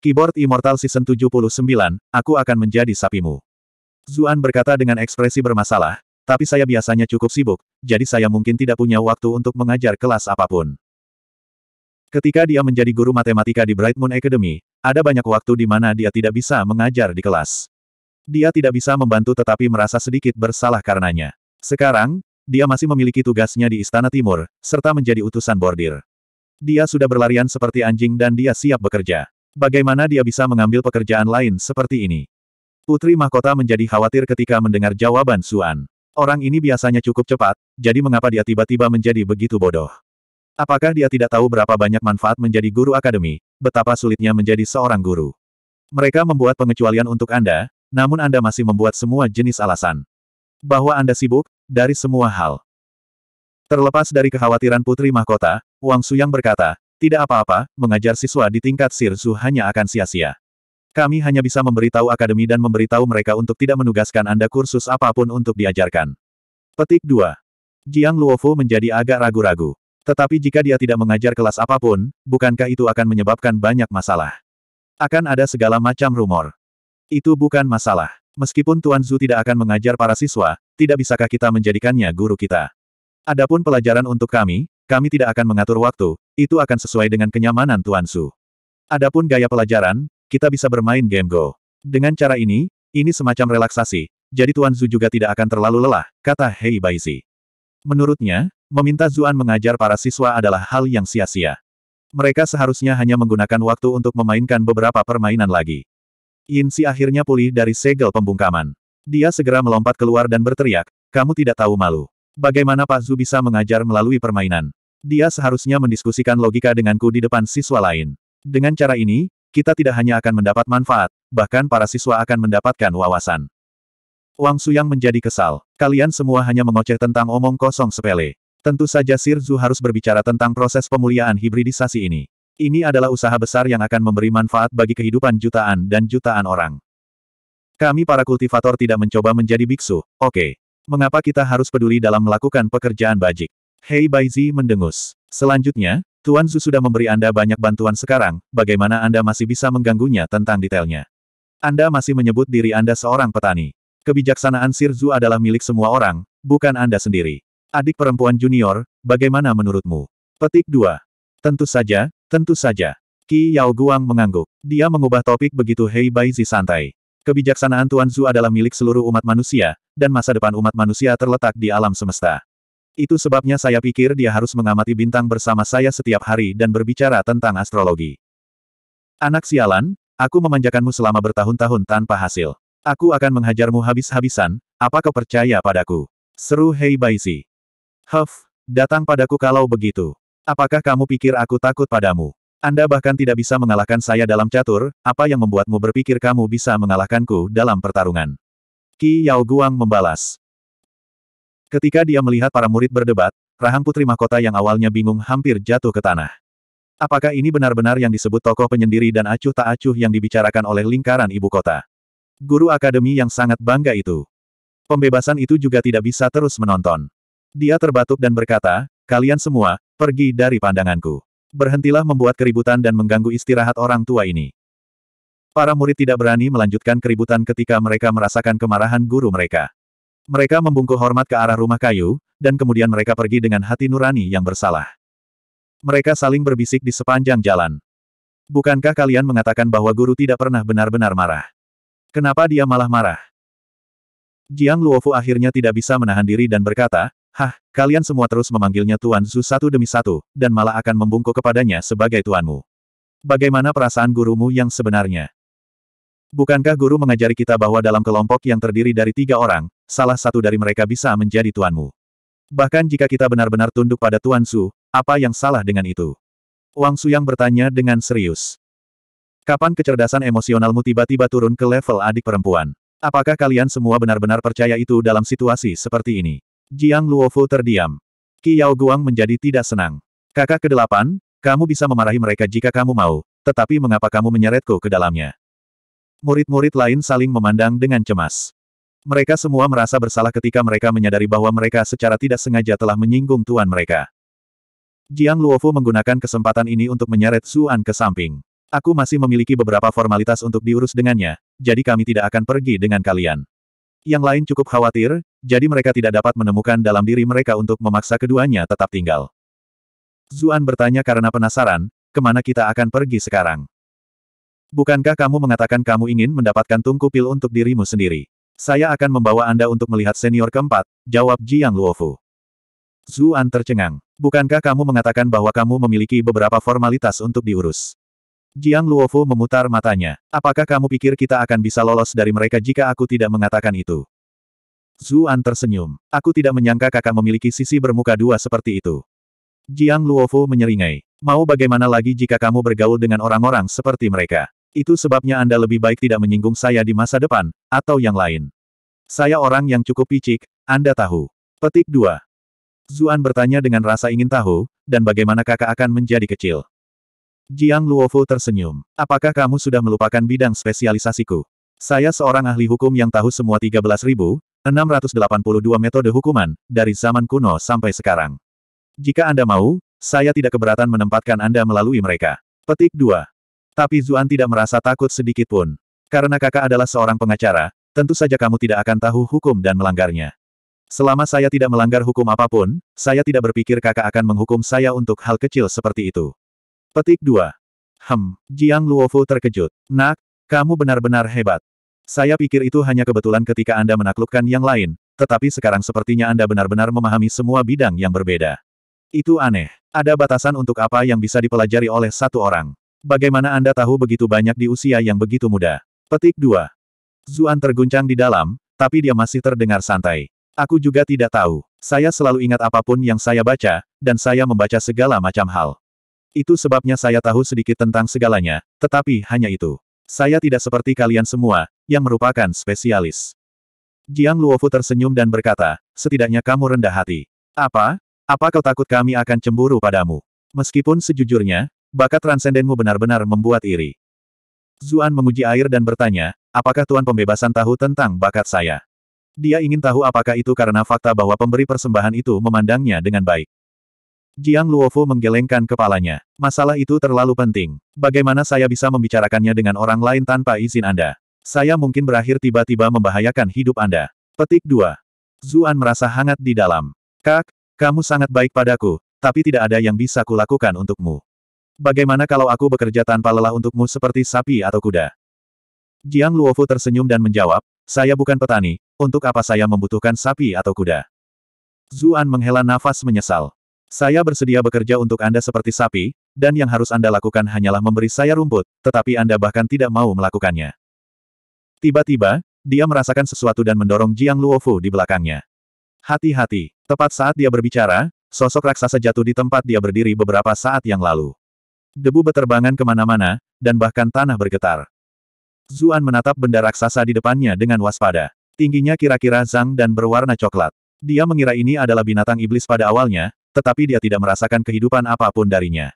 Keyboard Immortal Season 79, aku akan menjadi sapimu. Zuan berkata dengan ekspresi bermasalah, tapi saya biasanya cukup sibuk, jadi saya mungkin tidak punya waktu untuk mengajar kelas apapun. Ketika dia menjadi guru matematika di Bright Moon Academy, ada banyak waktu di mana dia tidak bisa mengajar di kelas. Dia tidak bisa membantu tetapi merasa sedikit bersalah karenanya. Sekarang, dia masih memiliki tugasnya di Istana Timur, serta menjadi utusan bordir. Dia sudah berlarian seperti anjing dan dia siap bekerja. Bagaimana dia bisa mengambil pekerjaan lain seperti ini? Putri Mahkota menjadi khawatir ketika mendengar jawaban Suan. Orang ini biasanya cukup cepat, jadi mengapa dia tiba-tiba menjadi begitu bodoh? Apakah dia tidak tahu berapa banyak manfaat menjadi guru akademi, betapa sulitnya menjadi seorang guru? Mereka membuat pengecualian untuk Anda, namun Anda masih membuat semua jenis alasan. Bahwa Anda sibuk, dari semua hal. Terlepas dari kekhawatiran Putri Mahkota, Wang Suyang berkata, tidak apa-apa, mengajar siswa di tingkat Sirzu hanya akan sia-sia. Kami hanya bisa memberitahu akademi dan memberitahu mereka untuk tidak menugaskan Anda kursus apapun untuk diajarkan. Petik 2. Jiang Luofu menjadi agak ragu-ragu. Tetapi jika dia tidak mengajar kelas apapun, bukankah itu akan menyebabkan banyak masalah? Akan ada segala macam rumor. Itu bukan masalah. Meskipun Tuan Zhu tidak akan mengajar para siswa, tidak bisakah kita menjadikannya guru kita? Adapun pelajaran untuk kami, kami tidak akan mengatur waktu, itu akan sesuai dengan kenyamanan Tuan Su. Adapun gaya pelajaran, kita bisa bermain game Go. Dengan cara ini, ini semacam relaksasi, jadi Tuan Su juga tidak akan terlalu lelah, kata Hei Baizi. Menurutnya, meminta Zuan mengajar para siswa adalah hal yang sia-sia. Mereka seharusnya hanya menggunakan waktu untuk memainkan beberapa permainan lagi. Yin si akhirnya pulih dari segel pembungkaman. Dia segera melompat keluar dan berteriak, kamu tidak tahu malu. Bagaimana Pak Zu bisa mengajar melalui permainan? Dia seharusnya mendiskusikan logika denganku di depan siswa lain. Dengan cara ini, kita tidak hanya akan mendapat manfaat, bahkan para siswa akan mendapatkan wawasan. Wang Suyang menjadi kesal. Kalian semua hanya mengoceh tentang omong kosong sepele. Tentu saja Sir Zhu harus berbicara tentang proses pemuliaan hibridisasi ini. Ini adalah usaha besar yang akan memberi manfaat bagi kehidupan jutaan dan jutaan orang. Kami para kultivator tidak mencoba menjadi biksu, oke. Okay. Mengapa kita harus peduli dalam melakukan pekerjaan bajik? Hei Baizi mendengus. Selanjutnya, Tuan Zhu sudah memberi Anda banyak bantuan sekarang, bagaimana Anda masih bisa mengganggunya tentang detailnya? Anda masih menyebut diri Anda seorang petani. Kebijaksanaan Sir Zhu adalah milik semua orang, bukan Anda sendiri. Adik perempuan junior, bagaimana menurutmu? Petik 2. Tentu saja, tentu saja. Qi Yao Guang mengangguk. Dia mengubah topik begitu Hei Baizi santai. Kebijaksanaan Tuan Zhu adalah milik seluruh umat manusia, dan masa depan umat manusia terletak di alam semesta. Itu sebabnya saya pikir dia harus mengamati bintang bersama saya setiap hari dan berbicara tentang astrologi. Anak sialan, aku memanjakanmu selama bertahun-tahun tanpa hasil. Aku akan menghajarmu habis-habisan, apa kau percaya padaku? Seru Hei Baisi. Huff, datang padaku kalau begitu. Apakah kamu pikir aku takut padamu? Anda bahkan tidak bisa mengalahkan saya dalam catur, apa yang membuatmu berpikir kamu bisa mengalahkanku dalam pertarungan? Qi Yao Guang membalas. Ketika dia melihat para murid berdebat, rahang putri mahkota yang awalnya bingung hampir jatuh ke tanah. Apakah ini benar-benar yang disebut tokoh penyendiri dan acuh tak acuh yang dibicarakan oleh lingkaran ibu kota? Guru akademi yang sangat bangga itu. Pembebasan itu juga tidak bisa terus menonton. Dia terbatuk dan berkata, kalian semua, pergi dari pandanganku. Berhentilah membuat keributan dan mengganggu istirahat orang tua ini. Para murid tidak berani melanjutkan keributan ketika mereka merasakan kemarahan guru mereka. Mereka membungkuk hormat ke arah rumah kayu, dan kemudian mereka pergi dengan hati nurani yang bersalah. Mereka saling berbisik di sepanjang jalan. Bukankah kalian mengatakan bahwa guru tidak pernah benar-benar marah? Kenapa dia malah marah? Jiang Luofu akhirnya tidak bisa menahan diri dan berkata, Hah, kalian semua terus memanggilnya Tuan Zhu satu demi satu, dan malah akan membungkuk kepadanya sebagai tuanmu. Bagaimana perasaan gurumu yang sebenarnya? Bukankah guru mengajari kita bahwa dalam kelompok yang terdiri dari tiga orang, salah satu dari mereka bisa menjadi tuanmu? Bahkan jika kita benar-benar tunduk pada Tuan Su, apa yang salah dengan itu? Wang Su yang bertanya dengan serius. Kapan kecerdasan emosionalmu tiba-tiba turun ke level adik perempuan? Apakah kalian semua benar-benar percaya itu dalam situasi seperti ini? Jiang Luofu terdiam. Qi Guang menjadi tidak senang. Kakak kedelapan, kamu bisa memarahi mereka jika kamu mau, tetapi mengapa kamu menyeretku ke dalamnya? Murid-murid lain saling memandang dengan cemas. Mereka semua merasa bersalah ketika mereka menyadari bahwa mereka secara tidak sengaja telah menyinggung tuan mereka. Jiang Luofu menggunakan kesempatan ini untuk menyeret Zuan ke samping. Aku masih memiliki beberapa formalitas untuk diurus dengannya, jadi kami tidak akan pergi dengan kalian. Yang lain cukup khawatir, jadi mereka tidak dapat menemukan dalam diri mereka untuk memaksa keduanya tetap tinggal. Zuan bertanya karena penasaran, kemana kita akan pergi sekarang? Bukankah kamu mengatakan kamu ingin mendapatkan tungku pil untuk dirimu sendiri? Saya akan membawa Anda untuk melihat senior keempat, jawab Jiang Luofu. Zuan tercengang. Bukankah kamu mengatakan bahwa kamu memiliki beberapa formalitas untuk diurus? Jiang Luofu memutar matanya. Apakah kamu pikir kita akan bisa lolos dari mereka jika aku tidak mengatakan itu? Zuan tersenyum. Aku tidak menyangka kakak memiliki sisi bermuka dua seperti itu. Jiang Luofu menyeringai. Mau bagaimana lagi jika kamu bergaul dengan orang-orang seperti mereka? Itu sebabnya Anda lebih baik tidak menyinggung saya di masa depan, atau yang lain. Saya orang yang cukup picik, Anda tahu. Petik 2. Zuan bertanya dengan rasa ingin tahu, dan bagaimana kakak akan menjadi kecil. Jiang Luofu tersenyum. Apakah kamu sudah melupakan bidang spesialisasiku? Saya seorang ahli hukum yang tahu semua 13.682 metode hukuman, dari zaman kuno sampai sekarang. Jika Anda mau, saya tidak keberatan menempatkan Anda melalui mereka. Petik 2. Tapi Zuan tidak merasa takut sedikit pun. Karena kakak adalah seorang pengacara, tentu saja kamu tidak akan tahu hukum dan melanggarnya. Selama saya tidak melanggar hukum apapun, saya tidak berpikir kakak akan menghukum saya untuk hal kecil seperti itu. Petik 2. Hem, Jiang Luofu terkejut. Nak, kamu benar-benar hebat. Saya pikir itu hanya kebetulan ketika Anda menaklukkan yang lain, tetapi sekarang sepertinya Anda benar-benar memahami semua bidang yang berbeda. Itu aneh. Ada batasan untuk apa yang bisa dipelajari oleh satu orang. Bagaimana Anda tahu begitu banyak di usia yang begitu muda? Petik 2. Zuan terguncang di dalam, tapi dia masih terdengar santai. Aku juga tidak tahu. Saya selalu ingat apapun yang saya baca, dan saya membaca segala macam hal. Itu sebabnya saya tahu sedikit tentang segalanya, tetapi hanya itu. Saya tidak seperti kalian semua, yang merupakan spesialis. Jiang Luofu tersenyum dan berkata, setidaknya kamu rendah hati. Apa? Apa kau takut kami akan cemburu padamu? Meskipun sejujurnya, Bakat transendenmu benar-benar membuat iri. Zuan menguji air dan bertanya, apakah Tuan Pembebasan tahu tentang bakat saya? Dia ingin tahu apakah itu karena fakta bahwa pemberi persembahan itu memandangnya dengan baik. Jiang Luofu menggelengkan kepalanya. Masalah itu terlalu penting. Bagaimana saya bisa membicarakannya dengan orang lain tanpa izin Anda? Saya mungkin berakhir tiba-tiba membahayakan hidup Anda. Petik 2. Zuan merasa hangat di dalam. Kak, kamu sangat baik padaku, tapi tidak ada yang bisa kulakukan untukmu bagaimana kalau aku bekerja tanpa lelah untukmu seperti sapi atau kuda? Jiang Luofu tersenyum dan menjawab, saya bukan petani, untuk apa saya membutuhkan sapi atau kuda? Zuan menghela nafas menyesal. Saya bersedia bekerja untuk Anda seperti sapi, dan yang harus Anda lakukan hanyalah memberi saya rumput, tetapi Anda bahkan tidak mau melakukannya. Tiba-tiba, dia merasakan sesuatu dan mendorong Jiang Luofu di belakangnya. Hati-hati, tepat saat dia berbicara, sosok raksasa jatuh di tempat dia berdiri beberapa saat yang lalu. Debu beterbangan kemana-mana, dan bahkan tanah bergetar. Zuan menatap benda raksasa di depannya dengan waspada. Tingginya kira-kira zang dan berwarna coklat. Dia mengira ini adalah binatang iblis pada awalnya, tetapi dia tidak merasakan kehidupan apapun darinya.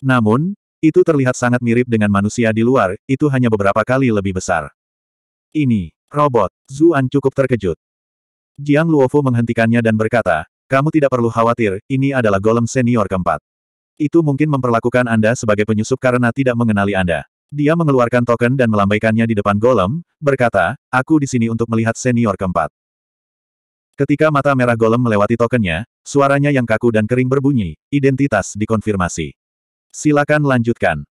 Namun, itu terlihat sangat mirip dengan manusia di luar, itu hanya beberapa kali lebih besar. Ini, robot, Zuan cukup terkejut. Jiang Luofu menghentikannya dan berkata, kamu tidak perlu khawatir, ini adalah golem senior keempat. Itu mungkin memperlakukan Anda sebagai penyusup karena tidak mengenali Anda. Dia mengeluarkan token dan melambaikannya di depan golem, berkata, aku di sini untuk melihat senior keempat. Ketika mata merah golem melewati tokennya, suaranya yang kaku dan kering berbunyi, identitas dikonfirmasi. Silakan lanjutkan.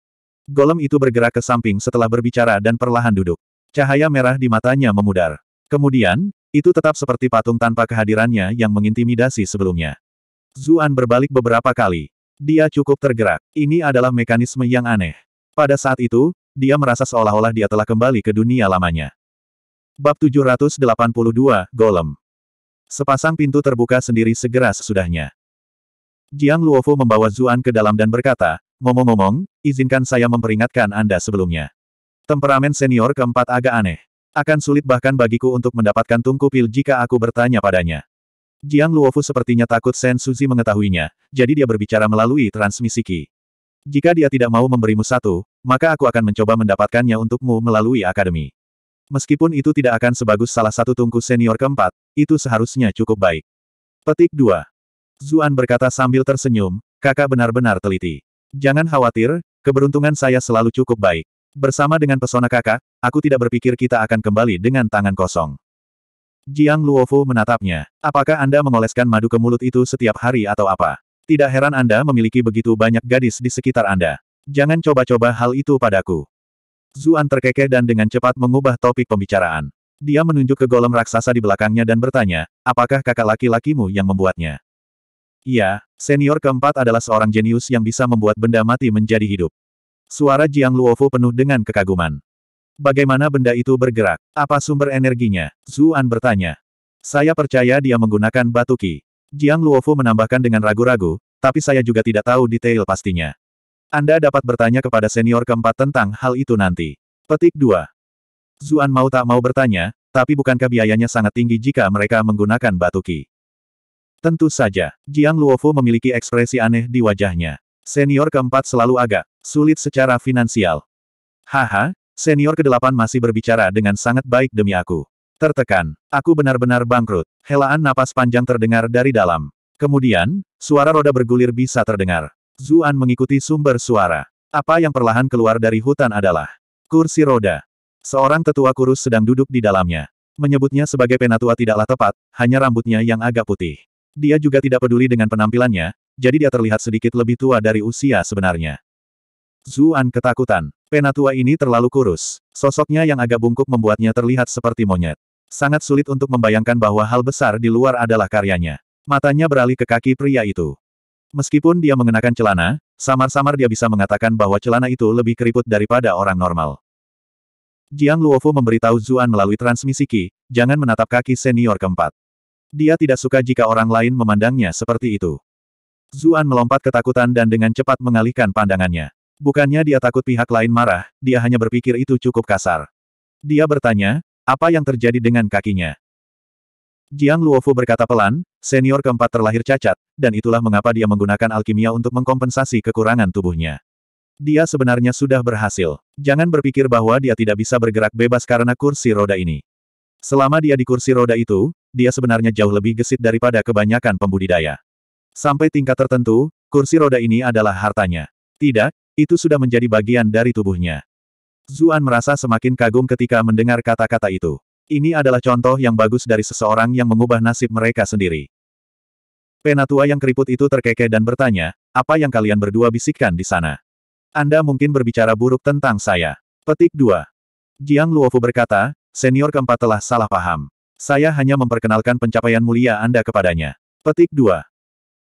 Golem itu bergerak ke samping setelah berbicara dan perlahan duduk. Cahaya merah di matanya memudar. Kemudian, itu tetap seperti patung tanpa kehadirannya yang mengintimidasi sebelumnya. Zuan berbalik beberapa kali. Dia cukup tergerak. Ini adalah mekanisme yang aneh. Pada saat itu, dia merasa seolah-olah dia telah kembali ke dunia lamanya. Bab 782, Golem Sepasang pintu terbuka sendiri segera sesudahnya. Jiang Luofu membawa Zuan ke dalam dan berkata, Ngomong-ngomong, izinkan saya memperingatkan Anda sebelumnya. Temperamen senior keempat agak aneh. Akan sulit bahkan bagiku untuk mendapatkan tungku pil jika aku bertanya padanya. Jiang Luofu sepertinya takut Shen Suzi mengetahuinya, jadi dia berbicara melalui transmisi Qi. Jika dia tidak mau memberimu satu, maka aku akan mencoba mendapatkannya untukmu melalui akademi. Meskipun itu tidak akan sebagus salah satu tungku senior keempat, itu seharusnya cukup baik. Petik 2. Zuan berkata sambil tersenyum, kakak benar-benar teliti. Jangan khawatir, keberuntungan saya selalu cukup baik. Bersama dengan pesona kakak, aku tidak berpikir kita akan kembali dengan tangan kosong. Jiang Luofu menatapnya. Apakah Anda mengoleskan madu ke mulut itu setiap hari atau apa? Tidak heran Anda memiliki begitu banyak gadis di sekitar Anda. Jangan coba-coba hal itu padaku. Zuan terkekeh dan dengan cepat mengubah topik pembicaraan. Dia menunjuk ke golem raksasa di belakangnya dan bertanya, apakah kakak laki-lakimu yang membuatnya? Iya, senior keempat adalah seorang jenius yang bisa membuat benda mati menjadi hidup. Suara Jiang Luofu penuh dengan kekaguman. Bagaimana benda itu bergerak? Apa sumber energinya? Zuan bertanya. Saya percaya dia menggunakan batu ki. Jiang Luofu menambahkan dengan ragu-ragu, tapi saya juga tidak tahu detail pastinya. Anda dapat bertanya kepada senior keempat tentang hal itu nanti. Petik 2. Zuan mau tak mau bertanya, tapi bukankah biayanya sangat tinggi jika mereka menggunakan batu ki? Tentu saja, Jiang Luofu memiliki ekspresi aneh di wajahnya. Senior keempat selalu agak sulit secara finansial. Haha, Senior ke-8 masih berbicara dengan sangat baik demi aku. Tertekan. Aku benar-benar bangkrut. Helaan napas panjang terdengar dari dalam. Kemudian, suara roda bergulir bisa terdengar. Zuan mengikuti sumber suara. Apa yang perlahan keluar dari hutan adalah kursi roda. Seorang tetua kurus sedang duduk di dalamnya. Menyebutnya sebagai penatua tidaklah tepat, hanya rambutnya yang agak putih. Dia juga tidak peduli dengan penampilannya, jadi dia terlihat sedikit lebih tua dari usia sebenarnya. Zuan ketakutan. Penatua ini terlalu kurus. Sosoknya yang agak bungkuk membuatnya terlihat seperti monyet. Sangat sulit untuk membayangkan bahwa hal besar di luar adalah karyanya. Matanya beralih ke kaki pria itu. Meskipun dia mengenakan celana, samar-samar dia bisa mengatakan bahwa celana itu lebih keriput daripada orang normal. Jiang Luofu memberitahu Zuan melalui transmisi ki, jangan menatap kaki senior keempat. Dia tidak suka jika orang lain memandangnya seperti itu. Zuan melompat ketakutan dan dengan cepat mengalihkan pandangannya. Bukannya dia takut pihak lain marah, dia hanya berpikir itu cukup kasar. Dia bertanya, apa yang terjadi dengan kakinya? Jiang Luofu berkata pelan, senior keempat terlahir cacat, dan itulah mengapa dia menggunakan alkimia untuk mengkompensasi kekurangan tubuhnya. Dia sebenarnya sudah berhasil. Jangan berpikir bahwa dia tidak bisa bergerak bebas karena kursi roda ini. Selama dia di kursi roda itu, dia sebenarnya jauh lebih gesit daripada kebanyakan pembudidaya. Sampai tingkat tertentu, kursi roda ini adalah hartanya. Tidak, itu sudah menjadi bagian dari tubuhnya. Zuan merasa semakin kagum ketika mendengar kata-kata itu. Ini adalah contoh yang bagus dari seseorang yang mengubah nasib mereka sendiri. Penatua yang keriput itu terkekeh dan bertanya, apa yang kalian berdua bisikkan di sana? Anda mungkin berbicara buruk tentang saya. Petik 2. Jiang Luofu berkata, senior keempat telah salah paham. Saya hanya memperkenalkan pencapaian mulia Anda kepadanya. Petik 2.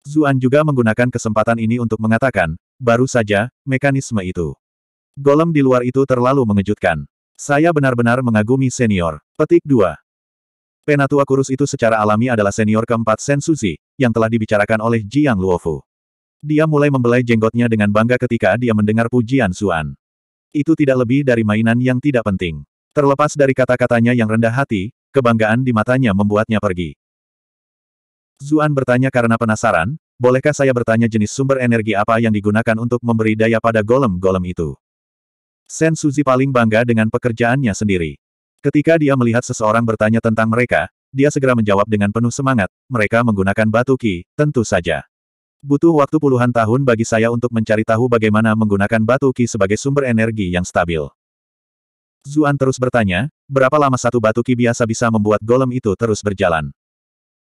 Zuan juga menggunakan kesempatan ini untuk mengatakan, baru saja, mekanisme itu. Golem di luar itu terlalu mengejutkan. Saya benar-benar mengagumi senior. Petik 2. Penatua kurus itu secara alami adalah senior keempat Sen Suzi, yang telah dibicarakan oleh Jiang Luofu. Dia mulai membelai jenggotnya dengan bangga ketika dia mendengar pujian Zuan. Itu tidak lebih dari mainan yang tidak penting. Terlepas dari kata-katanya yang rendah hati, kebanggaan di matanya membuatnya pergi. Zuan bertanya karena penasaran, bolehkah saya bertanya jenis sumber energi apa yang digunakan untuk memberi daya pada golem-golem itu? Sen Suzi paling bangga dengan pekerjaannya sendiri. Ketika dia melihat seseorang bertanya tentang mereka, dia segera menjawab dengan penuh semangat, mereka menggunakan batu ki, tentu saja. Butuh waktu puluhan tahun bagi saya untuk mencari tahu bagaimana menggunakan batu ki sebagai sumber energi yang stabil. Zuan terus bertanya, berapa lama satu batu ki biasa bisa membuat golem itu terus berjalan?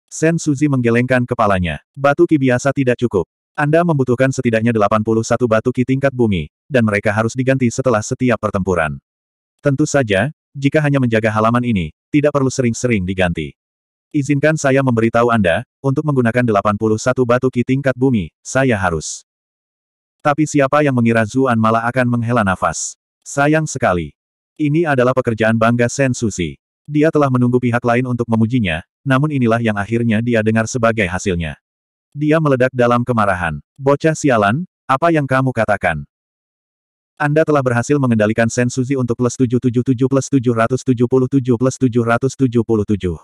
Sen Suzi menggelengkan kepalanya. Batu ki biasa tidak cukup. Anda membutuhkan setidaknya 81 batu ki tingkat bumi, dan mereka harus diganti setelah setiap pertempuran. Tentu saja, jika hanya menjaga halaman ini, tidak perlu sering-sering diganti. Izinkan saya memberitahu Anda, untuk menggunakan 81 batu ki tingkat bumi, saya harus. Tapi siapa yang mengira Zuan malah akan menghela nafas? Sayang sekali. Ini adalah pekerjaan bangga Sen Susi. Dia telah menunggu pihak lain untuk memujinya, namun inilah yang akhirnya dia dengar sebagai hasilnya. Dia meledak dalam kemarahan. Bocah sialan, apa yang kamu katakan? Anda telah berhasil mengendalikan Sen Suzi untuk plus 777 plus 777 plus 777.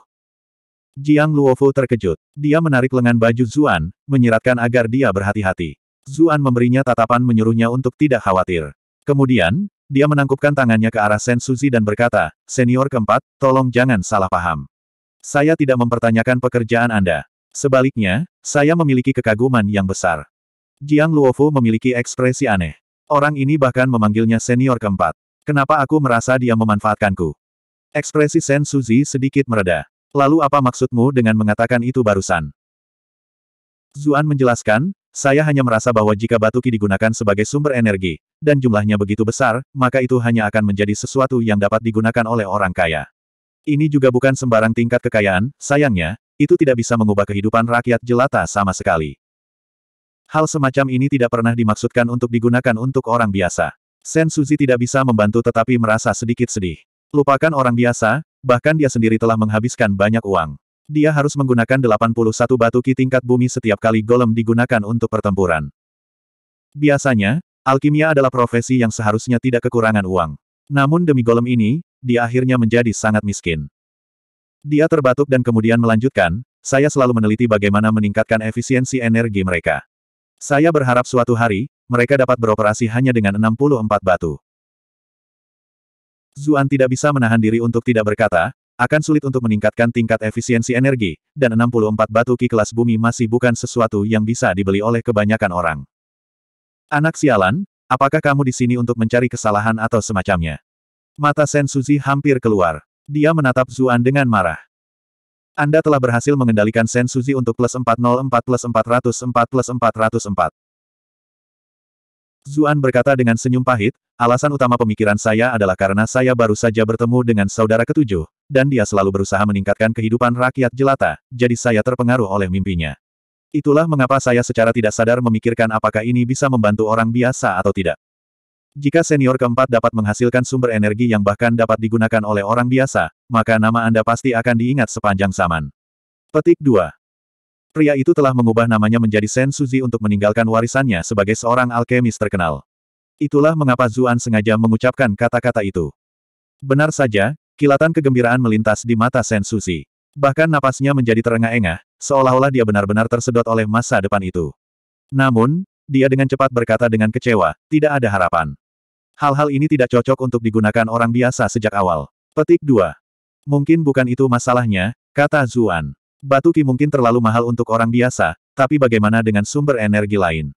Jiang Luofu terkejut. Dia menarik lengan baju Zuan, menyiratkan agar dia berhati-hati. Zuan memberinya tatapan menyuruhnya untuk tidak khawatir. Kemudian, dia menangkupkan tangannya ke arah Sen Suzi dan berkata, Senior keempat, tolong jangan salah paham. Saya tidak mempertanyakan pekerjaan Anda. Sebaliknya, saya memiliki kekaguman yang besar. Jiang Luofu memiliki ekspresi aneh. Orang ini bahkan memanggilnya senior keempat. Kenapa aku merasa dia memanfaatkanku? Ekspresi Sen Suzi sedikit mereda. Lalu apa maksudmu dengan mengatakan itu barusan? Zuan menjelaskan, saya hanya merasa bahwa jika batu ki digunakan sebagai sumber energi, dan jumlahnya begitu besar, maka itu hanya akan menjadi sesuatu yang dapat digunakan oleh orang kaya. Ini juga bukan sembarang tingkat kekayaan, sayangnya, itu tidak bisa mengubah kehidupan rakyat jelata sama sekali. Hal semacam ini tidak pernah dimaksudkan untuk digunakan untuk orang biasa. Sen Suzi tidak bisa membantu tetapi merasa sedikit sedih. Lupakan orang biasa, bahkan dia sendiri telah menghabiskan banyak uang dia harus menggunakan 81 batu ki tingkat bumi setiap kali golem digunakan untuk pertempuran. Biasanya, alkimia adalah profesi yang seharusnya tidak kekurangan uang. Namun demi golem ini, dia akhirnya menjadi sangat miskin. Dia terbatuk dan kemudian melanjutkan, saya selalu meneliti bagaimana meningkatkan efisiensi energi mereka. Saya berharap suatu hari, mereka dapat beroperasi hanya dengan 64 batu. Zuan tidak bisa menahan diri untuk tidak berkata, akan sulit untuk meningkatkan tingkat efisiensi energi, dan 64 batu ki kelas bumi masih bukan sesuatu yang bisa dibeli oleh kebanyakan orang. Anak sialan, apakah kamu di sini untuk mencari kesalahan atau semacamnya? Mata Sen Suzi hampir keluar. Dia menatap Zuan dengan marah. Anda telah berhasil mengendalikan Sen Suzi untuk plus 404 plus 404 plus 404. Zuan berkata dengan senyum pahit, alasan utama pemikiran saya adalah karena saya baru saja bertemu dengan saudara ketujuh, dan dia selalu berusaha meningkatkan kehidupan rakyat jelata, jadi saya terpengaruh oleh mimpinya. Itulah mengapa saya secara tidak sadar memikirkan apakah ini bisa membantu orang biasa atau tidak. Jika senior keempat dapat menghasilkan sumber energi yang bahkan dapat digunakan oleh orang biasa, maka nama Anda pasti akan diingat sepanjang zaman. Petik 2. Pria itu telah mengubah namanya menjadi Sen Suzi untuk meninggalkan warisannya sebagai seorang alkemis terkenal. Itulah mengapa Zuan sengaja mengucapkan kata-kata itu. Benar saja, Kilatan kegembiraan melintas di mata Sen Susi. Bahkan napasnya menjadi terengah-engah, seolah-olah dia benar-benar tersedot oleh masa depan itu. Namun, dia dengan cepat berkata dengan kecewa, tidak ada harapan. Hal-hal ini tidak cocok untuk digunakan orang biasa sejak awal. Petik 2. Mungkin bukan itu masalahnya, kata Zuan. Batu ki mungkin terlalu mahal untuk orang biasa, tapi bagaimana dengan sumber energi lain?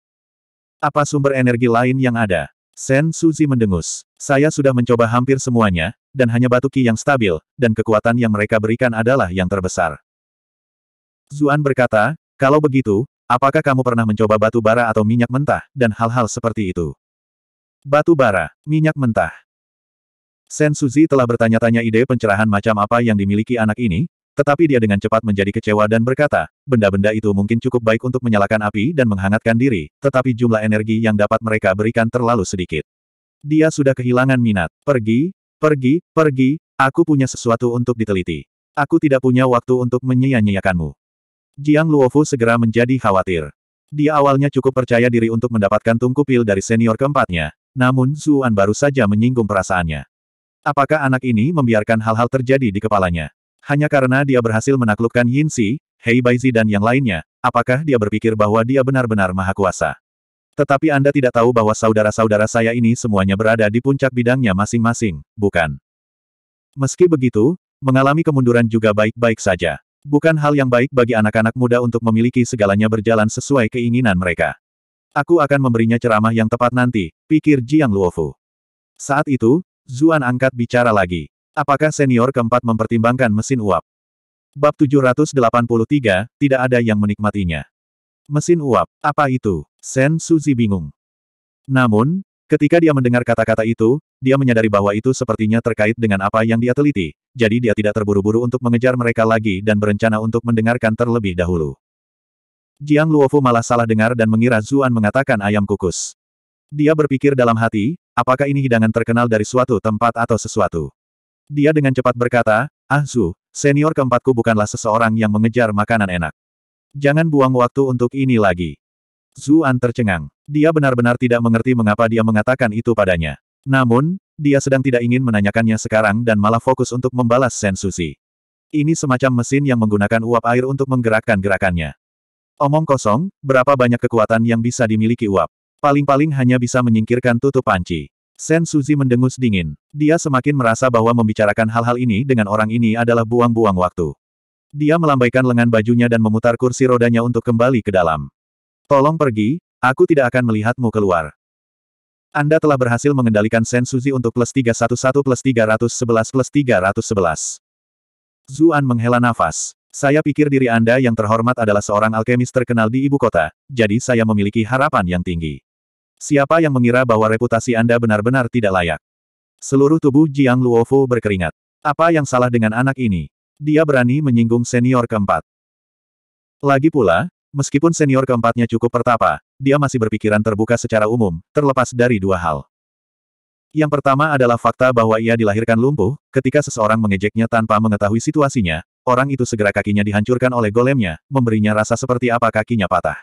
Apa sumber energi lain yang ada? Sen Suzi mendengus. Saya sudah mencoba hampir semuanya, dan hanya batu ki yang stabil, dan kekuatan yang mereka berikan adalah yang terbesar. Zuan berkata, kalau begitu, apakah kamu pernah mencoba batu bara atau minyak mentah, dan hal-hal seperti itu? Batu bara, minyak mentah. Sen Suzi telah bertanya-tanya ide pencerahan macam apa yang dimiliki anak ini, tetapi dia dengan cepat menjadi kecewa dan berkata, benda-benda itu mungkin cukup baik untuk menyalakan api dan menghangatkan diri, tetapi jumlah energi yang dapat mereka berikan terlalu sedikit. Dia sudah kehilangan minat. Pergi, pergi, pergi, aku punya sesuatu untuk diteliti. Aku tidak punya waktu untuk menyia-nyiakanmu. Jiang Luofu segera menjadi khawatir. Dia awalnya cukup percaya diri untuk mendapatkan tungku pil dari senior keempatnya, namun Zuan baru saja menyinggung perasaannya. Apakah anak ini membiarkan hal-hal terjadi di kepalanya? Hanya karena dia berhasil menaklukkan Yin Si, Hei Baizi dan yang lainnya, apakah dia berpikir bahwa dia benar-benar maha kuasa? Tetapi Anda tidak tahu bahwa saudara-saudara saya ini semuanya berada di puncak bidangnya masing-masing, bukan? Meski begitu, mengalami kemunduran juga baik-baik saja. Bukan hal yang baik bagi anak-anak muda untuk memiliki segalanya berjalan sesuai keinginan mereka. Aku akan memberinya ceramah yang tepat nanti, pikir Jiang Luofu. Saat itu, Zuan angkat bicara lagi. Apakah senior keempat mempertimbangkan mesin uap? Bab 783, tidak ada yang menikmatinya. Mesin uap, apa itu? Sen Suzi bingung. Namun, ketika dia mendengar kata-kata itu, dia menyadari bahwa itu sepertinya terkait dengan apa yang dia teliti, jadi dia tidak terburu-buru untuk mengejar mereka lagi dan berencana untuk mendengarkan terlebih dahulu. Jiang Luofu malah salah dengar dan mengira Zuan mengatakan ayam kukus. Dia berpikir dalam hati, apakah ini hidangan terkenal dari suatu tempat atau sesuatu. Dia dengan cepat berkata, Ah Zu, senior keempatku bukanlah seseorang yang mengejar makanan enak. Jangan buang waktu untuk ini lagi. Zuan tercengang. Dia benar-benar tidak mengerti mengapa dia mengatakan itu padanya. Namun, dia sedang tidak ingin menanyakannya sekarang dan malah fokus untuk membalas Sensusi. Ini semacam mesin yang menggunakan uap air untuk menggerakkan gerakannya. Omong kosong, berapa banyak kekuatan yang bisa dimiliki uap? Paling-paling hanya bisa menyingkirkan tutup panci. Sen Suzi mendengus dingin. Dia semakin merasa bahwa membicarakan hal-hal ini dengan orang ini adalah buang-buang waktu. Dia melambaikan lengan bajunya dan memutar kursi rodanya untuk kembali ke dalam. Tolong pergi, aku tidak akan melihatmu keluar. Anda telah berhasil mengendalikan Sen Suzi untuk plus 311 plus 311 plus 311. Zuan menghela nafas. Saya pikir diri Anda yang terhormat adalah seorang alkemis terkenal di ibu kota, jadi saya memiliki harapan yang tinggi. Siapa yang mengira bahwa reputasi Anda benar-benar tidak layak? Seluruh tubuh Jiang Luofu berkeringat. Apa yang salah dengan anak ini? Dia berani menyinggung senior keempat. Lagi pula, meskipun senior keempatnya cukup pertapa, dia masih berpikiran terbuka secara umum, terlepas dari dua hal. Yang pertama adalah fakta bahwa ia dilahirkan lumpuh, ketika seseorang mengejeknya tanpa mengetahui situasinya, orang itu segera kakinya dihancurkan oleh golemnya, memberinya rasa seperti apa kakinya patah.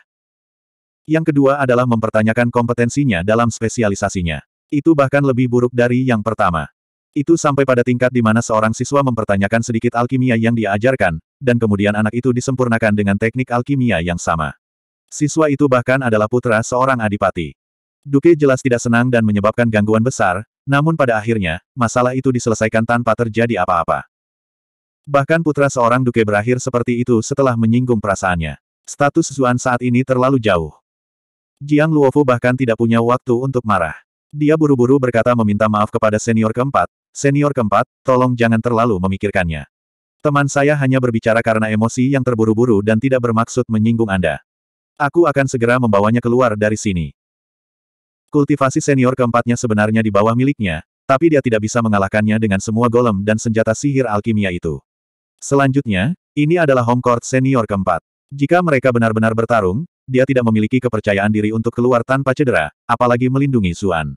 Yang kedua adalah mempertanyakan kompetensinya dalam spesialisasinya. Itu bahkan lebih buruk dari yang pertama. Itu sampai pada tingkat di mana seorang siswa mempertanyakan sedikit alkimia yang diajarkan, dan kemudian anak itu disempurnakan dengan teknik alkimia yang sama. Siswa itu bahkan adalah putra seorang adipati. Duke jelas tidak senang dan menyebabkan gangguan besar, namun pada akhirnya, masalah itu diselesaikan tanpa terjadi apa-apa. Bahkan putra seorang Duke berakhir seperti itu setelah menyinggung perasaannya. Status Zuan saat ini terlalu jauh. Jiang Luofu bahkan tidak punya waktu untuk marah. Dia buru-buru berkata meminta maaf kepada senior keempat, senior keempat, tolong jangan terlalu memikirkannya. Teman saya hanya berbicara karena emosi yang terburu-buru dan tidak bermaksud menyinggung Anda. Aku akan segera membawanya keluar dari sini. Kultivasi senior keempatnya sebenarnya di bawah miliknya, tapi dia tidak bisa mengalahkannya dengan semua golem dan senjata sihir alkimia itu. Selanjutnya, ini adalah home court senior keempat. Jika mereka benar-benar bertarung, dia tidak memiliki kepercayaan diri untuk keluar tanpa cedera, apalagi melindungi Zuan.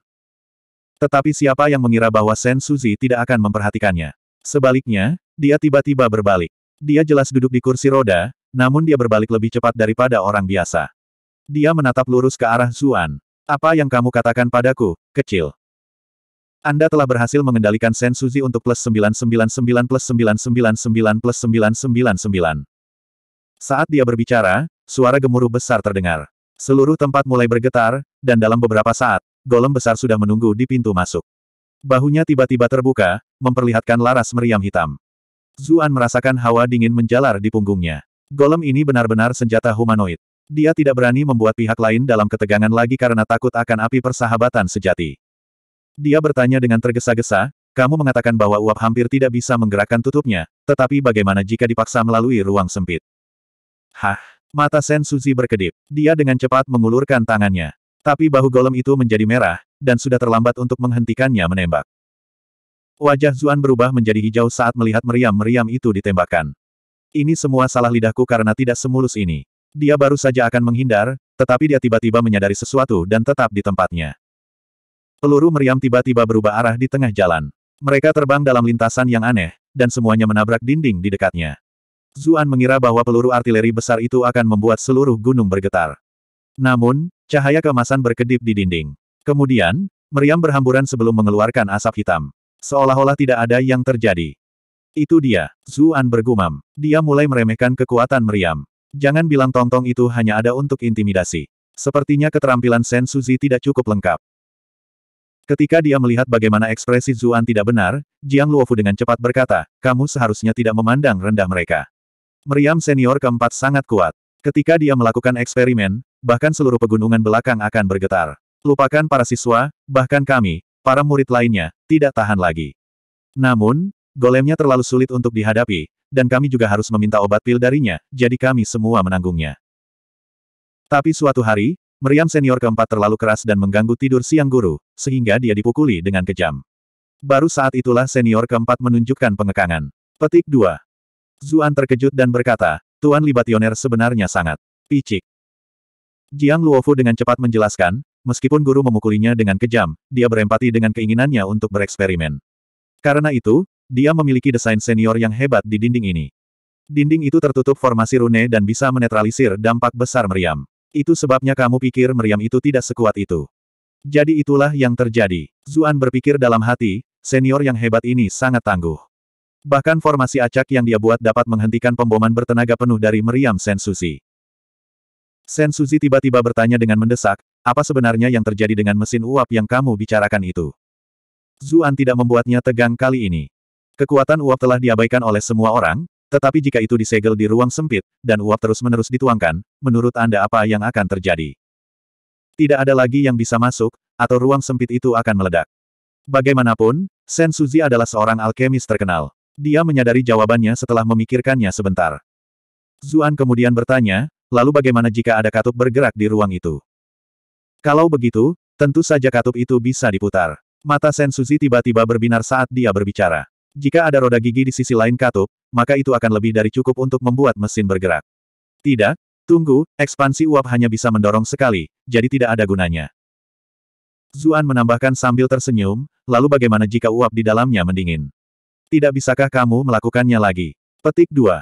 Tetapi siapa yang mengira bahwa Sen Suzi tidak akan memperhatikannya? Sebaliknya, dia tiba-tiba berbalik. Dia jelas duduk di kursi roda, namun dia berbalik lebih cepat daripada orang biasa. Dia menatap lurus ke arah Zuan. Apa yang kamu katakan padaku, kecil? Anda telah berhasil mengendalikan Sen Suzi untuk plus 999 plus 999 plus 999. Saat dia berbicara, suara gemuruh besar terdengar. Seluruh tempat mulai bergetar, dan dalam beberapa saat, golem besar sudah menunggu di pintu masuk. Bahunya tiba-tiba terbuka, memperlihatkan laras meriam hitam. Zuan merasakan hawa dingin menjalar di punggungnya. Golem ini benar-benar senjata humanoid. Dia tidak berani membuat pihak lain dalam ketegangan lagi karena takut akan api persahabatan sejati. Dia bertanya dengan tergesa-gesa, kamu mengatakan bahwa uap hampir tidak bisa menggerakkan tutupnya, tetapi bagaimana jika dipaksa melalui ruang sempit? Hah? Mata Sen Suzi berkedip. Dia dengan cepat mengulurkan tangannya. Tapi bahu golem itu menjadi merah, dan sudah terlambat untuk menghentikannya menembak. Wajah Zuan berubah menjadi hijau saat melihat meriam-meriam itu ditembakkan. Ini semua salah lidahku karena tidak semulus ini. Dia baru saja akan menghindar, tetapi dia tiba-tiba menyadari sesuatu dan tetap di tempatnya. Peluru meriam tiba-tiba berubah arah di tengah jalan. Mereka terbang dalam lintasan yang aneh, dan semuanya menabrak dinding di dekatnya. Zuan mengira bahwa peluru artileri besar itu akan membuat seluruh gunung bergetar. Namun, cahaya kemasan berkedip di dinding. Kemudian, meriam berhamburan sebelum mengeluarkan asap hitam. Seolah-olah tidak ada yang terjadi. Itu dia, Zuan bergumam. Dia mulai meremehkan kekuatan meriam. Jangan bilang tongtong itu hanya ada untuk intimidasi. Sepertinya keterampilan Sen Suzi tidak cukup lengkap. Ketika dia melihat bagaimana ekspresi Zuan tidak benar, Jiang Luofu dengan cepat berkata, kamu seharusnya tidak memandang rendah mereka. Meriam senior keempat sangat kuat. Ketika dia melakukan eksperimen, bahkan seluruh pegunungan belakang akan bergetar. Lupakan para siswa, bahkan kami, para murid lainnya, tidak tahan lagi. Namun, golemnya terlalu sulit untuk dihadapi, dan kami juga harus meminta obat pil darinya, jadi kami semua menanggungnya. Tapi suatu hari, Meriam senior keempat terlalu keras dan mengganggu tidur siang guru, sehingga dia dipukuli dengan kejam. Baru saat itulah senior keempat menunjukkan pengekangan. Petik 2. Zuan terkejut dan berkata, Tuan Libationer sebenarnya sangat picik. Jiang Luofu dengan cepat menjelaskan, meskipun guru memukulinya dengan kejam, dia berempati dengan keinginannya untuk bereksperimen. Karena itu, dia memiliki desain senior yang hebat di dinding ini. Dinding itu tertutup formasi rune dan bisa menetralisir dampak besar meriam. Itu sebabnya kamu pikir meriam itu tidak sekuat itu. Jadi itulah yang terjadi. Zuan berpikir dalam hati, senior yang hebat ini sangat tangguh. Bahkan formasi acak yang dia buat dapat menghentikan pemboman bertenaga penuh dari meriam Sen Sensuzi tiba-tiba bertanya dengan mendesak, apa sebenarnya yang terjadi dengan mesin uap yang kamu bicarakan itu? Zuan tidak membuatnya tegang kali ini. Kekuatan uap telah diabaikan oleh semua orang, tetapi jika itu disegel di ruang sempit, dan uap terus-menerus dituangkan, menurut Anda apa yang akan terjadi? Tidak ada lagi yang bisa masuk, atau ruang sempit itu akan meledak. Bagaimanapun, Sen Suzi adalah seorang alkemis terkenal. Dia menyadari jawabannya setelah memikirkannya sebentar. Zuan kemudian bertanya, lalu bagaimana jika ada katup bergerak di ruang itu? Kalau begitu, tentu saja katup itu bisa diputar. Mata Sensuzi tiba-tiba berbinar saat dia berbicara. Jika ada roda gigi di sisi lain katup, maka itu akan lebih dari cukup untuk membuat mesin bergerak. Tidak, tunggu, ekspansi uap hanya bisa mendorong sekali, jadi tidak ada gunanya. Zuan menambahkan sambil tersenyum, lalu bagaimana jika uap di dalamnya mendingin? Tidak bisakah kamu melakukannya lagi? Petik 2.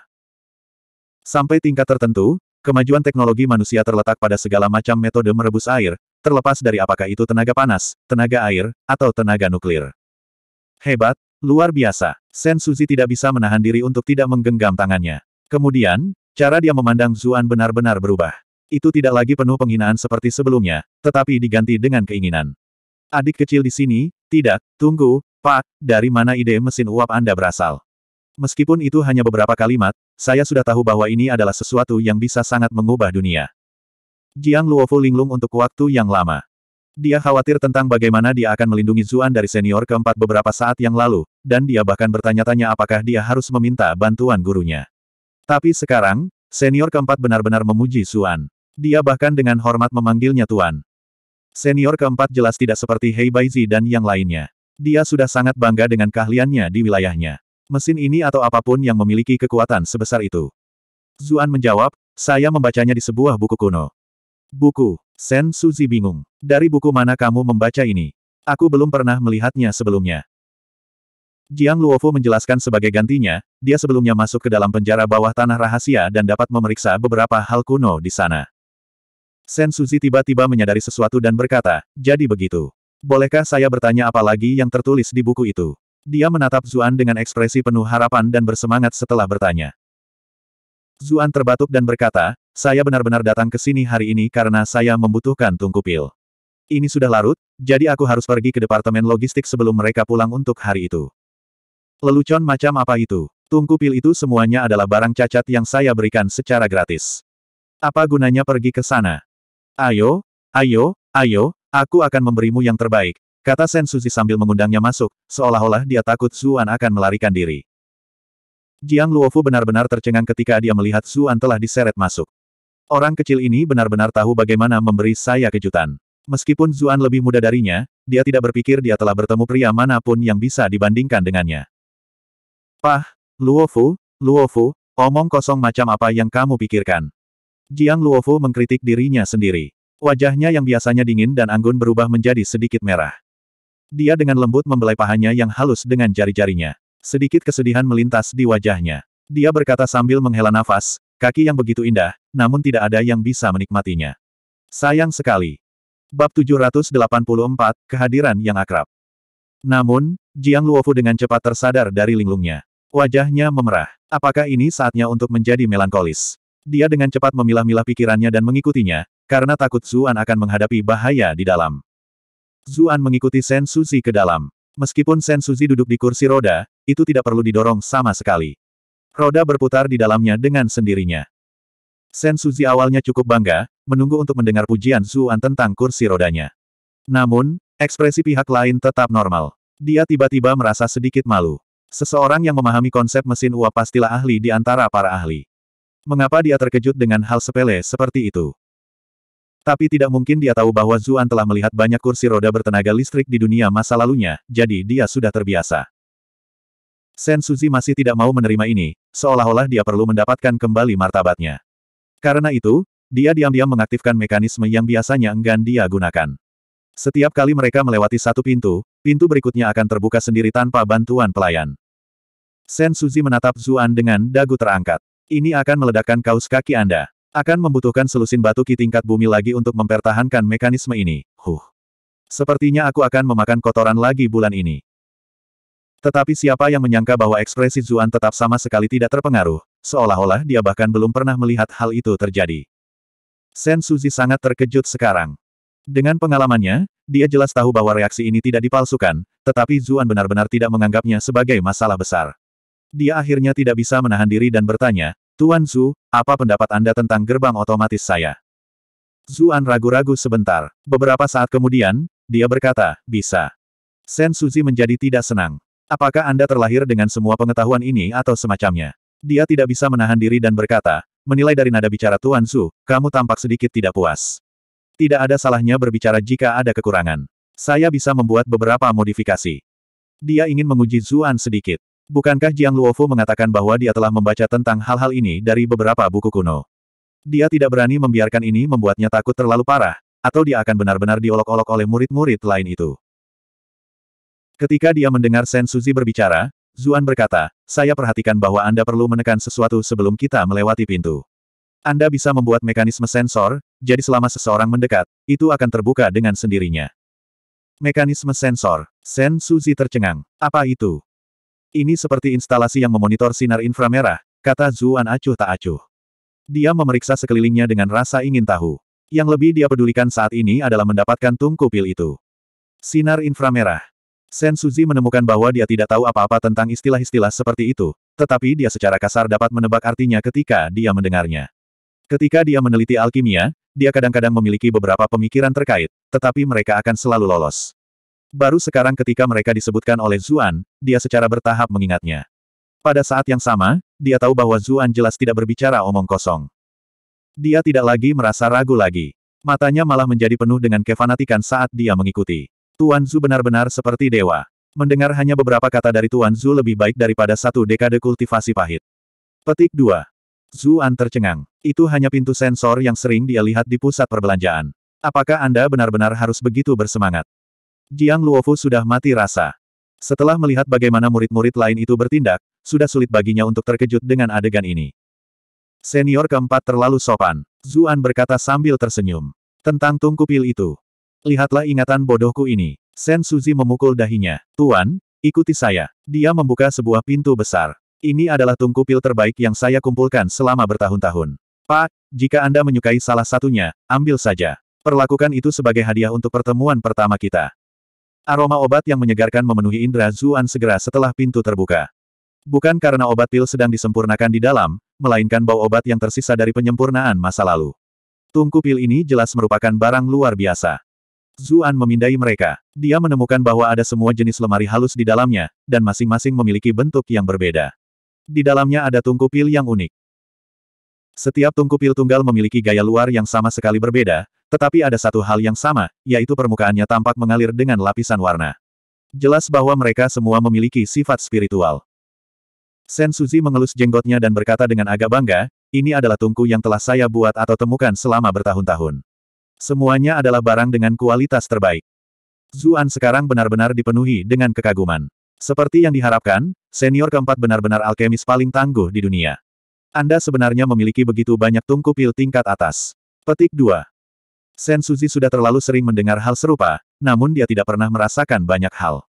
Sampai tingkat tertentu, kemajuan teknologi manusia terletak pada segala macam metode merebus air, terlepas dari apakah itu tenaga panas, tenaga air, atau tenaga nuklir. Hebat, luar biasa. Sen Suzi tidak bisa menahan diri untuk tidak menggenggam tangannya. Kemudian, cara dia memandang Zuan benar-benar berubah. Itu tidak lagi penuh penghinaan seperti sebelumnya, tetapi diganti dengan keinginan. Adik kecil di sini, tidak, tunggu, Pak, dari mana ide mesin uap Anda berasal? Meskipun itu hanya beberapa kalimat, saya sudah tahu bahwa ini adalah sesuatu yang bisa sangat mengubah dunia. Jiang Luofu linglung untuk waktu yang lama. Dia khawatir tentang bagaimana dia akan melindungi Zuan dari senior keempat beberapa saat yang lalu, dan dia bahkan bertanya-tanya apakah dia harus meminta bantuan gurunya. Tapi sekarang, senior keempat benar-benar memuji Zuan. Dia bahkan dengan hormat memanggilnya Tuan. Senior keempat jelas tidak seperti Hei Baizi dan yang lainnya. Dia sudah sangat bangga dengan keahliannya di wilayahnya. Mesin ini atau apapun yang memiliki kekuatan sebesar itu. Zuan menjawab, saya membacanya di sebuah buku kuno. Buku, Sen Suzi bingung. Dari buku mana kamu membaca ini? Aku belum pernah melihatnya sebelumnya. Jiang Luofu menjelaskan sebagai gantinya, dia sebelumnya masuk ke dalam penjara bawah tanah rahasia dan dapat memeriksa beberapa hal kuno di sana. Sen Suzi tiba-tiba menyadari sesuatu dan berkata, jadi begitu. Bolehkah saya bertanya apa lagi yang tertulis di buku itu? Dia menatap Zuan dengan ekspresi penuh harapan dan bersemangat setelah bertanya. Zuan terbatuk dan berkata, saya benar-benar datang ke sini hari ini karena saya membutuhkan tungku pil. Ini sudah larut, jadi aku harus pergi ke departemen logistik sebelum mereka pulang untuk hari itu. Lelucon macam apa itu? Tungku pil itu semuanya adalah barang cacat yang saya berikan secara gratis. Apa gunanya pergi ke sana? Ayo, ayo, ayo, Aku akan memberimu yang terbaik, kata Sen Suzi sambil mengundangnya masuk, seolah-olah dia takut Zuan akan melarikan diri. Jiang Luofu benar-benar tercengang ketika dia melihat Zuan telah diseret masuk. Orang kecil ini benar-benar tahu bagaimana memberi saya kejutan. Meskipun Zuan lebih muda darinya, dia tidak berpikir dia telah bertemu pria manapun yang bisa dibandingkan dengannya. Pah, Luofu, Luofu, omong kosong macam apa yang kamu pikirkan. Jiang Luofu mengkritik dirinya sendiri. Wajahnya yang biasanya dingin dan anggun berubah menjadi sedikit merah. Dia dengan lembut membelai pahanya yang halus dengan jari-jarinya. Sedikit kesedihan melintas di wajahnya. Dia berkata sambil menghela nafas, kaki yang begitu indah, namun tidak ada yang bisa menikmatinya. Sayang sekali. Bab 784, Kehadiran yang akrab. Namun, Jiang Luofu dengan cepat tersadar dari linglungnya. Wajahnya memerah. Apakah ini saatnya untuk menjadi melankolis? Dia dengan cepat memilah-milah pikirannya dan mengikutinya, karena takut Zuan akan menghadapi bahaya di dalam. Zuan mengikuti Sen Suzi ke dalam. Meskipun Sen Suzi duduk di kursi roda, itu tidak perlu didorong sama sekali. Roda berputar di dalamnya dengan sendirinya. Sen Suzi awalnya cukup bangga, menunggu untuk mendengar pujian Zuan tentang kursi rodanya. Namun, ekspresi pihak lain tetap normal. Dia tiba-tiba merasa sedikit malu. Seseorang yang memahami konsep mesin uap pastilah ahli di antara para ahli. Mengapa dia terkejut dengan hal sepele seperti itu? Tapi tidak mungkin dia tahu bahwa Zuan telah melihat banyak kursi roda bertenaga listrik di dunia masa lalunya, jadi dia sudah terbiasa. Sen Suzi masih tidak mau menerima ini, seolah-olah dia perlu mendapatkan kembali martabatnya. Karena itu, dia diam-diam mengaktifkan mekanisme yang biasanya enggan dia gunakan. Setiap kali mereka melewati satu pintu, pintu berikutnya akan terbuka sendiri tanpa bantuan pelayan. Sen Suzi menatap Zuan dengan dagu terangkat. Ini akan meledakkan kaos kaki Anda. Akan membutuhkan selusin batu ki tingkat bumi lagi untuk mempertahankan mekanisme ini. Huh. Sepertinya aku akan memakan kotoran lagi bulan ini. Tetapi siapa yang menyangka bahwa ekspresi Zuan tetap sama sekali tidak terpengaruh, seolah-olah dia bahkan belum pernah melihat hal itu terjadi. Sen Suzi sangat terkejut sekarang. Dengan pengalamannya, dia jelas tahu bahwa reaksi ini tidak dipalsukan, tetapi Zuan benar-benar tidak menganggapnya sebagai masalah besar. Dia akhirnya tidak bisa menahan diri dan bertanya, Tuan Zhu, apa pendapat Anda tentang gerbang otomatis saya? Zuan ragu-ragu sebentar. Beberapa saat kemudian, dia berkata, bisa. Sen Suzi menjadi tidak senang. Apakah Anda terlahir dengan semua pengetahuan ini atau semacamnya? Dia tidak bisa menahan diri dan berkata, menilai dari nada bicara Tuan Su, kamu tampak sedikit tidak puas. Tidak ada salahnya berbicara jika ada kekurangan. Saya bisa membuat beberapa modifikasi. Dia ingin menguji Zuan sedikit. Bukankah Jiang Luofu mengatakan bahwa dia telah membaca tentang hal-hal ini dari beberapa buku kuno? Dia tidak berani membiarkan ini membuatnya takut terlalu parah, atau dia akan benar-benar diolok-olok oleh murid-murid lain itu. Ketika dia mendengar Sen Suzi berbicara, Zuan berkata, saya perhatikan bahwa Anda perlu menekan sesuatu sebelum kita melewati pintu. Anda bisa membuat mekanisme sensor, jadi selama seseorang mendekat, itu akan terbuka dengan sendirinya. Mekanisme sensor, Sen Suzi tercengang. Apa itu? Ini seperti instalasi yang memonitor sinar inframerah, kata Zuan acuh tak acuh. Dia memeriksa sekelilingnya dengan rasa ingin tahu. Yang lebih dia pedulikan saat ini adalah mendapatkan tungku kupil itu. Sinar inframerah. Sen Suzi menemukan bahwa dia tidak tahu apa-apa tentang istilah-istilah seperti itu, tetapi dia secara kasar dapat menebak artinya ketika dia mendengarnya. Ketika dia meneliti alkimia, dia kadang-kadang memiliki beberapa pemikiran terkait, tetapi mereka akan selalu lolos. Baru sekarang ketika mereka disebutkan oleh Zuan, dia secara bertahap mengingatnya. Pada saat yang sama, dia tahu bahwa Zuan jelas tidak berbicara omong kosong. Dia tidak lagi merasa ragu lagi. Matanya malah menjadi penuh dengan kefanatikan saat dia mengikuti. Tuan Zu benar-benar seperti dewa. Mendengar hanya beberapa kata dari Tuan Zu lebih baik daripada satu dekade kultivasi pahit. Petik 2. Zuan tercengang. Itu hanya pintu sensor yang sering dia lihat di pusat perbelanjaan. Apakah Anda benar-benar harus begitu bersemangat? Jiang Luofu sudah mati rasa. Setelah melihat bagaimana murid-murid lain itu bertindak, sudah sulit baginya untuk terkejut dengan adegan ini. Senior keempat terlalu sopan. Zuan berkata sambil tersenyum. Tentang tungku pil itu. Lihatlah ingatan bodohku ini. Sen Suzi memukul dahinya. Tuan, ikuti saya. Dia membuka sebuah pintu besar. Ini adalah tungku pil terbaik yang saya kumpulkan selama bertahun-tahun. Pak, jika Anda menyukai salah satunya, ambil saja. Perlakukan itu sebagai hadiah untuk pertemuan pertama kita. Aroma obat yang menyegarkan memenuhi indera Zuan segera setelah pintu terbuka. Bukan karena obat pil sedang disempurnakan di dalam, melainkan bau obat yang tersisa dari penyempurnaan masa lalu. Tungku pil ini jelas merupakan barang luar biasa. Zuan memindai mereka. Dia menemukan bahwa ada semua jenis lemari halus di dalamnya, dan masing-masing memiliki bentuk yang berbeda. Di dalamnya ada tungku pil yang unik. Setiap tungku pil tunggal memiliki gaya luar yang sama sekali berbeda, tetapi ada satu hal yang sama, yaitu permukaannya tampak mengalir dengan lapisan warna. Jelas bahwa mereka semua memiliki sifat spiritual. Sen Suzi mengelus jenggotnya dan berkata dengan agak bangga, ini adalah tungku yang telah saya buat atau temukan selama bertahun-tahun. Semuanya adalah barang dengan kualitas terbaik. Zuan sekarang benar-benar dipenuhi dengan kekaguman. Seperti yang diharapkan, senior keempat benar-benar alkemis paling tangguh di dunia. Anda sebenarnya memiliki begitu banyak tungku pil tingkat atas. Petik 2. Sen Suzi sudah terlalu sering mendengar hal serupa, namun dia tidak pernah merasakan banyak hal.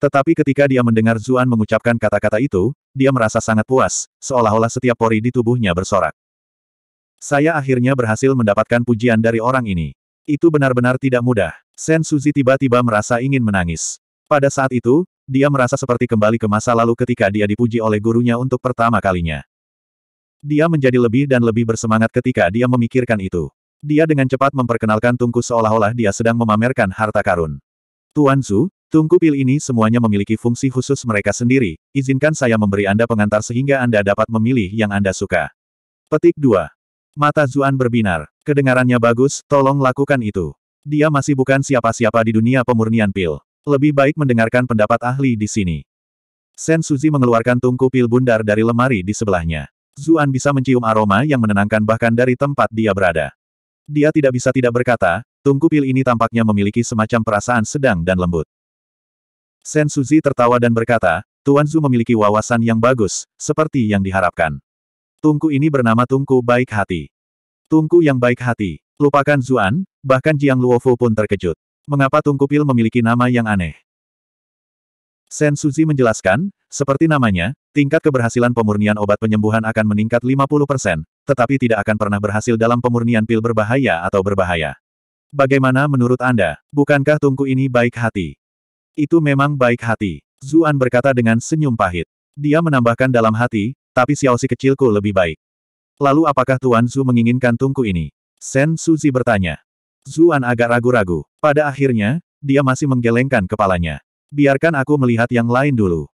Tetapi ketika dia mendengar Zuan mengucapkan kata-kata itu, dia merasa sangat puas, seolah-olah setiap pori di tubuhnya bersorak. Saya akhirnya berhasil mendapatkan pujian dari orang ini. Itu benar-benar tidak mudah. Sen Suzi tiba-tiba merasa ingin menangis. Pada saat itu, dia merasa seperti kembali ke masa lalu ketika dia dipuji oleh gurunya untuk pertama kalinya. Dia menjadi lebih dan lebih bersemangat ketika dia memikirkan itu. Dia dengan cepat memperkenalkan tungku seolah-olah dia sedang memamerkan harta karun. Tuan Zhu, tungku pil ini semuanya memiliki fungsi khusus mereka sendiri, izinkan saya memberi Anda pengantar sehingga Anda dapat memilih yang Anda suka. Petik 2. Mata Zuan berbinar. Kedengarannya bagus, tolong lakukan itu. Dia masih bukan siapa-siapa di dunia pemurnian pil. Lebih baik mendengarkan pendapat ahli di sini. Sen Suzi mengeluarkan tungku pil bundar dari lemari di sebelahnya. Zuan bisa mencium aroma yang menenangkan bahkan dari tempat dia berada. Dia tidak bisa tidak berkata, tungku pil ini tampaknya memiliki semacam perasaan sedang dan lembut. Sen Suzi tertawa dan berkata, Tuan Zhu memiliki wawasan yang bagus, seperti yang diharapkan. Tungku ini bernama Tungku Baik Hati. Tungku yang baik hati. Lupakan Zuan, bahkan Jiang Luofu pun terkejut. Mengapa Tungku Pil memiliki nama yang aneh? Sen Suzi menjelaskan, seperti namanya, tingkat keberhasilan pemurnian obat penyembuhan akan meningkat 50%, tetapi tidak akan pernah berhasil dalam pemurnian pil berbahaya atau berbahaya. Bagaimana menurut Anda, bukankah tungku ini baik hati? Itu memang baik hati. Zuan berkata dengan senyum pahit. Dia menambahkan dalam hati, tapi Xiaosi kecilku lebih baik. Lalu apakah Tuan Zhu menginginkan tungku ini? Sen Suzi bertanya. Zuan agak ragu-ragu. Pada akhirnya, dia masih menggelengkan kepalanya. Biarkan aku melihat yang lain dulu.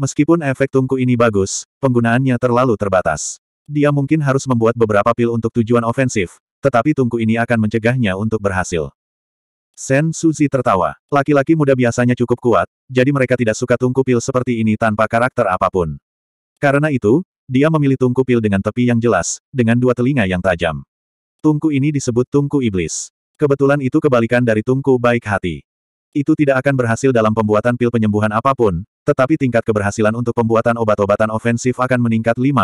Meskipun efek tungku ini bagus, penggunaannya terlalu terbatas. Dia mungkin harus membuat beberapa pil untuk tujuan ofensif, tetapi tungku ini akan mencegahnya untuk berhasil. Sen Suzi tertawa. Laki-laki muda biasanya cukup kuat, jadi mereka tidak suka tungku pil seperti ini tanpa karakter apapun. Karena itu, dia memilih tungku pil dengan tepi yang jelas, dengan dua telinga yang tajam. Tungku ini disebut tungku iblis. Kebetulan itu kebalikan dari tungku baik hati. Itu tidak akan berhasil dalam pembuatan pil penyembuhan apapun, tetapi tingkat keberhasilan untuk pembuatan obat-obatan ofensif akan meningkat 50%.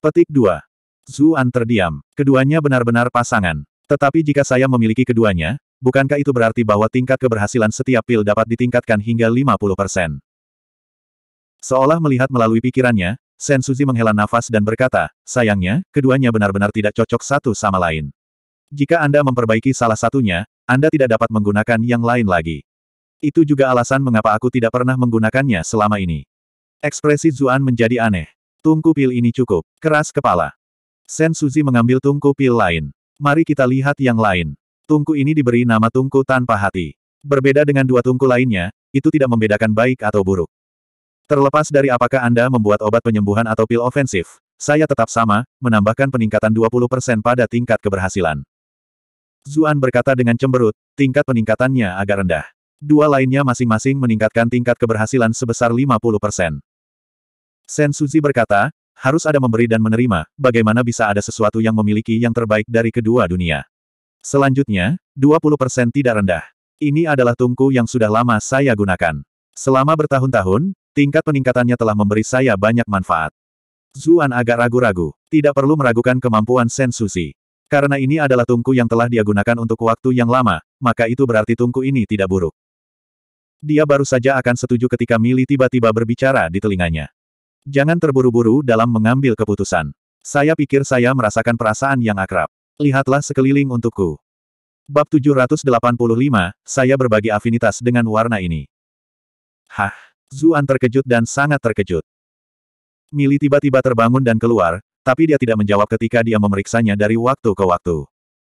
Petik 2. Zuan terdiam. Keduanya benar-benar pasangan. Tetapi jika saya memiliki keduanya, bukankah itu berarti bahwa tingkat keberhasilan setiap pil dapat ditingkatkan hingga 50%? Seolah melihat melalui pikirannya, Sen Suzy menghela nafas dan berkata, sayangnya, keduanya benar-benar tidak cocok satu sama lain. Jika Anda memperbaiki salah satunya, anda tidak dapat menggunakan yang lain lagi. Itu juga alasan mengapa aku tidak pernah menggunakannya selama ini. Ekspresi Zuan menjadi aneh. Tungku pil ini cukup. Keras kepala. Sen Suzi mengambil tungku pil lain. Mari kita lihat yang lain. Tungku ini diberi nama tungku tanpa hati. Berbeda dengan dua tungku lainnya, itu tidak membedakan baik atau buruk. Terlepas dari apakah Anda membuat obat penyembuhan atau pil ofensif, saya tetap sama, menambahkan peningkatan 20% pada tingkat keberhasilan. Zuan berkata dengan cemberut, tingkat peningkatannya agak rendah. Dua lainnya masing-masing meningkatkan tingkat keberhasilan sebesar 50%. Sen Suzi berkata, harus ada memberi dan menerima, bagaimana bisa ada sesuatu yang memiliki yang terbaik dari kedua dunia. Selanjutnya, 20% tidak rendah. Ini adalah tungku yang sudah lama saya gunakan. Selama bertahun-tahun, tingkat peningkatannya telah memberi saya banyak manfaat. Zuan agak ragu-ragu, tidak perlu meragukan kemampuan Sen Suzi. Karena ini adalah tungku yang telah dia gunakan untuk waktu yang lama, maka itu berarti tungku ini tidak buruk. Dia baru saja akan setuju ketika Mili tiba-tiba berbicara di telinganya. Jangan terburu-buru dalam mengambil keputusan. Saya pikir saya merasakan perasaan yang akrab. Lihatlah sekeliling untukku. Bab 785, saya berbagi afinitas dengan warna ini. Hah, Zuan terkejut dan sangat terkejut. Mili tiba-tiba terbangun dan keluar, tapi dia tidak menjawab ketika dia memeriksanya dari waktu ke waktu.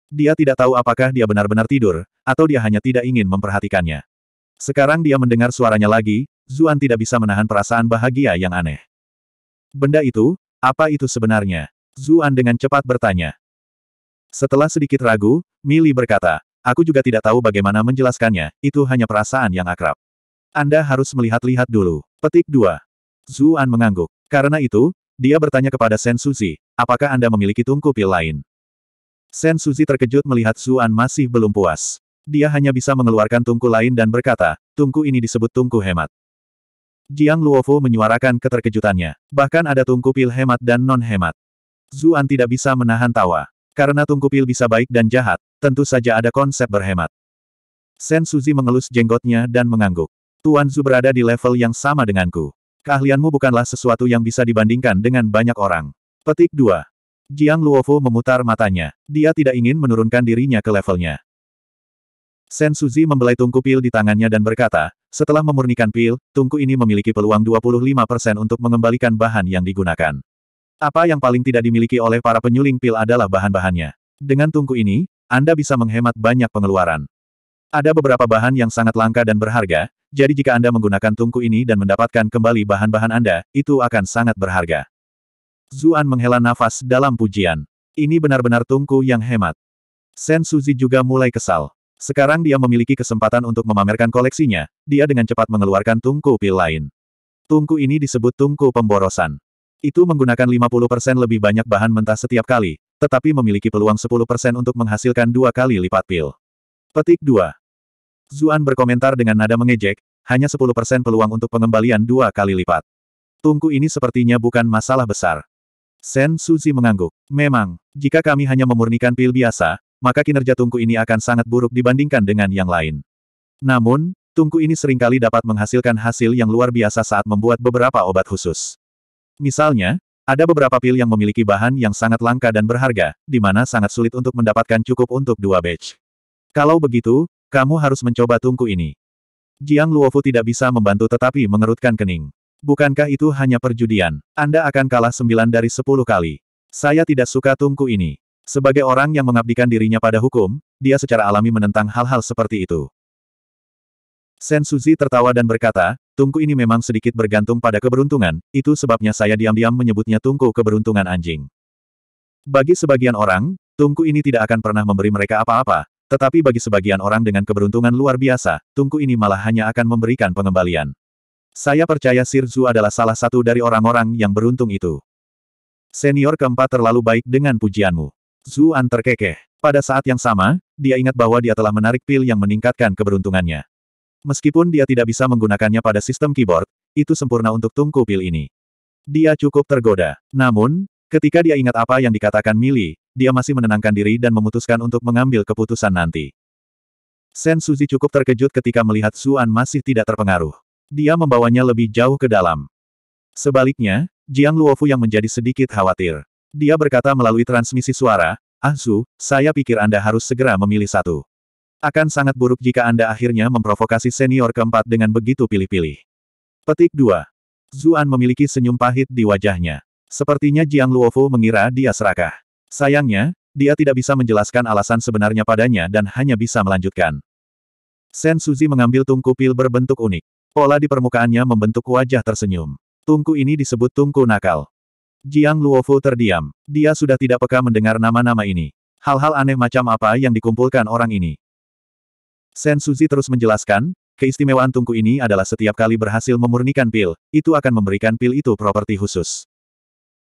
Dia tidak tahu apakah dia benar-benar tidur, atau dia hanya tidak ingin memperhatikannya. Sekarang dia mendengar suaranya lagi, Zuan tidak bisa menahan perasaan bahagia yang aneh. Benda itu, apa itu sebenarnya? Zuan dengan cepat bertanya. Setelah sedikit ragu, Mili berkata, aku juga tidak tahu bagaimana menjelaskannya, itu hanya perasaan yang akrab. Anda harus melihat-lihat dulu. Petik 2. Zuan mengangguk. Karena itu, dia bertanya kepada Sen Suzi, apakah Anda memiliki tungku pil lain? Sen Suzi terkejut melihat Suan masih belum puas. Dia hanya bisa mengeluarkan tungku lain dan berkata, tungku ini disebut tungku hemat. Jiang Luofu menyuarakan keterkejutannya. Bahkan ada tungku pil hemat dan non-hemat. Zuan tidak bisa menahan tawa. Karena tungku pil bisa baik dan jahat, tentu saja ada konsep berhemat. Sen Suzi mengelus jenggotnya dan mengangguk. Tuan Zu berada di level yang sama denganku. Keahlianmu bukanlah sesuatu yang bisa dibandingkan dengan banyak orang. Petik 2. Jiang Luofu memutar matanya. Dia tidak ingin menurunkan dirinya ke levelnya. Sen Suzi membelai tungku pil di tangannya dan berkata, setelah memurnikan pil, tungku ini memiliki peluang 25% untuk mengembalikan bahan yang digunakan. Apa yang paling tidak dimiliki oleh para penyuling pil adalah bahan-bahannya. Dengan tungku ini, Anda bisa menghemat banyak pengeluaran. Ada beberapa bahan yang sangat langka dan berharga, jadi jika Anda menggunakan tungku ini dan mendapatkan kembali bahan-bahan Anda, itu akan sangat berharga. Zuan menghela nafas dalam pujian. Ini benar-benar tungku yang hemat. Sen Suzi juga mulai kesal. Sekarang dia memiliki kesempatan untuk memamerkan koleksinya, dia dengan cepat mengeluarkan tungku pil lain. Tungku ini disebut tungku pemborosan. Itu menggunakan 50% lebih banyak bahan mentah setiap kali, tetapi memiliki peluang 10% untuk menghasilkan dua kali lipat pil. Petik 2. Zuan berkomentar dengan nada mengejek, hanya 10% peluang untuk pengembalian dua kali lipat. Tungku ini sepertinya bukan masalah besar. Sen Suzi mengangguk. Memang, jika kami hanya memurnikan pil biasa, maka kinerja tungku ini akan sangat buruk dibandingkan dengan yang lain. Namun, tungku ini seringkali dapat menghasilkan hasil yang luar biasa saat membuat beberapa obat khusus. Misalnya, ada beberapa pil yang memiliki bahan yang sangat langka dan berharga, di mana sangat sulit untuk mendapatkan cukup untuk dua batch. Kalau begitu, kamu harus mencoba tungku ini. Jiang Luofu tidak bisa membantu tetapi mengerutkan kening. Bukankah itu hanya perjudian? Anda akan kalah sembilan dari sepuluh kali. Saya tidak suka tungku ini. Sebagai orang yang mengabdikan dirinya pada hukum, dia secara alami menentang hal-hal seperti itu. Sen Suzi tertawa dan berkata, tungku ini memang sedikit bergantung pada keberuntungan, itu sebabnya saya diam-diam menyebutnya tungku keberuntungan anjing. Bagi sebagian orang, tungku ini tidak akan pernah memberi mereka apa-apa, tetapi bagi sebagian orang dengan keberuntungan luar biasa, tungku ini malah hanya akan memberikan pengembalian. Saya percaya Sir Sirzu adalah salah satu dari orang-orang yang beruntung itu. Senior keempat terlalu baik dengan pujianmu. Zuan terkekeh. Pada saat yang sama, dia ingat bahwa dia telah menarik pil yang meningkatkan keberuntungannya. Meskipun dia tidak bisa menggunakannya pada sistem keyboard, itu sempurna untuk tungku pil ini. Dia cukup tergoda. Namun, ketika dia ingat apa yang dikatakan Mili, dia masih menenangkan diri dan memutuskan untuk mengambil keputusan nanti. Sen Suzi cukup terkejut ketika melihat Suan masih tidak terpengaruh. Dia membawanya lebih jauh ke dalam. Sebaliknya, Jiang Luofu yang menjadi sedikit khawatir. Dia berkata melalui transmisi suara, Ah Su, saya pikir Anda harus segera memilih satu. Akan sangat buruk jika Anda akhirnya memprovokasi senior keempat dengan begitu pilih-pilih. Petik 2. Zuan memiliki senyum pahit di wajahnya. Sepertinya Jiang Luofu mengira dia serakah. Sayangnya, dia tidak bisa menjelaskan alasan sebenarnya padanya dan hanya bisa melanjutkan. Sen Suzi mengambil tungku pil berbentuk unik. Pola di permukaannya membentuk wajah tersenyum. Tungku ini disebut tungku nakal. Jiang Luofu terdiam. Dia sudah tidak peka mendengar nama-nama ini. Hal-hal aneh macam apa yang dikumpulkan orang ini. Sen Suzi terus menjelaskan, keistimewaan tungku ini adalah setiap kali berhasil memurnikan pil, itu akan memberikan pil itu properti khusus.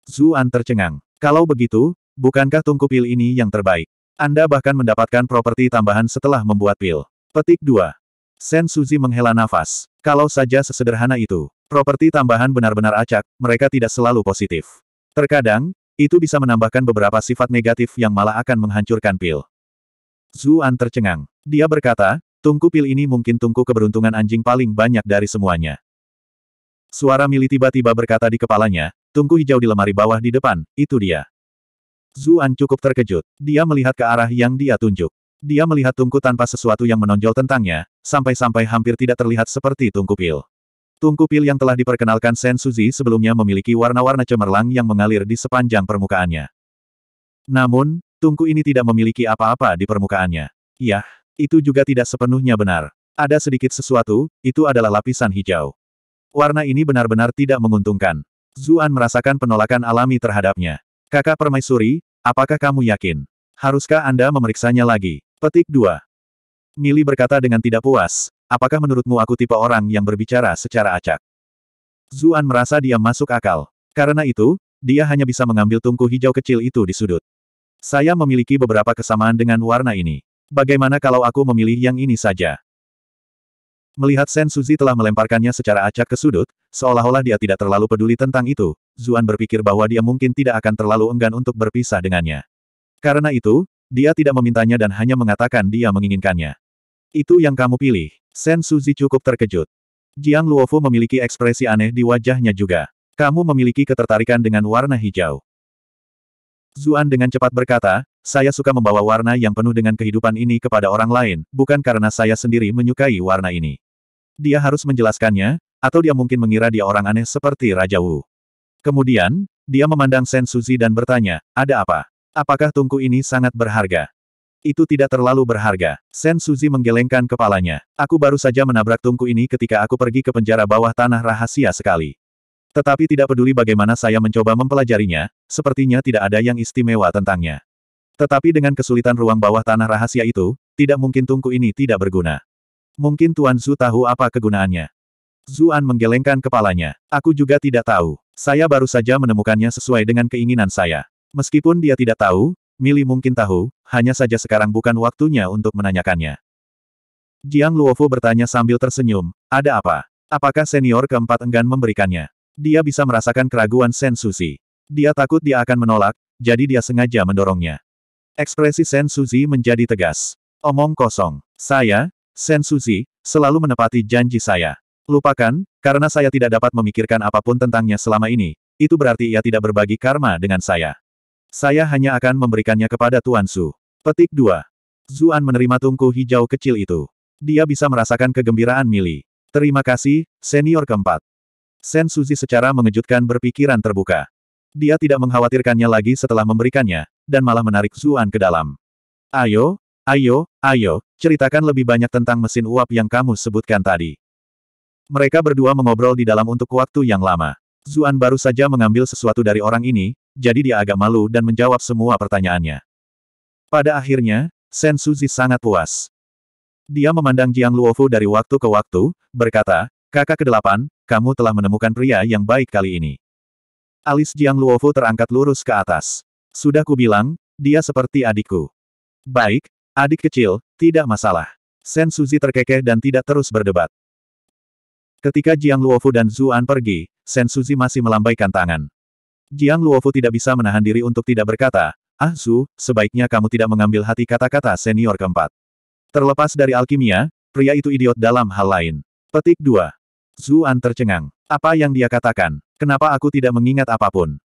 Zuan tercengang. Kalau begitu, Bukankah tungku pil ini yang terbaik? Anda bahkan mendapatkan properti tambahan setelah membuat pil. Petik 2. Sen Suzy menghela nafas. Kalau saja sesederhana itu, properti tambahan benar-benar acak, mereka tidak selalu positif. Terkadang, itu bisa menambahkan beberapa sifat negatif yang malah akan menghancurkan pil. Zuan tercengang. Dia berkata, tungku pil ini mungkin tungku keberuntungan anjing paling banyak dari semuanya. Suara Mili tiba-tiba berkata di kepalanya, tungku hijau di lemari bawah di depan, itu dia. Zuan cukup terkejut. Dia melihat ke arah yang dia tunjuk. Dia melihat tungku tanpa sesuatu yang menonjol tentangnya, sampai-sampai hampir tidak terlihat seperti tungku pil. Tungku pil yang telah diperkenalkan Sen Suzi sebelumnya memiliki warna-warna cemerlang yang mengalir di sepanjang permukaannya. Namun, tungku ini tidak memiliki apa-apa di permukaannya. Yah, itu juga tidak sepenuhnya benar. Ada sedikit sesuatu, itu adalah lapisan hijau. Warna ini benar-benar tidak menguntungkan. Zuan merasakan penolakan alami terhadapnya. Kakak permaisuri, Apakah kamu yakin? Haruskah Anda memeriksanya lagi? Petik 2. Mili berkata dengan tidak puas, apakah menurutmu aku tipe orang yang berbicara secara acak? Zuan merasa dia masuk akal. Karena itu, dia hanya bisa mengambil tungku hijau kecil itu di sudut. Saya memiliki beberapa kesamaan dengan warna ini. Bagaimana kalau aku memilih yang ini saja? Melihat Sen Suzi telah melemparkannya secara acak ke sudut, seolah-olah dia tidak terlalu peduli tentang itu, Zuan berpikir bahwa dia mungkin tidak akan terlalu enggan untuk berpisah dengannya. Karena itu, dia tidak memintanya dan hanya mengatakan dia menginginkannya. Itu yang kamu pilih. Sen Suzi cukup terkejut. Jiang Luofu memiliki ekspresi aneh di wajahnya juga. Kamu memiliki ketertarikan dengan warna hijau. Zuan dengan cepat berkata, saya suka membawa warna yang penuh dengan kehidupan ini kepada orang lain, bukan karena saya sendiri menyukai warna ini. Dia harus menjelaskannya, atau dia mungkin mengira dia orang aneh seperti Raja Wu. Kemudian, dia memandang Sen Suzi dan bertanya, ada apa? Apakah tungku ini sangat berharga? Itu tidak terlalu berharga. Sen Suzi menggelengkan kepalanya. Aku baru saja menabrak tungku ini ketika aku pergi ke penjara bawah tanah rahasia sekali. Tetapi tidak peduli bagaimana saya mencoba mempelajarinya, sepertinya tidak ada yang istimewa tentangnya. Tetapi dengan kesulitan ruang bawah tanah rahasia itu, tidak mungkin tungku ini tidak berguna. Mungkin Tuan Zhu tahu apa kegunaannya. Zuan menggelengkan kepalanya. Aku juga tidak tahu. Saya baru saja menemukannya sesuai dengan keinginan saya. Meskipun dia tidak tahu, Mili mungkin tahu, hanya saja sekarang bukan waktunya untuk menanyakannya. Jiang Luofu bertanya sambil tersenyum, ada apa? Apakah senior keempat enggan memberikannya? Dia bisa merasakan keraguan Sen Suzi. Dia takut dia akan menolak, jadi dia sengaja mendorongnya. Ekspresi Sen Suzi menjadi tegas. Omong kosong. Saya, Sen Suzi, selalu menepati janji saya. Lupakan, karena saya tidak dapat memikirkan apapun tentangnya selama ini, itu berarti ia tidak berbagi karma dengan saya. Saya hanya akan memberikannya kepada Tuan Su. Petik 2. Zuan menerima tungku hijau kecil itu. Dia bisa merasakan kegembiraan Mili. Terima kasih, senior keempat. Sen Suzi secara mengejutkan berpikiran terbuka. Dia tidak mengkhawatirkannya lagi setelah memberikannya, dan malah menarik Zuan ke dalam. Ayo, Ayo, ayo, ceritakan lebih banyak tentang mesin uap yang kamu sebutkan tadi. Mereka berdua mengobrol di dalam untuk waktu yang lama. Zuan baru saja mengambil sesuatu dari orang ini, jadi dia agak malu dan menjawab semua pertanyaannya. Pada akhirnya, Sen Suzi sangat puas. Dia memandang Jiang Luofu dari waktu ke waktu, berkata, Kakak kedelapan, kamu telah menemukan pria yang baik kali ini. Alis Jiang Luofu terangkat lurus ke atas. Sudah kubilang, dia seperti adikku. Baik, Adik kecil, tidak masalah. Sen Suzi terkekeh dan tidak terus berdebat. Ketika Jiang Luofu dan Zuan pergi, Sen Suzi masih melambaikan tangan. Jiang Luofu tidak bisa menahan diri untuk tidak berkata, Ah Zu, sebaiknya kamu tidak mengambil hati kata-kata senior keempat. Terlepas dari alkimia, pria itu idiot dalam hal lain. Petik 2. Zuan tercengang. Apa yang dia katakan? Kenapa aku tidak mengingat apapun?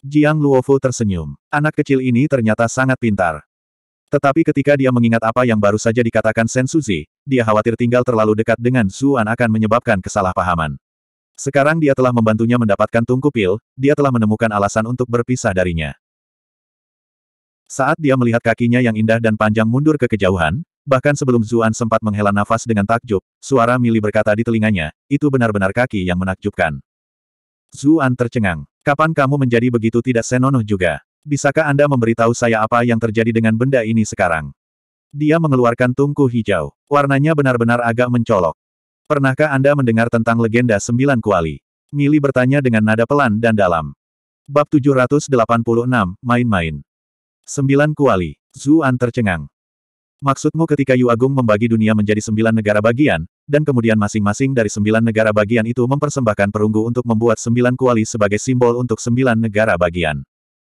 Jiang Luofu tersenyum. Anak kecil ini ternyata sangat pintar. Tetapi ketika dia mengingat apa yang baru saja dikatakan Sen Suzi, dia khawatir tinggal terlalu dekat dengan Zuan akan menyebabkan kesalahpahaman. Sekarang dia telah membantunya mendapatkan tungku pil, dia telah menemukan alasan untuk berpisah darinya. Saat dia melihat kakinya yang indah dan panjang mundur ke kejauhan, Bahkan sebelum Zuan sempat menghela nafas dengan takjub, suara Mili berkata di telinganya, itu benar-benar kaki yang menakjubkan. Zuan tercengang. Kapan kamu menjadi begitu tidak senonoh juga? bisakah Anda memberitahu saya apa yang terjadi dengan benda ini sekarang? Dia mengeluarkan tungku hijau. Warnanya benar-benar agak mencolok. Pernahkah Anda mendengar tentang legenda sembilan kuali? Mili bertanya dengan nada pelan dan dalam. Bab 786, Main-Main. Sembilan kuali. Zuan tercengang. Maksudmu ketika Yu Agung membagi dunia menjadi sembilan negara bagian, dan kemudian masing-masing dari sembilan negara bagian itu mempersembahkan perunggu untuk membuat sembilan kuali sebagai simbol untuk sembilan negara bagian.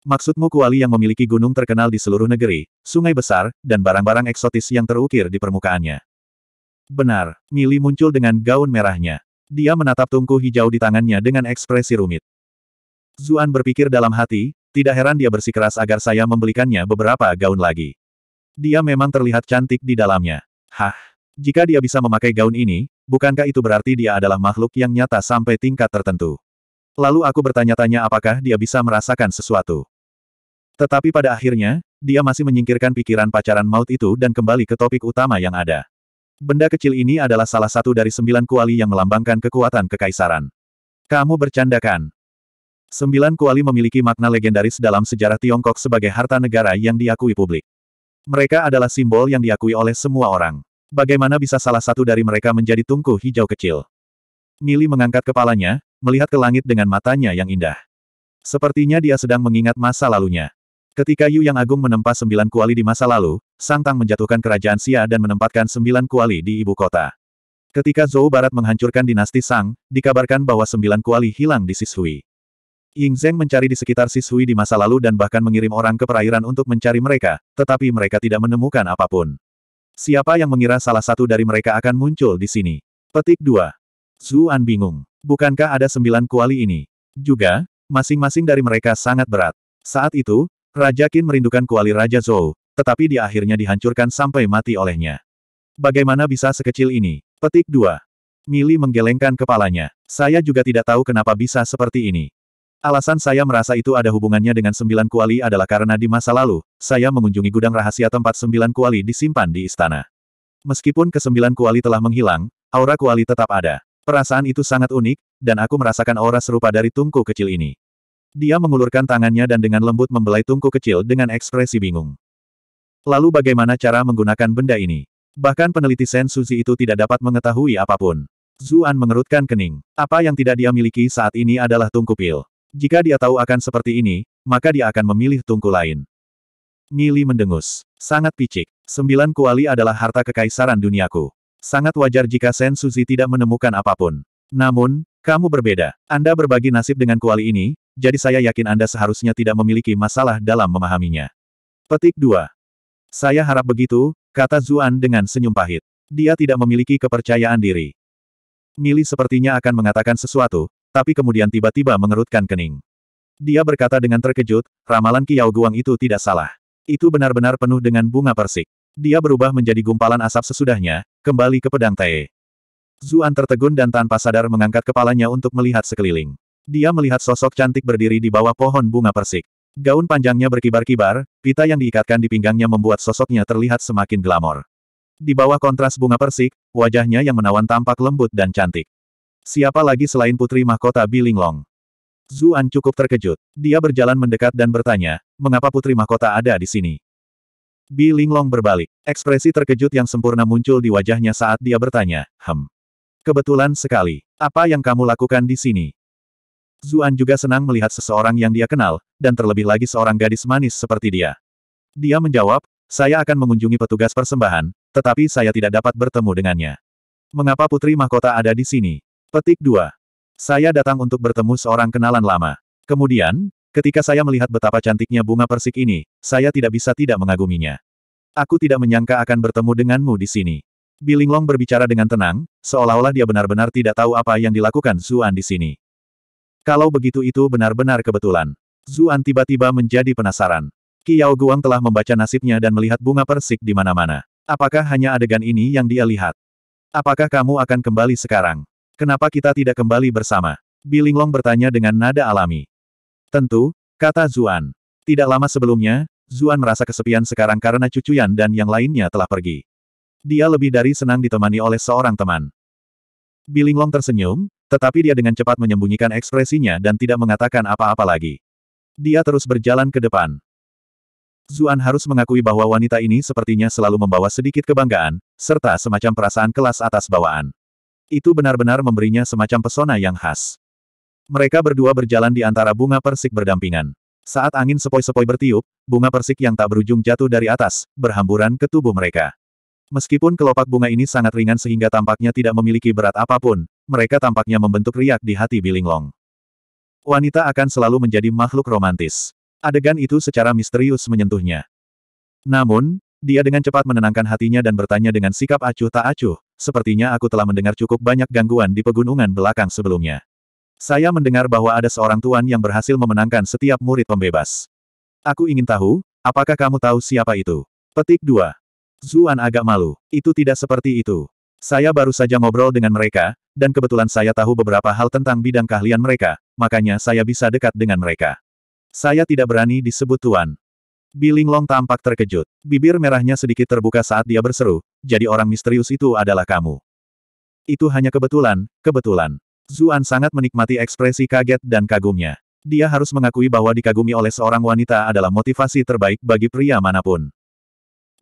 Maksudmu kuali yang memiliki gunung terkenal di seluruh negeri, sungai besar, dan barang-barang eksotis yang terukir di permukaannya. Benar, Mili muncul dengan gaun merahnya. Dia menatap tungku hijau di tangannya dengan ekspresi rumit. Zuan berpikir dalam hati, tidak heran dia bersikeras agar saya membelikannya beberapa gaun lagi. Dia memang terlihat cantik di dalamnya. Hah, jika dia bisa memakai gaun ini, bukankah itu berarti dia adalah makhluk yang nyata sampai tingkat tertentu? Lalu aku bertanya-tanya apakah dia bisa merasakan sesuatu. Tetapi pada akhirnya, dia masih menyingkirkan pikiran pacaran maut itu dan kembali ke topik utama yang ada. Benda kecil ini adalah salah satu dari sembilan kuali yang melambangkan kekuatan kekaisaran. Kamu bercandakan. Sembilan kuali memiliki makna legendaris dalam sejarah Tiongkok sebagai harta negara yang diakui publik. Mereka adalah simbol yang diakui oleh semua orang. Bagaimana bisa salah satu dari mereka menjadi tungku hijau kecil? Mili mengangkat kepalanya, melihat ke langit dengan matanya yang indah. Sepertinya dia sedang mengingat masa lalunya. Ketika Yu Yang Agung menempa sembilan kuali di masa lalu, Sang Tang menjatuhkan kerajaan Xia dan menempatkan sembilan kuali di ibu kota. Ketika Zhou Barat menghancurkan dinasti Sang, dikabarkan bahwa sembilan kuali hilang di Sisui. Ying Zheng mencari di sekitar Sisui di masa lalu dan bahkan mengirim orang ke perairan untuk mencari mereka, tetapi mereka tidak menemukan apapun. Siapa yang mengira salah satu dari mereka akan muncul di sini? Petik 2. Zuan bingung. Bukankah ada sembilan kuali ini? Juga, masing-masing dari mereka sangat berat. Saat itu, Raja Qin merindukan kuali Raja Zhou, tetapi dia akhirnya dihancurkan sampai mati olehnya. Bagaimana bisa sekecil ini? Petik 2. Mili menggelengkan kepalanya. Saya juga tidak tahu kenapa bisa seperti ini. Alasan saya merasa itu ada hubungannya dengan sembilan kuali adalah karena di masa lalu, saya mengunjungi gudang rahasia tempat sembilan kuali disimpan di istana. Meskipun kesembilan kuali telah menghilang, aura kuali tetap ada. Perasaan itu sangat unik, dan aku merasakan aura serupa dari tungku kecil ini. Dia mengulurkan tangannya dan dengan lembut membelai tungku kecil dengan ekspresi bingung. Lalu bagaimana cara menggunakan benda ini? Bahkan peneliti Sen Suzi itu tidak dapat mengetahui apapun. Zuan mengerutkan kening. Apa yang tidak dia miliki saat ini adalah tungku pil. Jika dia tahu akan seperti ini, maka dia akan memilih tungku lain. Mili mendengus. Sangat picik. Sembilan kuali adalah harta kekaisaran duniaku. Sangat wajar jika Sen Suzi tidak menemukan apapun. Namun, kamu berbeda. Anda berbagi nasib dengan kuali ini, jadi saya yakin Anda seharusnya tidak memiliki masalah dalam memahaminya. Petik 2. Saya harap begitu, kata Zuan dengan senyum pahit. Dia tidak memiliki kepercayaan diri. Mili sepertinya akan mengatakan sesuatu, tapi kemudian tiba-tiba mengerutkan kening. Dia berkata dengan terkejut, ramalan Kiao Guang itu tidak salah. Itu benar-benar penuh dengan bunga persik. Dia berubah menjadi gumpalan asap sesudahnya, kembali ke pedang Tae. Zuan tertegun dan tanpa sadar mengangkat kepalanya untuk melihat sekeliling. Dia melihat sosok cantik berdiri di bawah pohon bunga persik. Gaun panjangnya berkibar-kibar, pita yang diikatkan di pinggangnya membuat sosoknya terlihat semakin glamor. Di bawah kontras bunga persik, wajahnya yang menawan tampak lembut dan cantik. Siapa lagi selain putri mahkota Bilinglong? Zuan cukup terkejut. Dia berjalan mendekat dan bertanya, mengapa putri mahkota ada di sini? Bi Linglong berbalik. Ekspresi terkejut yang sempurna muncul di wajahnya saat dia bertanya, Hem. Kebetulan sekali. Apa yang kamu lakukan di sini? Zuan juga senang melihat seseorang yang dia kenal, dan terlebih lagi seorang gadis manis seperti dia. Dia menjawab, saya akan mengunjungi petugas persembahan, tetapi saya tidak dapat bertemu dengannya. Mengapa Putri Mahkota ada di sini? Petik 2. Saya datang untuk bertemu seorang kenalan lama. Kemudian, Ketika saya melihat betapa cantiknya bunga persik ini, saya tidak bisa tidak mengaguminya. Aku tidak menyangka akan bertemu denganmu di sini. Bilinglong berbicara dengan tenang, seolah-olah dia benar-benar tidak tahu apa yang dilakukan Zuan di sini. Kalau begitu itu benar-benar kebetulan. Zuan tiba-tiba menjadi penasaran. Kiao Guang telah membaca nasibnya dan melihat bunga persik di mana-mana. Apakah hanya adegan ini yang dia lihat? Apakah kamu akan kembali sekarang? Kenapa kita tidak kembali bersama? Bilinglong bertanya dengan nada alami. Tentu, kata Zuan. Tidak lama sebelumnya, Zuan merasa kesepian sekarang karena cucu Yan dan yang lainnya telah pergi. Dia lebih dari senang ditemani oleh seorang teman. Bilinglong tersenyum, tetapi dia dengan cepat menyembunyikan ekspresinya dan tidak mengatakan apa-apa lagi. Dia terus berjalan ke depan. Zuan harus mengakui bahwa wanita ini sepertinya selalu membawa sedikit kebanggaan, serta semacam perasaan kelas atas bawaan. Itu benar-benar memberinya semacam pesona yang khas. Mereka berdua berjalan di antara bunga persik berdampingan. Saat angin sepoi-sepoi bertiup, bunga persik yang tak berujung jatuh dari atas, berhamburan ke tubuh mereka. Meskipun kelopak bunga ini sangat ringan sehingga tampaknya tidak memiliki berat apapun, mereka tampaknya membentuk riak di hati Bilinglong. Wanita akan selalu menjadi makhluk romantis. Adegan itu secara misterius menyentuhnya. Namun, dia dengan cepat menenangkan hatinya dan bertanya dengan sikap acuh tak acuh, sepertinya aku telah mendengar cukup banyak gangguan di pegunungan belakang sebelumnya. Saya mendengar bahwa ada seorang tuan yang berhasil memenangkan setiap murid pembebas. Aku ingin tahu, apakah kamu tahu siapa itu? Petik 2. Zuan agak malu. Itu tidak seperti itu. Saya baru saja ngobrol dengan mereka, dan kebetulan saya tahu beberapa hal tentang bidang keahlian mereka, makanya saya bisa dekat dengan mereka. Saya tidak berani disebut tuan. Biling Long tampak terkejut. Bibir merahnya sedikit terbuka saat dia berseru, jadi orang misterius itu adalah kamu. Itu hanya kebetulan, kebetulan. Zuan sangat menikmati ekspresi kaget dan kagumnya. Dia harus mengakui bahwa dikagumi oleh seorang wanita adalah motivasi terbaik bagi pria manapun.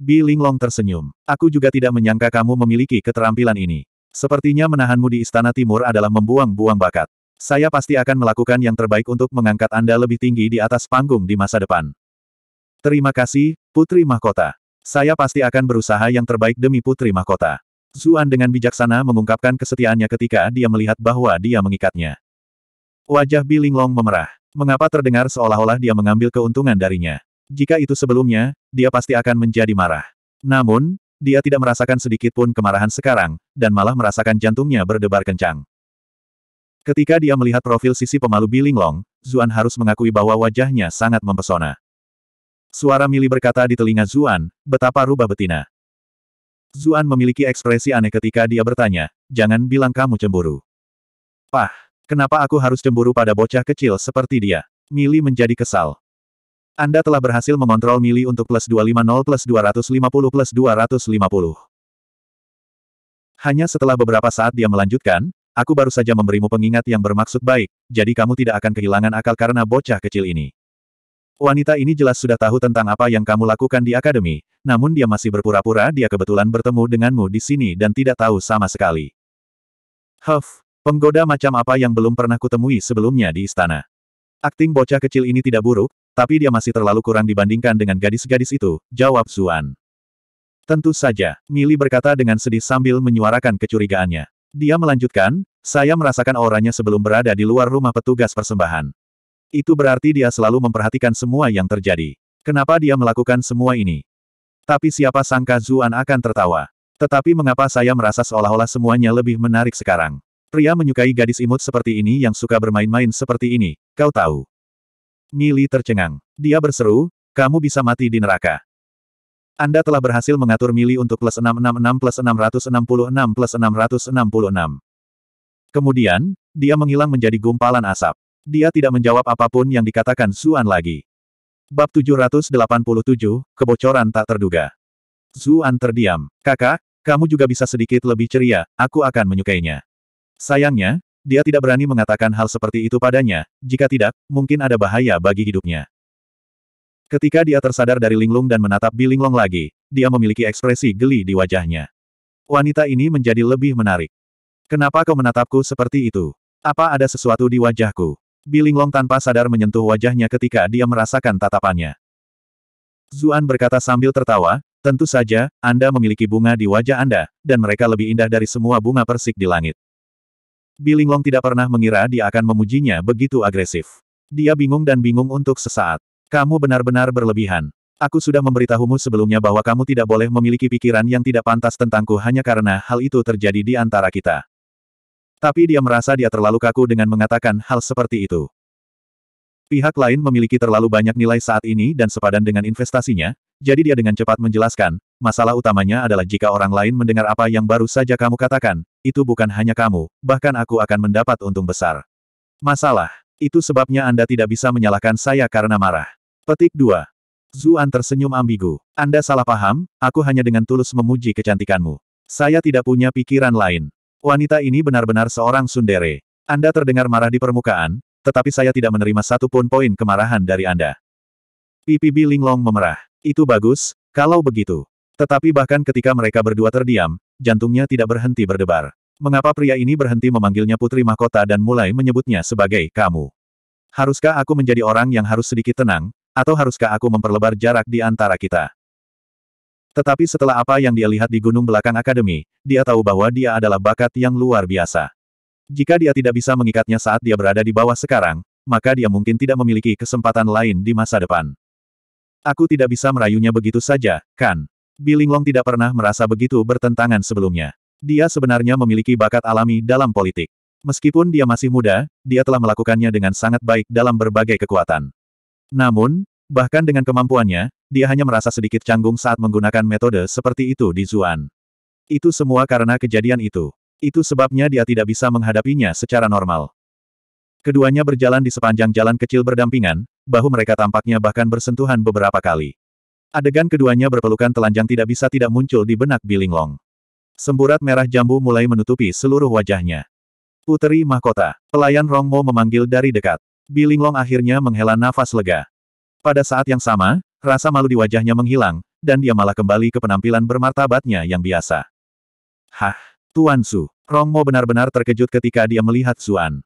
Bi Linglong tersenyum. Aku juga tidak menyangka kamu memiliki keterampilan ini. Sepertinya menahanmu di Istana Timur adalah membuang-buang bakat. Saya pasti akan melakukan yang terbaik untuk mengangkat Anda lebih tinggi di atas panggung di masa depan. Terima kasih, Putri Mahkota. Saya pasti akan berusaha yang terbaik demi Putri Mahkota. Zuan dengan bijaksana mengungkapkan kesetiaannya ketika dia melihat bahwa dia mengikatnya. Wajah Long memerah. Mengapa terdengar seolah-olah dia mengambil keuntungan darinya? Jika itu sebelumnya, dia pasti akan menjadi marah. Namun, dia tidak merasakan sedikit pun kemarahan sekarang, dan malah merasakan jantungnya berdebar kencang. Ketika dia melihat profil sisi pemalu Long, Zuan harus mengakui bahwa wajahnya sangat mempesona. Suara Mili berkata di telinga Zuan, betapa rubah betina. Zuan memiliki ekspresi aneh ketika dia bertanya, jangan bilang kamu cemburu. Pah, kenapa aku harus cemburu pada bocah kecil seperti dia? Mili menjadi kesal. Anda telah berhasil mengontrol Mili untuk plus 250 plus 250 plus 250. Hanya setelah beberapa saat dia melanjutkan, aku baru saja memberimu pengingat yang bermaksud baik, jadi kamu tidak akan kehilangan akal karena bocah kecil ini. Wanita ini jelas sudah tahu tentang apa yang kamu lakukan di akademi, namun dia masih berpura-pura dia kebetulan bertemu denganmu di sini dan tidak tahu sama sekali. Huff, penggoda macam apa yang belum pernah kutemui sebelumnya di istana. Akting bocah kecil ini tidak buruk, tapi dia masih terlalu kurang dibandingkan dengan gadis-gadis itu, jawab Zuan. Tentu saja, Mili berkata dengan sedih sambil menyuarakan kecurigaannya. Dia melanjutkan, saya merasakan auranya sebelum berada di luar rumah petugas persembahan. Itu berarti dia selalu memperhatikan semua yang terjadi. Kenapa dia melakukan semua ini? Tapi siapa sangka Zuan akan tertawa. Tetapi mengapa saya merasa seolah-olah semuanya lebih menarik sekarang? Pria menyukai gadis imut seperti ini yang suka bermain-main seperti ini, kau tahu. Mili tercengang. Dia berseru, kamu bisa mati di neraka. Anda telah berhasil mengatur Mili untuk plus 666 plus 666 plus 666. Kemudian, dia menghilang menjadi gumpalan asap. Dia tidak menjawab apapun yang dikatakan Zuan lagi. Bab 787, Kebocoran Tak Terduga. Zuan terdiam. Kakak, kamu juga bisa sedikit lebih ceria, aku akan menyukainya. Sayangnya, dia tidak berani mengatakan hal seperti itu padanya, jika tidak, mungkin ada bahaya bagi hidupnya. Ketika dia tersadar dari linglung dan menatap bilinglong lagi, dia memiliki ekspresi geli di wajahnya. Wanita ini menjadi lebih menarik. Kenapa kau menatapku seperti itu? Apa ada sesuatu di wajahku? Bilinglong tanpa sadar menyentuh wajahnya ketika dia merasakan tatapannya. Zuan berkata sambil tertawa, tentu saja, Anda memiliki bunga di wajah Anda, dan mereka lebih indah dari semua bunga persik di langit. Bilinglong tidak pernah mengira dia akan memujinya begitu agresif. Dia bingung dan bingung untuk sesaat. Kamu benar-benar berlebihan. Aku sudah memberitahumu sebelumnya bahwa kamu tidak boleh memiliki pikiran yang tidak pantas tentangku hanya karena hal itu terjadi di antara kita. Tapi dia merasa dia terlalu kaku dengan mengatakan hal seperti itu. Pihak lain memiliki terlalu banyak nilai saat ini dan sepadan dengan investasinya, jadi dia dengan cepat menjelaskan, masalah utamanya adalah jika orang lain mendengar apa yang baru saja kamu katakan, itu bukan hanya kamu, bahkan aku akan mendapat untung besar. Masalah. Itu sebabnya Anda tidak bisa menyalahkan saya karena marah. Petik 2. Zuan tersenyum ambigu. Anda salah paham, aku hanya dengan tulus memuji kecantikanmu. Saya tidak punya pikiran lain. Wanita ini benar-benar seorang sundere. Anda terdengar marah di permukaan, tetapi saya tidak menerima satu pun poin kemarahan dari Anda. Pipi Bilinglong memerah. Itu bagus, kalau begitu. Tetapi bahkan ketika mereka berdua terdiam, jantungnya tidak berhenti berdebar. Mengapa pria ini berhenti memanggilnya Putri Mahkota dan mulai menyebutnya sebagai kamu? Haruskah aku menjadi orang yang harus sedikit tenang, atau haruskah aku memperlebar jarak di antara kita? Tetapi setelah apa yang dia lihat di gunung belakang akademi, dia tahu bahwa dia adalah bakat yang luar biasa. Jika dia tidak bisa mengikatnya saat dia berada di bawah sekarang, maka dia mungkin tidak memiliki kesempatan lain di masa depan. Aku tidak bisa merayunya begitu saja, kan? Bilinglong tidak pernah merasa begitu bertentangan sebelumnya. Dia sebenarnya memiliki bakat alami dalam politik. Meskipun dia masih muda, dia telah melakukannya dengan sangat baik dalam berbagai kekuatan. Namun, bahkan dengan kemampuannya, dia hanya merasa sedikit canggung saat menggunakan metode seperti itu di Zuan. Itu semua karena kejadian itu. Itu sebabnya dia tidak bisa menghadapinya secara normal. Keduanya berjalan di sepanjang jalan kecil berdampingan, bahu mereka tampaknya bahkan bersentuhan beberapa kali. Adegan keduanya berpelukan telanjang tidak bisa tidak muncul di benak Bilinglong. Semburat merah jambu mulai menutupi seluruh wajahnya. Puteri mahkota, pelayan Rongmo memanggil dari dekat. Bilinglong akhirnya menghela nafas lega. Pada saat yang sama, Rasa malu di wajahnya menghilang, dan dia malah kembali ke penampilan bermartabatnya yang biasa. Hah, Tuan Su, Rongmo benar-benar terkejut ketika dia melihat Zuan.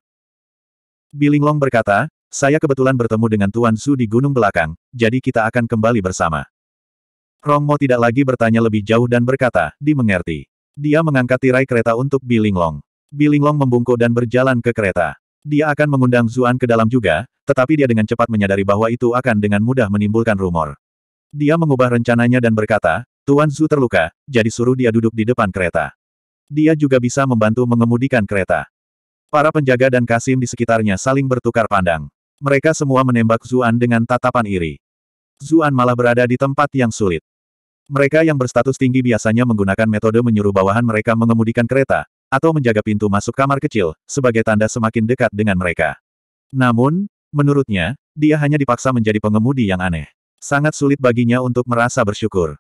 Bilinglong berkata, saya kebetulan bertemu dengan Tuan Su di gunung belakang, jadi kita akan kembali bersama. Rongmo tidak lagi bertanya lebih jauh dan berkata, dimengerti. Dia mengangkat tirai kereta untuk Bilinglong. Bilinglong membungkuk dan berjalan ke kereta. Dia akan mengundang Zuan ke dalam juga, tetapi dia dengan cepat menyadari bahwa itu akan dengan mudah menimbulkan rumor. Dia mengubah rencananya dan berkata, Tuan Zhu terluka, jadi suruh dia duduk di depan kereta. Dia juga bisa membantu mengemudikan kereta. Para penjaga dan Kasim di sekitarnya saling bertukar pandang. Mereka semua menembak Zuan dengan tatapan iri. Zuan malah berada di tempat yang sulit. Mereka yang berstatus tinggi biasanya menggunakan metode menyuruh bawahan mereka mengemudikan kereta, atau menjaga pintu masuk kamar kecil, sebagai tanda semakin dekat dengan mereka. Namun, Menurutnya, dia hanya dipaksa menjadi pengemudi yang aneh. Sangat sulit baginya untuk merasa bersyukur.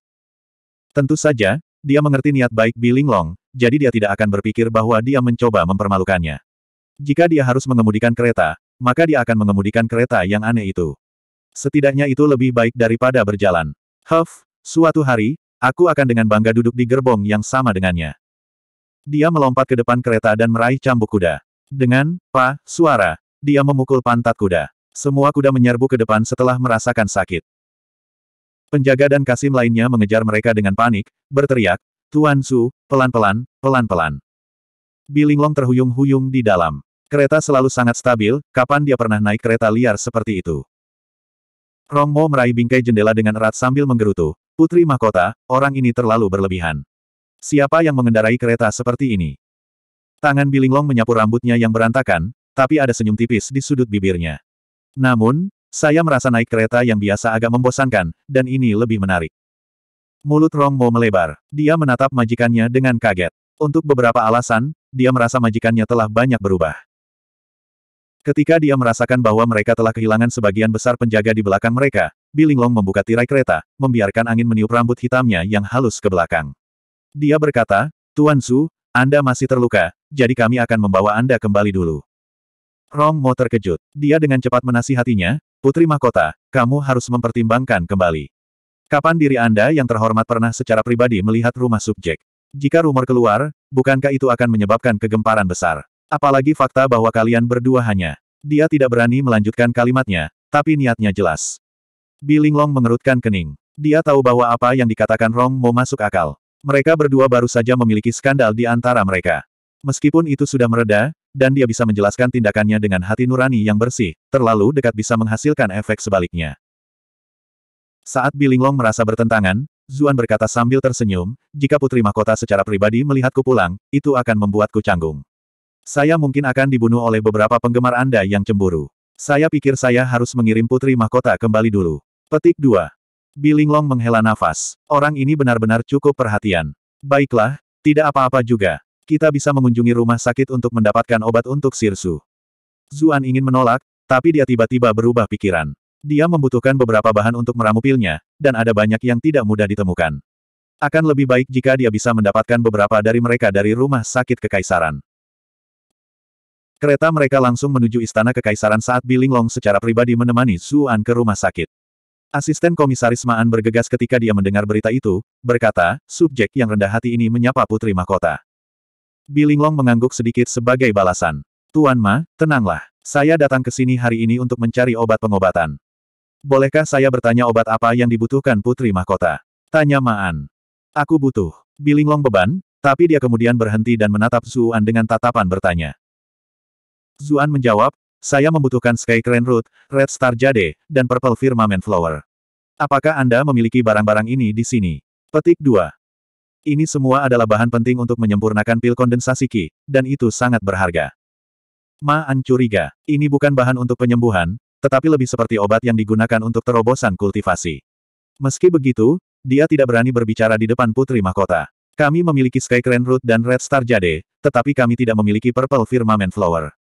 Tentu saja, dia mengerti niat baik Bilinglong, jadi dia tidak akan berpikir bahwa dia mencoba mempermalukannya. Jika dia harus mengemudikan kereta, maka dia akan mengemudikan kereta yang aneh itu. Setidaknya itu lebih baik daripada berjalan. Huff, suatu hari, aku akan dengan bangga duduk di gerbong yang sama dengannya. Dia melompat ke depan kereta dan meraih cambuk kuda. Dengan, pa, suara, dia memukul pantat kuda. Semua kuda menyerbu ke depan setelah merasakan sakit. Penjaga dan Kasim lainnya mengejar mereka dengan panik, berteriak, Tuan Su, pelan-pelan, pelan-pelan. Bilinglong terhuyung-huyung di dalam. Kereta selalu sangat stabil, kapan dia pernah naik kereta liar seperti itu? Rongmo meraih bingkai jendela dengan erat sambil menggerutu. Putri mahkota, orang ini terlalu berlebihan. Siapa yang mengendarai kereta seperti ini? Tangan Bilinglong menyapu rambutnya yang berantakan, tapi ada senyum tipis di sudut bibirnya. Namun, saya merasa naik kereta yang biasa agak membosankan, dan ini lebih menarik. Mulut Rongmo melebar. Dia menatap majikannya dengan kaget. Untuk beberapa alasan, dia merasa majikannya telah banyak berubah. Ketika dia merasakan bahwa mereka telah kehilangan sebagian besar penjaga di belakang mereka, Bilinglong membuka tirai kereta, membiarkan angin meniup rambut hitamnya yang halus ke belakang. Dia berkata, Tuan Su, Anda masih terluka, jadi kami akan membawa Anda kembali dulu. Rongmo terkejut. Dia dengan cepat menasihatinya, Putri Mahkota, kamu harus mempertimbangkan kembali. Kapan diri Anda yang terhormat pernah secara pribadi melihat rumah subjek? Jika rumor keluar, bukankah itu akan menyebabkan kegemparan besar? Apalagi fakta bahwa kalian berdua hanya. Dia tidak berani melanjutkan kalimatnya, tapi niatnya jelas. Bilinglong mengerutkan kening. Dia tahu bahwa apa yang dikatakan Rong mau masuk akal. Mereka berdua baru saja memiliki skandal di antara mereka. Meskipun itu sudah mereda, dan dia bisa menjelaskan tindakannya dengan hati nurani yang bersih, terlalu dekat bisa menghasilkan efek sebaliknya. Saat Bilinglong merasa bertentangan, Zuan berkata sambil tersenyum, jika Putri Mahkota secara pribadi melihatku pulang, itu akan membuatku canggung. Saya mungkin akan dibunuh oleh beberapa penggemar Anda yang cemburu. Saya pikir saya harus mengirim Putri Mahkota kembali dulu. Petik 2. Bilinglong menghela nafas. Orang ini benar-benar cukup perhatian. Baiklah, tidak apa-apa juga kita bisa mengunjungi rumah sakit untuk mendapatkan obat untuk Sirsu. Zuan ingin menolak, tapi dia tiba-tiba berubah pikiran. Dia membutuhkan beberapa bahan untuk meramu pilnya, dan ada banyak yang tidak mudah ditemukan. Akan lebih baik jika dia bisa mendapatkan beberapa dari mereka dari rumah sakit kekaisaran. Kereta mereka langsung menuju istana kekaisaran saat Long secara pribadi menemani Zuan ke rumah sakit. Asisten komisaris Maan bergegas ketika dia mendengar berita itu, berkata, subjek yang rendah hati ini menyapa putri mahkota. Bilinglong mengangguk sedikit sebagai balasan. Tuan Ma, tenanglah. Saya datang ke sini hari ini untuk mencari obat pengobatan. Bolehkah saya bertanya obat apa yang dibutuhkan Putri Mahkota? Tanya Maan. Aku butuh. Bilinglong beban, tapi dia kemudian berhenti dan menatap Zuan dengan tatapan bertanya. Zuan menjawab, saya membutuhkan Sky Crane Root, Red Star Jade, dan Purple Firmament Flower. Apakah Anda memiliki barang-barang ini di sini? Petik 2. Ini semua adalah bahan penting untuk menyempurnakan pil kondensasi Ki, dan itu sangat berharga. Ma An curiga, ini bukan bahan untuk penyembuhan, tetapi lebih seperti obat yang digunakan untuk terobosan kultivasi. Meski begitu, dia tidak berani berbicara di depan Putri Mahkota. Kami memiliki Skycrane Root dan Red Star Jade, tetapi kami tidak memiliki Purple Firmament Flower.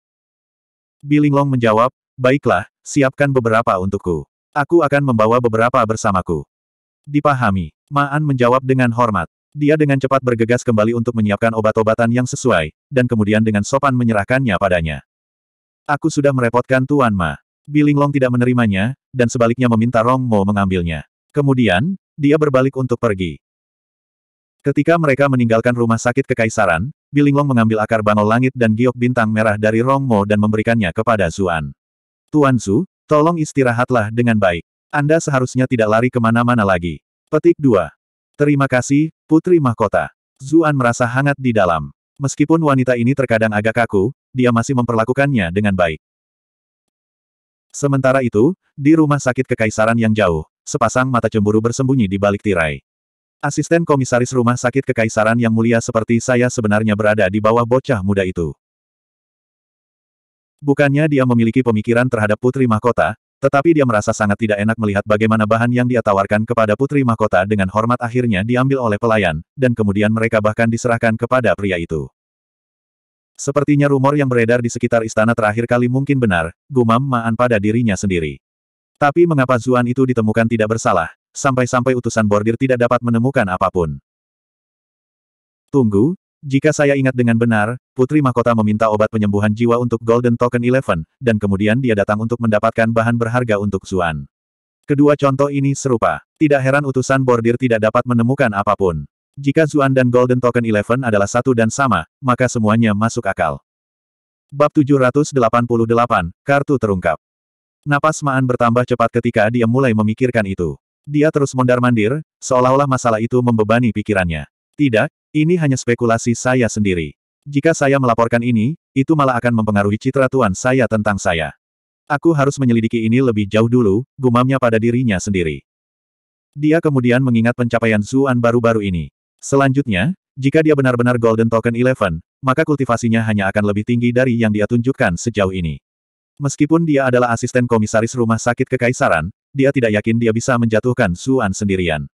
Bilinglong menjawab, baiklah, siapkan beberapa untukku. Aku akan membawa beberapa bersamaku. Dipahami, Maan menjawab dengan hormat. Dia dengan cepat bergegas kembali untuk menyiapkan obat-obatan yang sesuai, dan kemudian dengan sopan menyerahkannya padanya. Aku sudah merepotkan Tuan Ma. Bilinglong tidak menerimanya, dan sebaliknya meminta Rong Mo mengambilnya. Kemudian, dia berbalik untuk pergi. Ketika mereka meninggalkan rumah sakit kekaisaran, Bilinglong mengambil akar bangau langit dan giok bintang merah dari Rong Mo dan memberikannya kepada Zuan. Tuan Zu, tolong istirahatlah dengan baik. Anda seharusnya tidak lari kemana-mana lagi. Petik 2. Terima kasih, Putri Mahkota. Zuan merasa hangat di dalam. Meskipun wanita ini terkadang agak kaku, dia masih memperlakukannya dengan baik. Sementara itu, di rumah sakit kekaisaran yang jauh, sepasang mata cemburu bersembunyi di balik tirai. Asisten komisaris rumah sakit kekaisaran yang mulia seperti saya sebenarnya berada di bawah bocah muda itu. Bukannya dia memiliki pemikiran terhadap putri mahkota, tetapi dia merasa sangat tidak enak melihat bagaimana bahan yang dia tawarkan kepada putri mahkota dengan hormat akhirnya diambil oleh pelayan, dan kemudian mereka bahkan diserahkan kepada pria itu. Sepertinya rumor yang beredar di sekitar istana terakhir kali mungkin benar, gumam Maan pada dirinya sendiri. Tapi mengapa Zuan itu ditemukan tidak bersalah, sampai-sampai utusan bordir tidak dapat menemukan apapun. Tunggu, jika saya ingat dengan benar, Putri Mahkota meminta obat penyembuhan jiwa untuk Golden Token Eleven, dan kemudian dia datang untuk mendapatkan bahan berharga untuk Zuan. Kedua contoh ini serupa. Tidak heran utusan bordir tidak dapat menemukan apapun. Jika Zuan dan Golden Token Eleven adalah satu dan sama, maka semuanya masuk akal. Bab 788, Kartu Terungkap Napas Maan bertambah cepat ketika dia mulai memikirkan itu. Dia terus mondar-mandir, seolah-olah masalah itu membebani pikirannya. Tidak, ini hanya spekulasi saya sendiri. Jika saya melaporkan ini, itu malah akan mempengaruhi citra tuan saya tentang saya. Aku harus menyelidiki ini lebih jauh dulu, gumamnya pada dirinya sendiri. Dia kemudian mengingat pencapaian Zuan baru-baru ini. Selanjutnya, jika dia benar-benar Golden Token Eleven, maka kultivasinya hanya akan lebih tinggi dari yang dia tunjukkan sejauh ini. Meskipun dia adalah asisten komisaris rumah sakit kekaisaran, dia tidak yakin dia bisa menjatuhkan Zuan sendirian.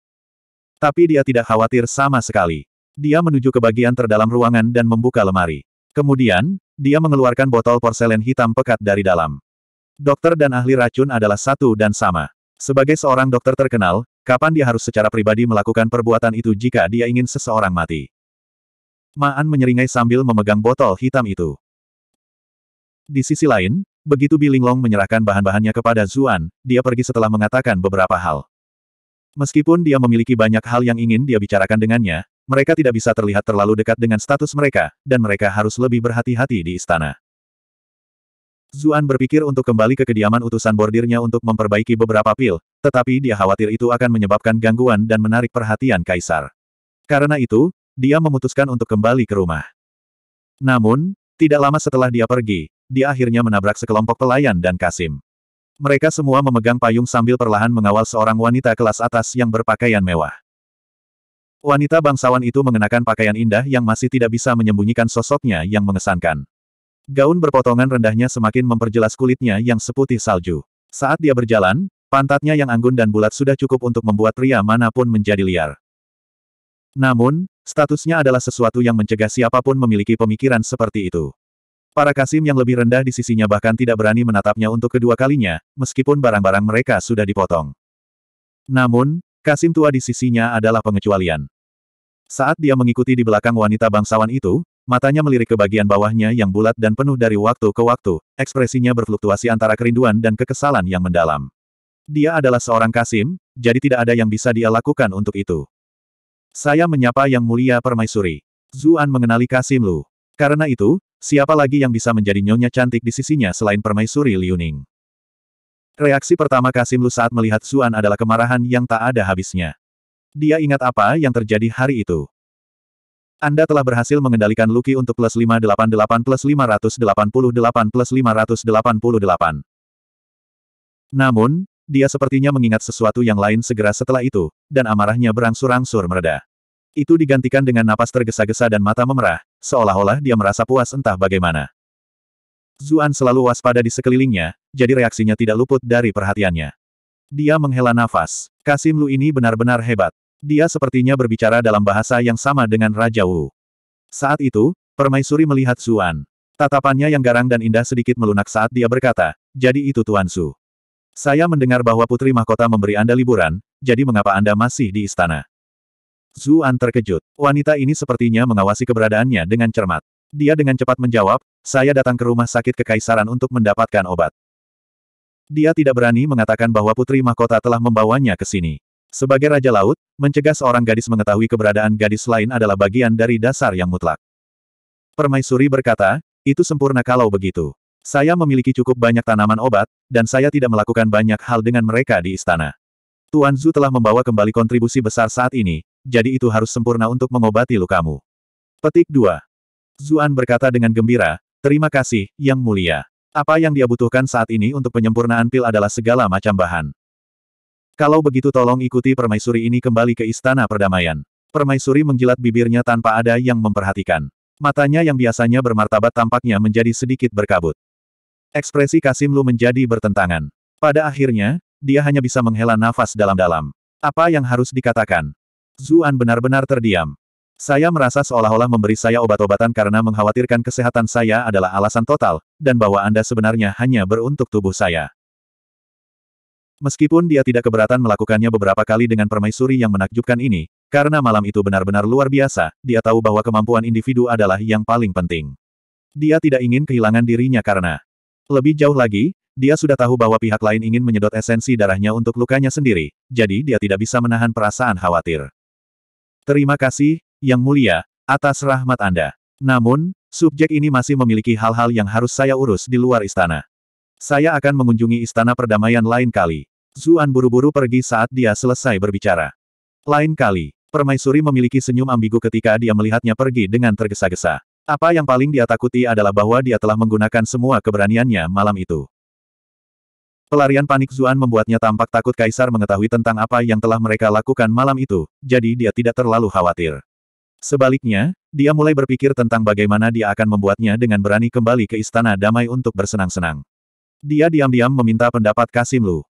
Tapi dia tidak khawatir sama sekali. Dia menuju ke bagian terdalam ruangan dan membuka lemari. Kemudian, dia mengeluarkan botol porselen hitam pekat dari dalam. Dokter dan ahli racun adalah satu dan sama. Sebagai seorang dokter terkenal, kapan dia harus secara pribadi melakukan perbuatan itu jika dia ingin seseorang mati? Maan menyeringai sambil memegang botol hitam itu. Di sisi lain, begitu Bilinglong menyerahkan bahan-bahannya kepada Zuan, dia pergi setelah mengatakan beberapa hal. Meskipun dia memiliki banyak hal yang ingin dia bicarakan dengannya, mereka tidak bisa terlihat terlalu dekat dengan status mereka, dan mereka harus lebih berhati-hati di istana. Zuan berpikir untuk kembali ke kediaman utusan bordirnya untuk memperbaiki beberapa pil, tetapi dia khawatir itu akan menyebabkan gangguan dan menarik perhatian kaisar. Karena itu, dia memutuskan untuk kembali ke rumah. Namun, tidak lama setelah dia pergi, dia akhirnya menabrak sekelompok pelayan dan Kasim. Mereka semua memegang payung sambil perlahan mengawal seorang wanita kelas atas yang berpakaian mewah. Wanita bangsawan itu mengenakan pakaian indah yang masih tidak bisa menyembunyikan sosoknya yang mengesankan. Gaun berpotongan rendahnya semakin memperjelas kulitnya yang seputih salju. Saat dia berjalan, pantatnya yang anggun dan bulat sudah cukup untuk membuat pria manapun menjadi liar. Namun, statusnya adalah sesuatu yang mencegah siapapun memiliki pemikiran seperti itu. Para kasim yang lebih rendah di sisinya bahkan tidak berani menatapnya untuk kedua kalinya, meskipun barang-barang mereka sudah dipotong. Namun, Kasim tua di sisinya adalah pengecualian. Saat dia mengikuti di belakang wanita bangsawan itu, matanya melirik ke bagian bawahnya yang bulat dan penuh dari waktu ke waktu, ekspresinya berfluktuasi antara kerinduan dan kekesalan yang mendalam. Dia adalah seorang Kasim, jadi tidak ada yang bisa dia lakukan untuk itu. Saya menyapa Yang Mulia Permaisuri. Zuan mengenali Kasim Lu. Karena itu, siapa lagi yang bisa menjadi nyonya cantik di sisinya selain Permaisuri Liuning? Reaksi pertama Kasim Lu saat melihat Suan adalah kemarahan yang tak ada habisnya. Dia ingat apa yang terjadi hari itu. Anda telah berhasil mengendalikan Luki untuk plus 588 plus 588 plus 588. Namun, dia sepertinya mengingat sesuatu yang lain segera setelah itu, dan amarahnya berangsur-angsur mereda. Itu digantikan dengan napas tergesa-gesa dan mata memerah, seolah-olah dia merasa puas entah bagaimana. Zuan selalu waspada di sekelilingnya, jadi reaksinya tidak luput dari perhatiannya. Dia menghela nafas. Kasim Lu ini benar-benar hebat. Dia sepertinya berbicara dalam bahasa yang sama dengan Raja Wu. Saat itu, Permaisuri melihat Zuan. Tatapannya yang garang dan indah sedikit melunak saat dia berkata, jadi itu Tuan Su. Saya mendengar bahwa Putri Mahkota memberi Anda liburan, jadi mengapa Anda masih di istana? Zuan terkejut. Wanita ini sepertinya mengawasi keberadaannya dengan cermat. Dia dengan cepat menjawab, saya datang ke rumah sakit kekaisaran untuk mendapatkan obat. Dia tidak berani mengatakan bahwa Putri Mahkota telah membawanya ke sini. Sebagai Raja Laut, mencegah seorang gadis mengetahui keberadaan gadis lain adalah bagian dari dasar yang mutlak. Permaisuri berkata, itu sempurna kalau begitu. Saya memiliki cukup banyak tanaman obat, dan saya tidak melakukan banyak hal dengan mereka di istana. Tuan Zhu telah membawa kembali kontribusi besar saat ini, jadi itu harus sempurna untuk mengobati lukamu. Petik 2. Zuan berkata dengan gembira, Terima kasih, Yang Mulia. Apa yang dia butuhkan saat ini untuk penyempurnaan pil adalah segala macam bahan. Kalau begitu tolong ikuti permaisuri ini kembali ke Istana Perdamaian. Permaisuri menjilat bibirnya tanpa ada yang memperhatikan. Matanya yang biasanya bermartabat tampaknya menjadi sedikit berkabut. Ekspresi Kasimlu menjadi bertentangan. Pada akhirnya, dia hanya bisa menghela nafas dalam-dalam. Apa yang harus dikatakan? Zuan benar-benar terdiam. Saya merasa seolah-olah memberi saya obat-obatan karena mengkhawatirkan kesehatan saya adalah alasan total, dan bahwa Anda sebenarnya hanya beruntuk tubuh saya. Meskipun dia tidak keberatan melakukannya beberapa kali dengan permaisuri yang menakjubkan ini, karena malam itu benar-benar luar biasa, dia tahu bahwa kemampuan individu adalah yang paling penting. Dia tidak ingin kehilangan dirinya karena lebih jauh lagi, dia sudah tahu bahwa pihak lain ingin menyedot esensi darahnya untuk lukanya sendiri, jadi dia tidak bisa menahan perasaan khawatir. Terima kasih, yang mulia, atas rahmat Anda. Namun, subjek ini masih memiliki hal-hal yang harus saya urus di luar istana. Saya akan mengunjungi istana perdamaian lain kali. Zuan buru-buru pergi saat dia selesai berbicara. Lain kali, permaisuri memiliki senyum ambigu ketika dia melihatnya pergi dengan tergesa-gesa. Apa yang paling dia takuti adalah bahwa dia telah menggunakan semua keberaniannya malam itu. Pelarian panik Zuan membuatnya tampak takut Kaisar mengetahui tentang apa yang telah mereka lakukan malam itu, jadi dia tidak terlalu khawatir. Sebaliknya, dia mulai berpikir tentang bagaimana dia akan membuatnya dengan berani kembali ke Istana Damai untuk bersenang-senang. Dia diam-diam meminta pendapat Kasim Lu.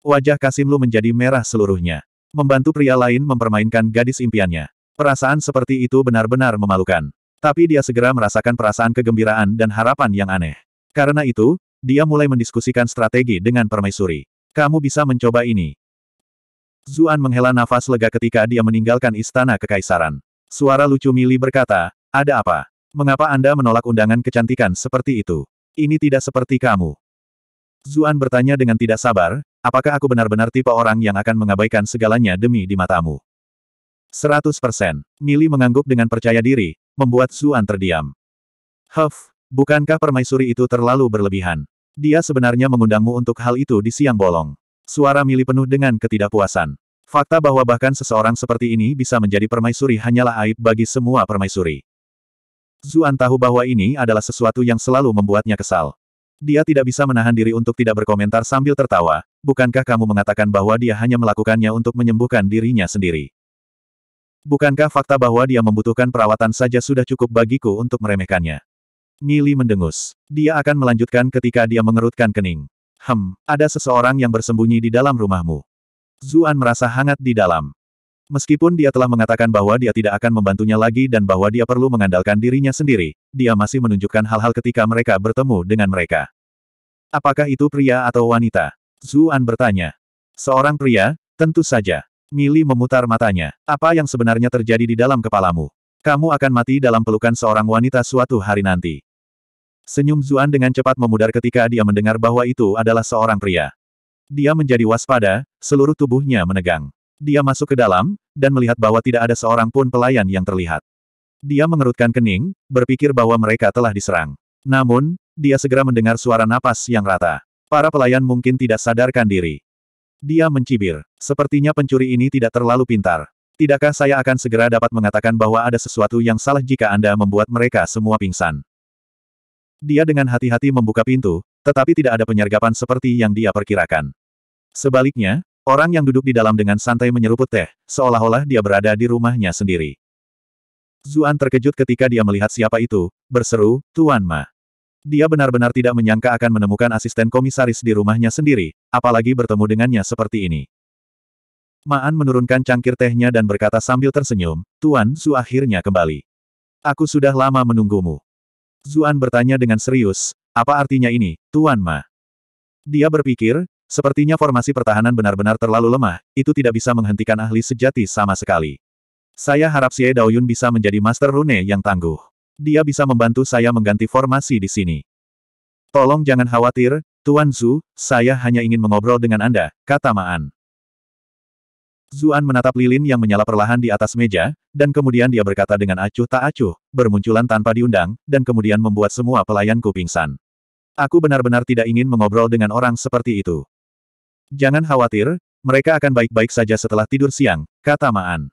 Wajah Kasim Lu menjadi merah seluruhnya. Membantu pria lain mempermainkan gadis impiannya. Perasaan seperti itu benar-benar memalukan. Tapi dia segera merasakan perasaan kegembiraan dan harapan yang aneh. Karena itu, dia mulai mendiskusikan strategi dengan permaisuri. Kamu bisa mencoba ini. Zuan menghela nafas lega ketika dia meninggalkan istana kekaisaran. Suara lucu Mili berkata, ada apa? Mengapa Anda menolak undangan kecantikan seperti itu? Ini tidak seperti kamu. Zuan bertanya dengan tidak sabar, apakah aku benar-benar tipe orang yang akan mengabaikan segalanya demi di matamu? 100%. Mili mengangguk dengan percaya diri, membuat Zuan terdiam. Huff, bukankah permaisuri itu terlalu berlebihan? Dia sebenarnya mengundangmu untuk hal itu di siang bolong. Suara Mili penuh dengan ketidakpuasan. Fakta bahwa bahkan seseorang seperti ini bisa menjadi permaisuri hanyalah aib bagi semua permaisuri. Zuan tahu bahwa ini adalah sesuatu yang selalu membuatnya kesal. Dia tidak bisa menahan diri untuk tidak berkomentar sambil tertawa, bukankah kamu mengatakan bahwa dia hanya melakukannya untuk menyembuhkan dirinya sendiri? Bukankah fakta bahwa dia membutuhkan perawatan saja sudah cukup bagiku untuk meremehkannya? Nili mendengus. Dia akan melanjutkan ketika dia mengerutkan kening. Hem, ada seseorang yang bersembunyi di dalam rumahmu. Zuan merasa hangat di dalam. Meskipun dia telah mengatakan bahwa dia tidak akan membantunya lagi dan bahwa dia perlu mengandalkan dirinya sendiri, dia masih menunjukkan hal-hal ketika mereka bertemu dengan mereka. Apakah itu pria atau wanita? Zuan bertanya. Seorang pria, tentu saja. Mili memutar matanya. Apa yang sebenarnya terjadi di dalam kepalamu? Kamu akan mati dalam pelukan seorang wanita suatu hari nanti. Senyum Zuan dengan cepat memudar ketika dia mendengar bahwa itu adalah seorang pria. Dia menjadi waspada, seluruh tubuhnya menegang. Dia masuk ke dalam, dan melihat bahwa tidak ada seorang pun pelayan yang terlihat. Dia mengerutkan kening, berpikir bahwa mereka telah diserang. Namun, dia segera mendengar suara napas yang rata. Para pelayan mungkin tidak sadarkan diri. Dia mencibir. Sepertinya pencuri ini tidak terlalu pintar. Tidakkah saya akan segera dapat mengatakan bahwa ada sesuatu yang salah jika Anda membuat mereka semua pingsan? Dia dengan hati-hati membuka pintu, tetapi tidak ada penyergapan seperti yang dia perkirakan. Sebaliknya, orang yang duduk di dalam dengan santai menyeruput teh, seolah-olah dia berada di rumahnya sendiri. Zuan terkejut ketika dia melihat siapa itu, berseru, Tuan Ma. Dia benar-benar tidak menyangka akan menemukan asisten komisaris di rumahnya sendiri, apalagi bertemu dengannya seperti ini. Maan menurunkan cangkir tehnya dan berkata sambil tersenyum, Tuan Zu akhirnya kembali. Aku sudah lama menunggumu. Zuan bertanya dengan serius, apa artinya ini, Tuan Ma? Dia berpikir, Sepertinya formasi pertahanan benar-benar terlalu lemah, itu tidak bisa menghentikan ahli sejati sama sekali. Saya harap Xie Daoyun bisa menjadi Master Rune yang tangguh. Dia bisa membantu saya mengganti formasi di sini. Tolong jangan khawatir, Tuan Zhu, saya hanya ingin mengobrol dengan Anda, kata Maan. Zuan menatap lilin yang menyala perlahan di atas meja, dan kemudian dia berkata dengan acuh tak acuh, bermunculan tanpa diundang, dan kemudian membuat semua pelayanku pingsan. Aku benar-benar tidak ingin mengobrol dengan orang seperti itu. Jangan khawatir, mereka akan baik-baik saja setelah tidur siang, kata Maan.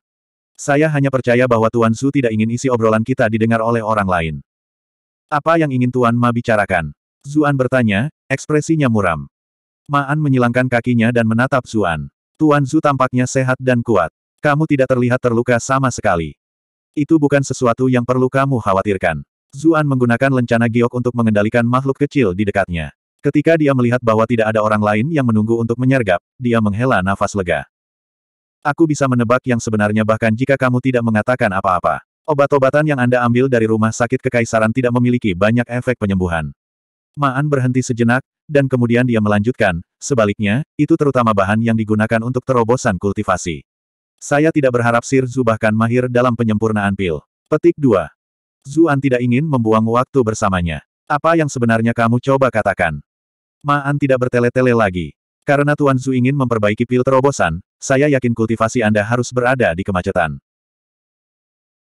Saya hanya percaya bahwa Tuan Su tidak ingin isi obrolan kita didengar oleh orang lain. Apa yang ingin Tuan Ma bicarakan? Zuan bertanya, ekspresinya muram. Maan menyilangkan kakinya dan menatap Zuan. Tuan Zu tampaknya sehat dan kuat. Kamu tidak terlihat terluka sama sekali. Itu bukan sesuatu yang perlu kamu khawatirkan. Zuan menggunakan lencana giok untuk mengendalikan makhluk kecil di dekatnya. Ketika dia melihat bahwa tidak ada orang lain yang menunggu untuk menyergap, dia menghela nafas lega. Aku bisa menebak yang sebenarnya bahkan jika kamu tidak mengatakan apa-apa. Obat-obatan yang Anda ambil dari rumah sakit kekaisaran tidak memiliki banyak efek penyembuhan. Maan berhenti sejenak, dan kemudian dia melanjutkan, sebaliknya, itu terutama bahan yang digunakan untuk terobosan kultivasi. Saya tidak berharap Sir Zu bahkan mahir dalam penyempurnaan pil. Petik 2. Zuan tidak ingin membuang waktu bersamanya. Apa yang sebenarnya kamu coba katakan? Maan tidak bertele-tele lagi. Karena Tuan Zhu ingin memperbaiki pil terobosan, saya yakin kultivasi Anda harus berada di kemacetan.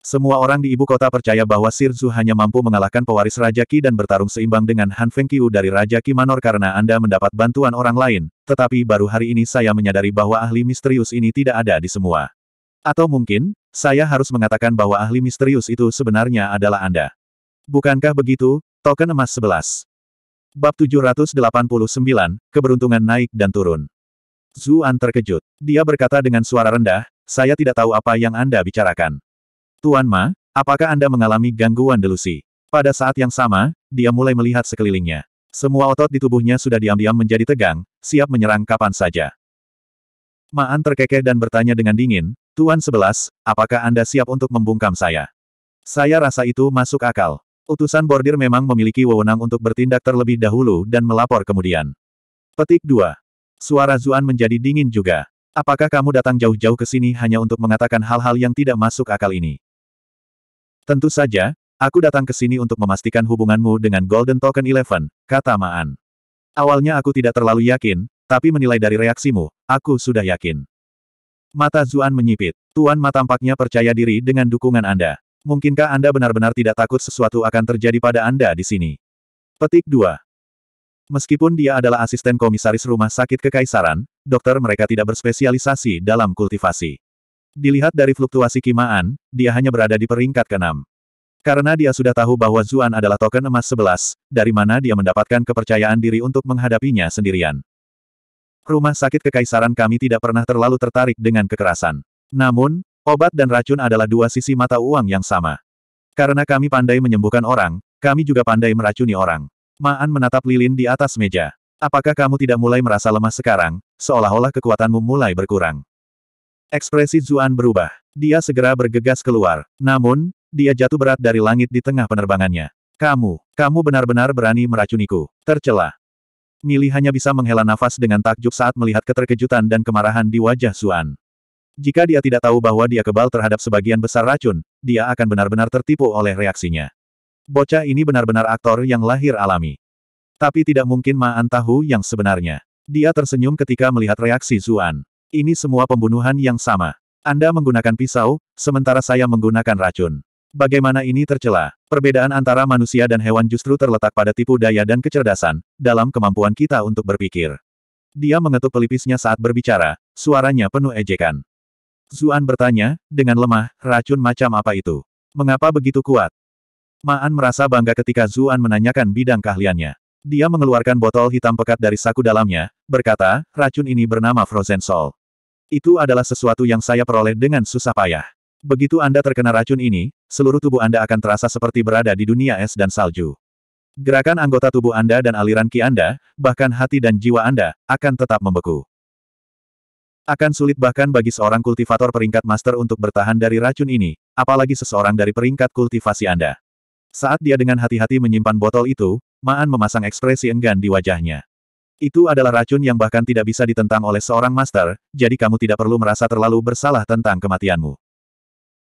Semua orang di ibu kota percaya bahwa Sir Zhu hanya mampu mengalahkan pewaris Raja Qi dan bertarung seimbang dengan Han Feng Qiu dari Raja Qi Manor karena Anda mendapat bantuan orang lain, tetapi baru hari ini saya menyadari bahwa ahli misterius ini tidak ada di semua. Atau mungkin, saya harus mengatakan bahwa ahli misterius itu sebenarnya adalah Anda. Bukankah begitu, Token emas 11. Bab 789, keberuntungan naik dan turun. Zuan terkejut. Dia berkata dengan suara rendah, saya tidak tahu apa yang Anda bicarakan. Tuan Ma, apakah Anda mengalami gangguan delusi? Pada saat yang sama, dia mulai melihat sekelilingnya. Semua otot di tubuhnya sudah diam-diam menjadi tegang, siap menyerang kapan saja. Maan terkekeh dan bertanya dengan dingin, Tuan Sebelas, apakah Anda siap untuk membungkam saya? Saya rasa itu masuk akal. Utusan bordir memang memiliki wewenang untuk bertindak terlebih dahulu dan melapor kemudian. Petik 2. Suara Zuan menjadi dingin juga. Apakah kamu datang jauh-jauh ke sini hanya untuk mengatakan hal-hal yang tidak masuk akal ini? Tentu saja, aku datang ke sini untuk memastikan hubunganmu dengan Golden Token Eleven, kata Maan. Awalnya aku tidak terlalu yakin, tapi menilai dari reaksimu, aku sudah yakin. Mata Zuan menyipit. Tuan Ma tampaknya percaya diri dengan dukungan Anda. Mungkinkah Anda benar-benar tidak takut sesuatu akan terjadi pada Anda di sini? Petik 2. Meskipun dia adalah asisten komisaris rumah sakit kekaisaran, dokter mereka tidak berspesialisasi dalam kultivasi. Dilihat dari fluktuasi kimaan, dia hanya berada di peringkat keenam. Karena dia sudah tahu bahwa Zuan adalah token emas 11, dari mana dia mendapatkan kepercayaan diri untuk menghadapinya sendirian. Rumah sakit kekaisaran kami tidak pernah terlalu tertarik dengan kekerasan. Namun, Obat dan racun adalah dua sisi mata uang yang sama. Karena kami pandai menyembuhkan orang, kami juga pandai meracuni orang. Maan menatap lilin di atas meja. Apakah kamu tidak mulai merasa lemah sekarang, seolah-olah kekuatanmu mulai berkurang? Ekspresi Zuan berubah. Dia segera bergegas keluar. Namun, dia jatuh berat dari langit di tengah penerbangannya. Kamu, kamu benar-benar berani meracuniku. Tercela. Mili hanya bisa menghela nafas dengan takjub saat melihat keterkejutan dan kemarahan di wajah Zuan. Jika dia tidak tahu bahwa dia kebal terhadap sebagian besar racun, dia akan benar-benar tertipu oleh reaksinya. Bocah ini benar-benar aktor yang lahir alami. Tapi tidak mungkin Maan tahu yang sebenarnya. Dia tersenyum ketika melihat reaksi Zuan. Ini semua pembunuhan yang sama. Anda menggunakan pisau, sementara saya menggunakan racun. Bagaimana ini tercela? Perbedaan antara manusia dan hewan justru terletak pada tipu daya dan kecerdasan, dalam kemampuan kita untuk berpikir. Dia mengetuk pelipisnya saat berbicara, suaranya penuh ejekan. Zuan bertanya, dengan lemah, racun macam apa itu? Mengapa begitu kuat? Maan merasa bangga ketika Zuan menanyakan bidang keahliannya. Dia mengeluarkan botol hitam pekat dari saku dalamnya, berkata, racun ini bernama Frozen Soul. Itu adalah sesuatu yang saya peroleh dengan susah payah. Begitu Anda terkena racun ini, seluruh tubuh Anda akan terasa seperti berada di dunia es dan salju. Gerakan anggota tubuh Anda dan aliran ki Anda, bahkan hati dan jiwa Anda, akan tetap membeku. Akan sulit bahkan bagi seorang kultivator peringkat master untuk bertahan dari racun ini, apalagi seseorang dari peringkat kultivasi Anda. Saat dia dengan hati-hati menyimpan botol itu, Maan memasang ekspresi enggan di wajahnya. Itu adalah racun yang bahkan tidak bisa ditentang oleh seorang master, jadi kamu tidak perlu merasa terlalu bersalah tentang kematianmu.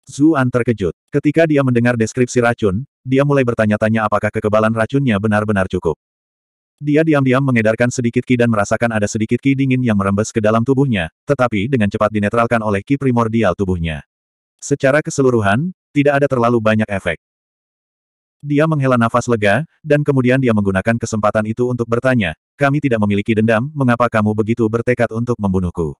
Zuan terkejut. Ketika dia mendengar deskripsi racun, dia mulai bertanya-tanya apakah kekebalan racunnya benar-benar cukup. Dia diam-diam mengedarkan sedikit ki dan merasakan ada sedikit ki dingin yang merembes ke dalam tubuhnya, tetapi dengan cepat dinetralkan oleh ki primordial tubuhnya. Secara keseluruhan, tidak ada terlalu banyak efek. Dia menghela nafas lega, dan kemudian dia menggunakan kesempatan itu untuk bertanya, kami tidak memiliki dendam, mengapa kamu begitu bertekad untuk membunuhku?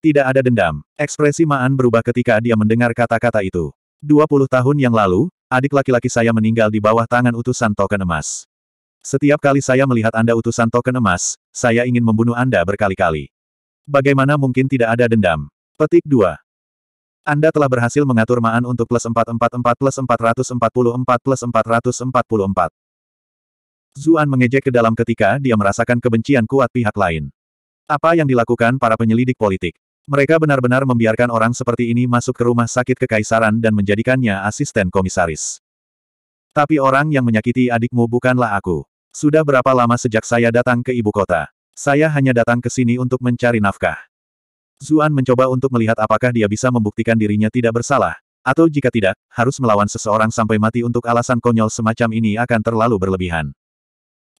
Tidak ada dendam. Ekspresi Maan berubah ketika dia mendengar kata-kata itu. 20 tahun yang lalu, adik laki-laki saya meninggal di bawah tangan utusan token emas. Setiap kali saya melihat Anda utusan token emas, saya ingin membunuh Anda berkali-kali. Bagaimana mungkin tidak ada dendam? Petik 2. Anda telah berhasil mengatur Maan untuk plus 444 plus 444 plus 444. Zuan mengejek ke dalam ketika dia merasakan kebencian kuat pihak lain. Apa yang dilakukan para penyelidik politik? Mereka benar-benar membiarkan orang seperti ini masuk ke rumah sakit kekaisaran dan menjadikannya asisten komisaris. Tapi orang yang menyakiti adikmu bukanlah aku. Sudah berapa lama sejak saya datang ke ibu kota? Saya hanya datang ke sini untuk mencari nafkah. Zuan mencoba untuk melihat apakah dia bisa membuktikan dirinya tidak bersalah, atau jika tidak, harus melawan seseorang sampai mati untuk alasan konyol semacam ini akan terlalu berlebihan.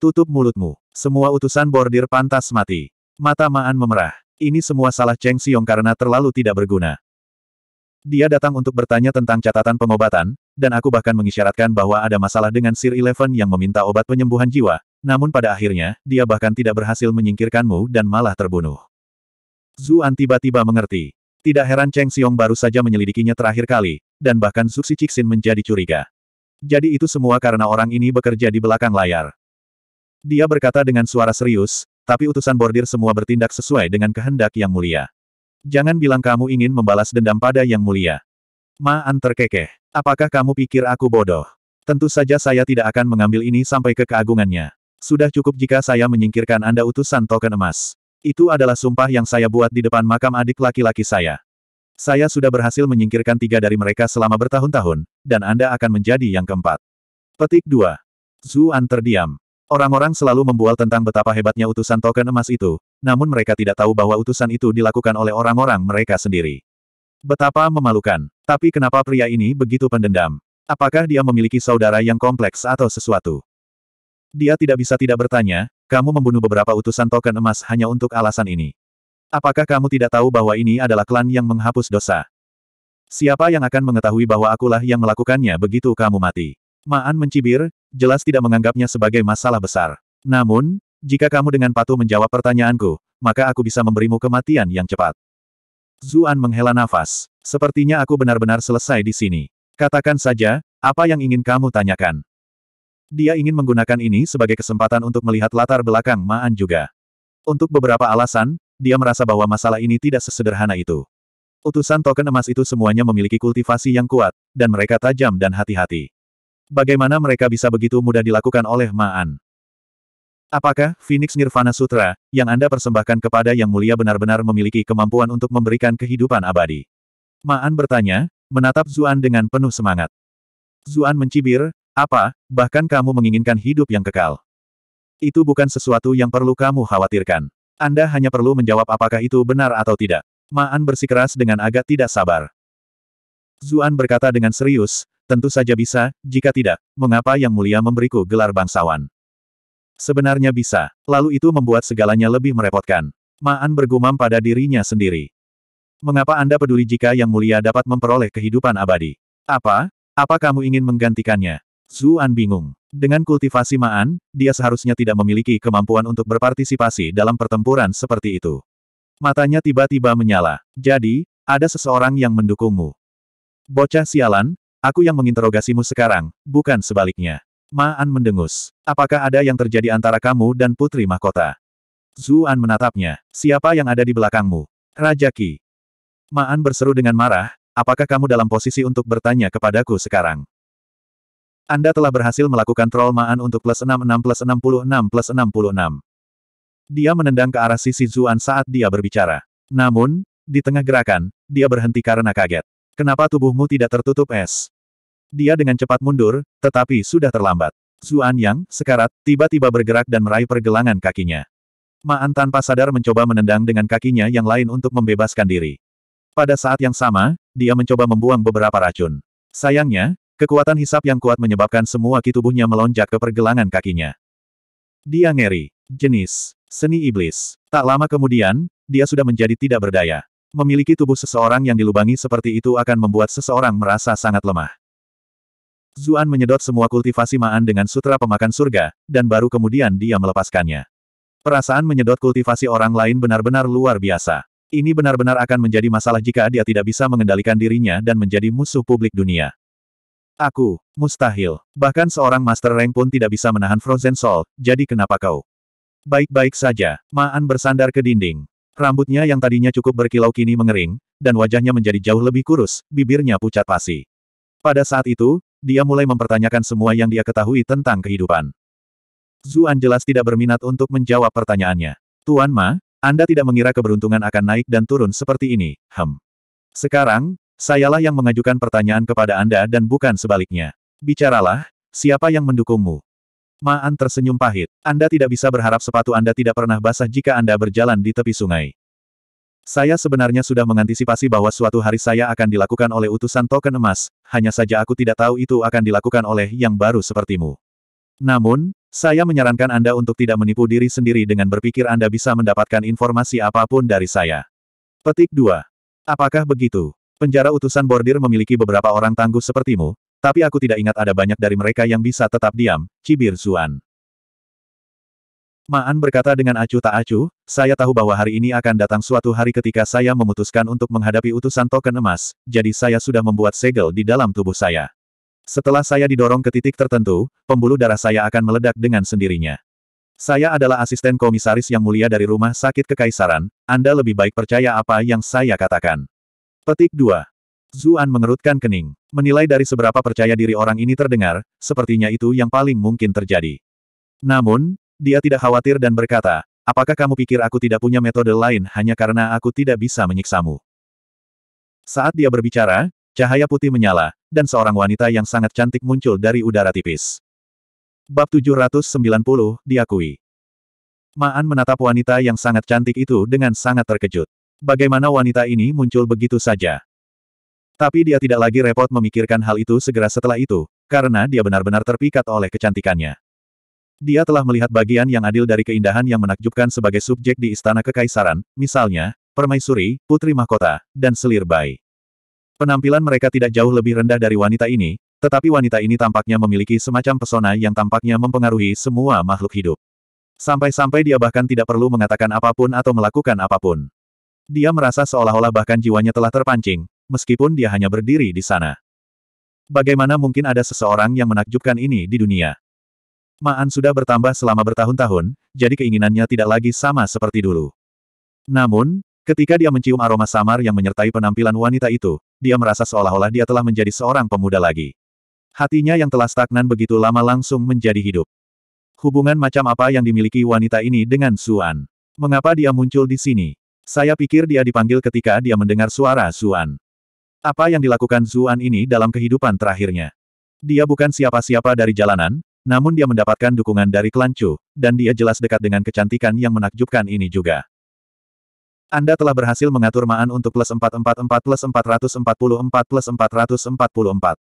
Tutup mulutmu. Semua utusan bordir pantas mati. Mata Maan memerah. Ini semua salah Cheng Xiong karena terlalu tidak berguna. Dia datang untuk bertanya tentang catatan pengobatan, dan aku bahkan mengisyaratkan bahwa ada masalah dengan Sir Eleven yang meminta obat penyembuhan jiwa, namun pada akhirnya, dia bahkan tidak berhasil menyingkirkanmu dan malah terbunuh. Zuan tiba-tiba mengerti. Tidak heran Cheng Xiong baru saja menyelidikinya terakhir kali, dan bahkan Suksi Cixin menjadi curiga. Jadi itu semua karena orang ini bekerja di belakang layar. Dia berkata dengan suara serius, tapi utusan bordir semua bertindak sesuai dengan kehendak yang mulia. Jangan bilang kamu ingin membalas dendam pada yang mulia. Maan terkekeh. Apakah kamu pikir aku bodoh? Tentu saja saya tidak akan mengambil ini sampai ke keagungannya. Sudah cukup jika saya menyingkirkan Anda utusan token emas. Itu adalah sumpah yang saya buat di depan makam adik laki-laki saya. Saya sudah berhasil menyingkirkan tiga dari mereka selama bertahun-tahun, dan Anda akan menjadi yang keempat. Petik 2. Zuan terdiam. Orang-orang selalu membual tentang betapa hebatnya utusan token emas itu, namun mereka tidak tahu bahwa utusan itu dilakukan oleh orang-orang mereka sendiri. Betapa memalukan. Tapi kenapa pria ini begitu pendendam? Apakah dia memiliki saudara yang kompleks atau sesuatu? Dia tidak bisa tidak bertanya, kamu membunuh beberapa utusan token emas hanya untuk alasan ini. Apakah kamu tidak tahu bahwa ini adalah klan yang menghapus dosa? Siapa yang akan mengetahui bahwa akulah yang melakukannya begitu kamu mati? Maan mencibir, jelas tidak menganggapnya sebagai masalah besar. Namun, jika kamu dengan patuh menjawab pertanyaanku, maka aku bisa memberimu kematian yang cepat. Zuan menghela nafas. Sepertinya aku benar-benar selesai di sini. Katakan saja, apa yang ingin kamu tanyakan? Dia ingin menggunakan ini sebagai kesempatan untuk melihat latar belakang Maan juga. Untuk beberapa alasan, dia merasa bahwa masalah ini tidak sesederhana itu. Utusan token emas itu semuanya memiliki kultivasi yang kuat, dan mereka tajam dan hati-hati. Bagaimana mereka bisa begitu mudah dilakukan oleh Maan? Apakah Phoenix Nirvana Sutra yang Anda persembahkan kepada Yang Mulia benar-benar memiliki kemampuan untuk memberikan kehidupan abadi? Maan bertanya, menatap Zuan dengan penuh semangat. Zuan mencibir, apa, bahkan kamu menginginkan hidup yang kekal. Itu bukan sesuatu yang perlu kamu khawatirkan. Anda hanya perlu menjawab apakah itu benar atau tidak. Maan bersikeras dengan agak tidak sabar. Zuan berkata dengan serius, tentu saja bisa, jika tidak, mengapa Yang Mulia memberiku gelar bangsawan? Sebenarnya bisa. Lalu itu membuat segalanya lebih merepotkan. Maan bergumam pada dirinya sendiri. Mengapa Anda peduli jika Yang Mulia dapat memperoleh kehidupan abadi? Apa? Apa kamu ingin menggantikannya? Zuan bingung. Dengan kultivasi Maan, dia seharusnya tidak memiliki kemampuan untuk berpartisipasi dalam pertempuran seperti itu. Matanya tiba-tiba menyala. Jadi, ada seseorang yang mendukungmu. Bocah sialan, aku yang menginterogasimu sekarang, bukan sebaliknya. Maan mendengus. Apakah ada yang terjadi antara kamu dan Putri Mahkota? Zuan menatapnya. Siapa yang ada di belakangmu? Raja Ki? Maan berseru dengan marah, apakah kamu dalam posisi untuk bertanya kepadaku sekarang? Anda telah berhasil melakukan troll Maan untuk plus 66 plus 66 plus 66. Dia menendang ke arah sisi Zuan saat dia berbicara. Namun, di tengah gerakan, dia berhenti karena kaget. Kenapa tubuhmu tidak tertutup es? Dia dengan cepat mundur, tetapi sudah terlambat. Zuan Yang, sekarat, tiba-tiba bergerak dan meraih pergelangan kakinya. Maan tanpa sadar mencoba menendang dengan kakinya yang lain untuk membebaskan diri. Pada saat yang sama, dia mencoba membuang beberapa racun. Sayangnya, kekuatan hisap yang kuat menyebabkan semua kitubuhnya melonjak ke pergelangan kakinya. Dia ngeri. Jenis. Seni iblis. Tak lama kemudian, dia sudah menjadi tidak berdaya. Memiliki tubuh seseorang yang dilubangi seperti itu akan membuat seseorang merasa sangat lemah. Zuan menyedot semua kultivasi Maan dengan sutra pemakan surga, dan baru kemudian dia melepaskannya. Perasaan menyedot kultivasi orang lain benar-benar luar biasa. Ini benar-benar akan menjadi masalah jika dia tidak bisa mengendalikan dirinya dan menjadi musuh publik dunia. Aku, mustahil. Bahkan seorang Master Rank pun tidak bisa menahan Frozen Soul, jadi kenapa kau? Baik-baik saja, Maan bersandar ke dinding. Rambutnya yang tadinya cukup berkilau kini mengering, dan wajahnya menjadi jauh lebih kurus, bibirnya pucat pasi. Pada saat itu, dia mulai mempertanyakan semua yang dia ketahui tentang kehidupan. Zuan jelas tidak berminat untuk menjawab pertanyaannya. Tuan Ma, Anda tidak mengira keberuntungan akan naik dan turun seperti ini, hem. Sekarang, sayalah yang mengajukan pertanyaan kepada Anda dan bukan sebaliknya. Bicaralah, siapa yang mendukungmu? Maan tersenyum pahit. Anda tidak bisa berharap sepatu Anda tidak pernah basah jika Anda berjalan di tepi sungai. Saya sebenarnya sudah mengantisipasi bahwa suatu hari saya akan dilakukan oleh utusan token emas, hanya saja aku tidak tahu itu akan dilakukan oleh yang baru sepertimu. Namun, saya menyarankan Anda untuk tidak menipu diri sendiri dengan berpikir Anda bisa mendapatkan informasi apapun dari saya. Petik 2. Apakah begitu? Penjara utusan bordir memiliki beberapa orang tangguh sepertimu, tapi aku tidak ingat ada banyak dari mereka yang bisa tetap diam, cibir Zuan. Maan berkata dengan acuh tak acuh, saya tahu bahwa hari ini akan datang suatu hari ketika saya memutuskan untuk menghadapi utusan token emas, jadi saya sudah membuat segel di dalam tubuh saya. Setelah saya didorong ke titik tertentu, pembuluh darah saya akan meledak dengan sendirinya. Saya adalah asisten komisaris yang mulia dari rumah sakit kekaisaran, Anda lebih baik percaya apa yang saya katakan. Petik 2. Zuan mengerutkan kening. Menilai dari seberapa percaya diri orang ini terdengar, sepertinya itu yang paling mungkin terjadi. Namun, dia tidak khawatir dan berkata, apakah kamu pikir aku tidak punya metode lain hanya karena aku tidak bisa menyiksamu? Saat dia berbicara, cahaya putih menyala, dan seorang wanita yang sangat cantik muncul dari udara tipis. Bab 790, diakui. Maan menatap wanita yang sangat cantik itu dengan sangat terkejut. Bagaimana wanita ini muncul begitu saja? Tapi dia tidak lagi repot memikirkan hal itu segera setelah itu, karena dia benar-benar terpikat oleh kecantikannya. Dia telah melihat bagian yang adil dari keindahan yang menakjubkan sebagai subjek di Istana Kekaisaran, misalnya, permaisuri, putri mahkota, dan selir bayi. Penampilan mereka tidak jauh lebih rendah dari wanita ini, tetapi wanita ini tampaknya memiliki semacam pesona yang tampaknya mempengaruhi semua makhluk hidup. Sampai-sampai dia bahkan tidak perlu mengatakan apapun atau melakukan apapun. Dia merasa seolah-olah bahkan jiwanya telah terpancing, meskipun dia hanya berdiri di sana. Bagaimana mungkin ada seseorang yang menakjubkan ini di dunia? Maan sudah bertambah selama bertahun-tahun, jadi keinginannya tidak lagi sama seperti dulu. Namun, ketika dia mencium aroma samar yang menyertai penampilan wanita itu, dia merasa seolah-olah dia telah menjadi seorang pemuda lagi. Hatinya yang telah stagnan begitu lama langsung menjadi hidup. Hubungan macam apa yang dimiliki wanita ini dengan Suan? Mengapa dia muncul di sini? Saya pikir dia dipanggil ketika dia mendengar suara Suan. Apa yang dilakukan Suan ini dalam kehidupan terakhirnya? Dia bukan siapa-siapa dari jalanan, namun dia mendapatkan dukungan dari klan Chu, dan dia jelas dekat dengan kecantikan yang menakjubkan ini juga. Anda telah berhasil mengatur Maan untuk plus 444 plus 444 plus 444.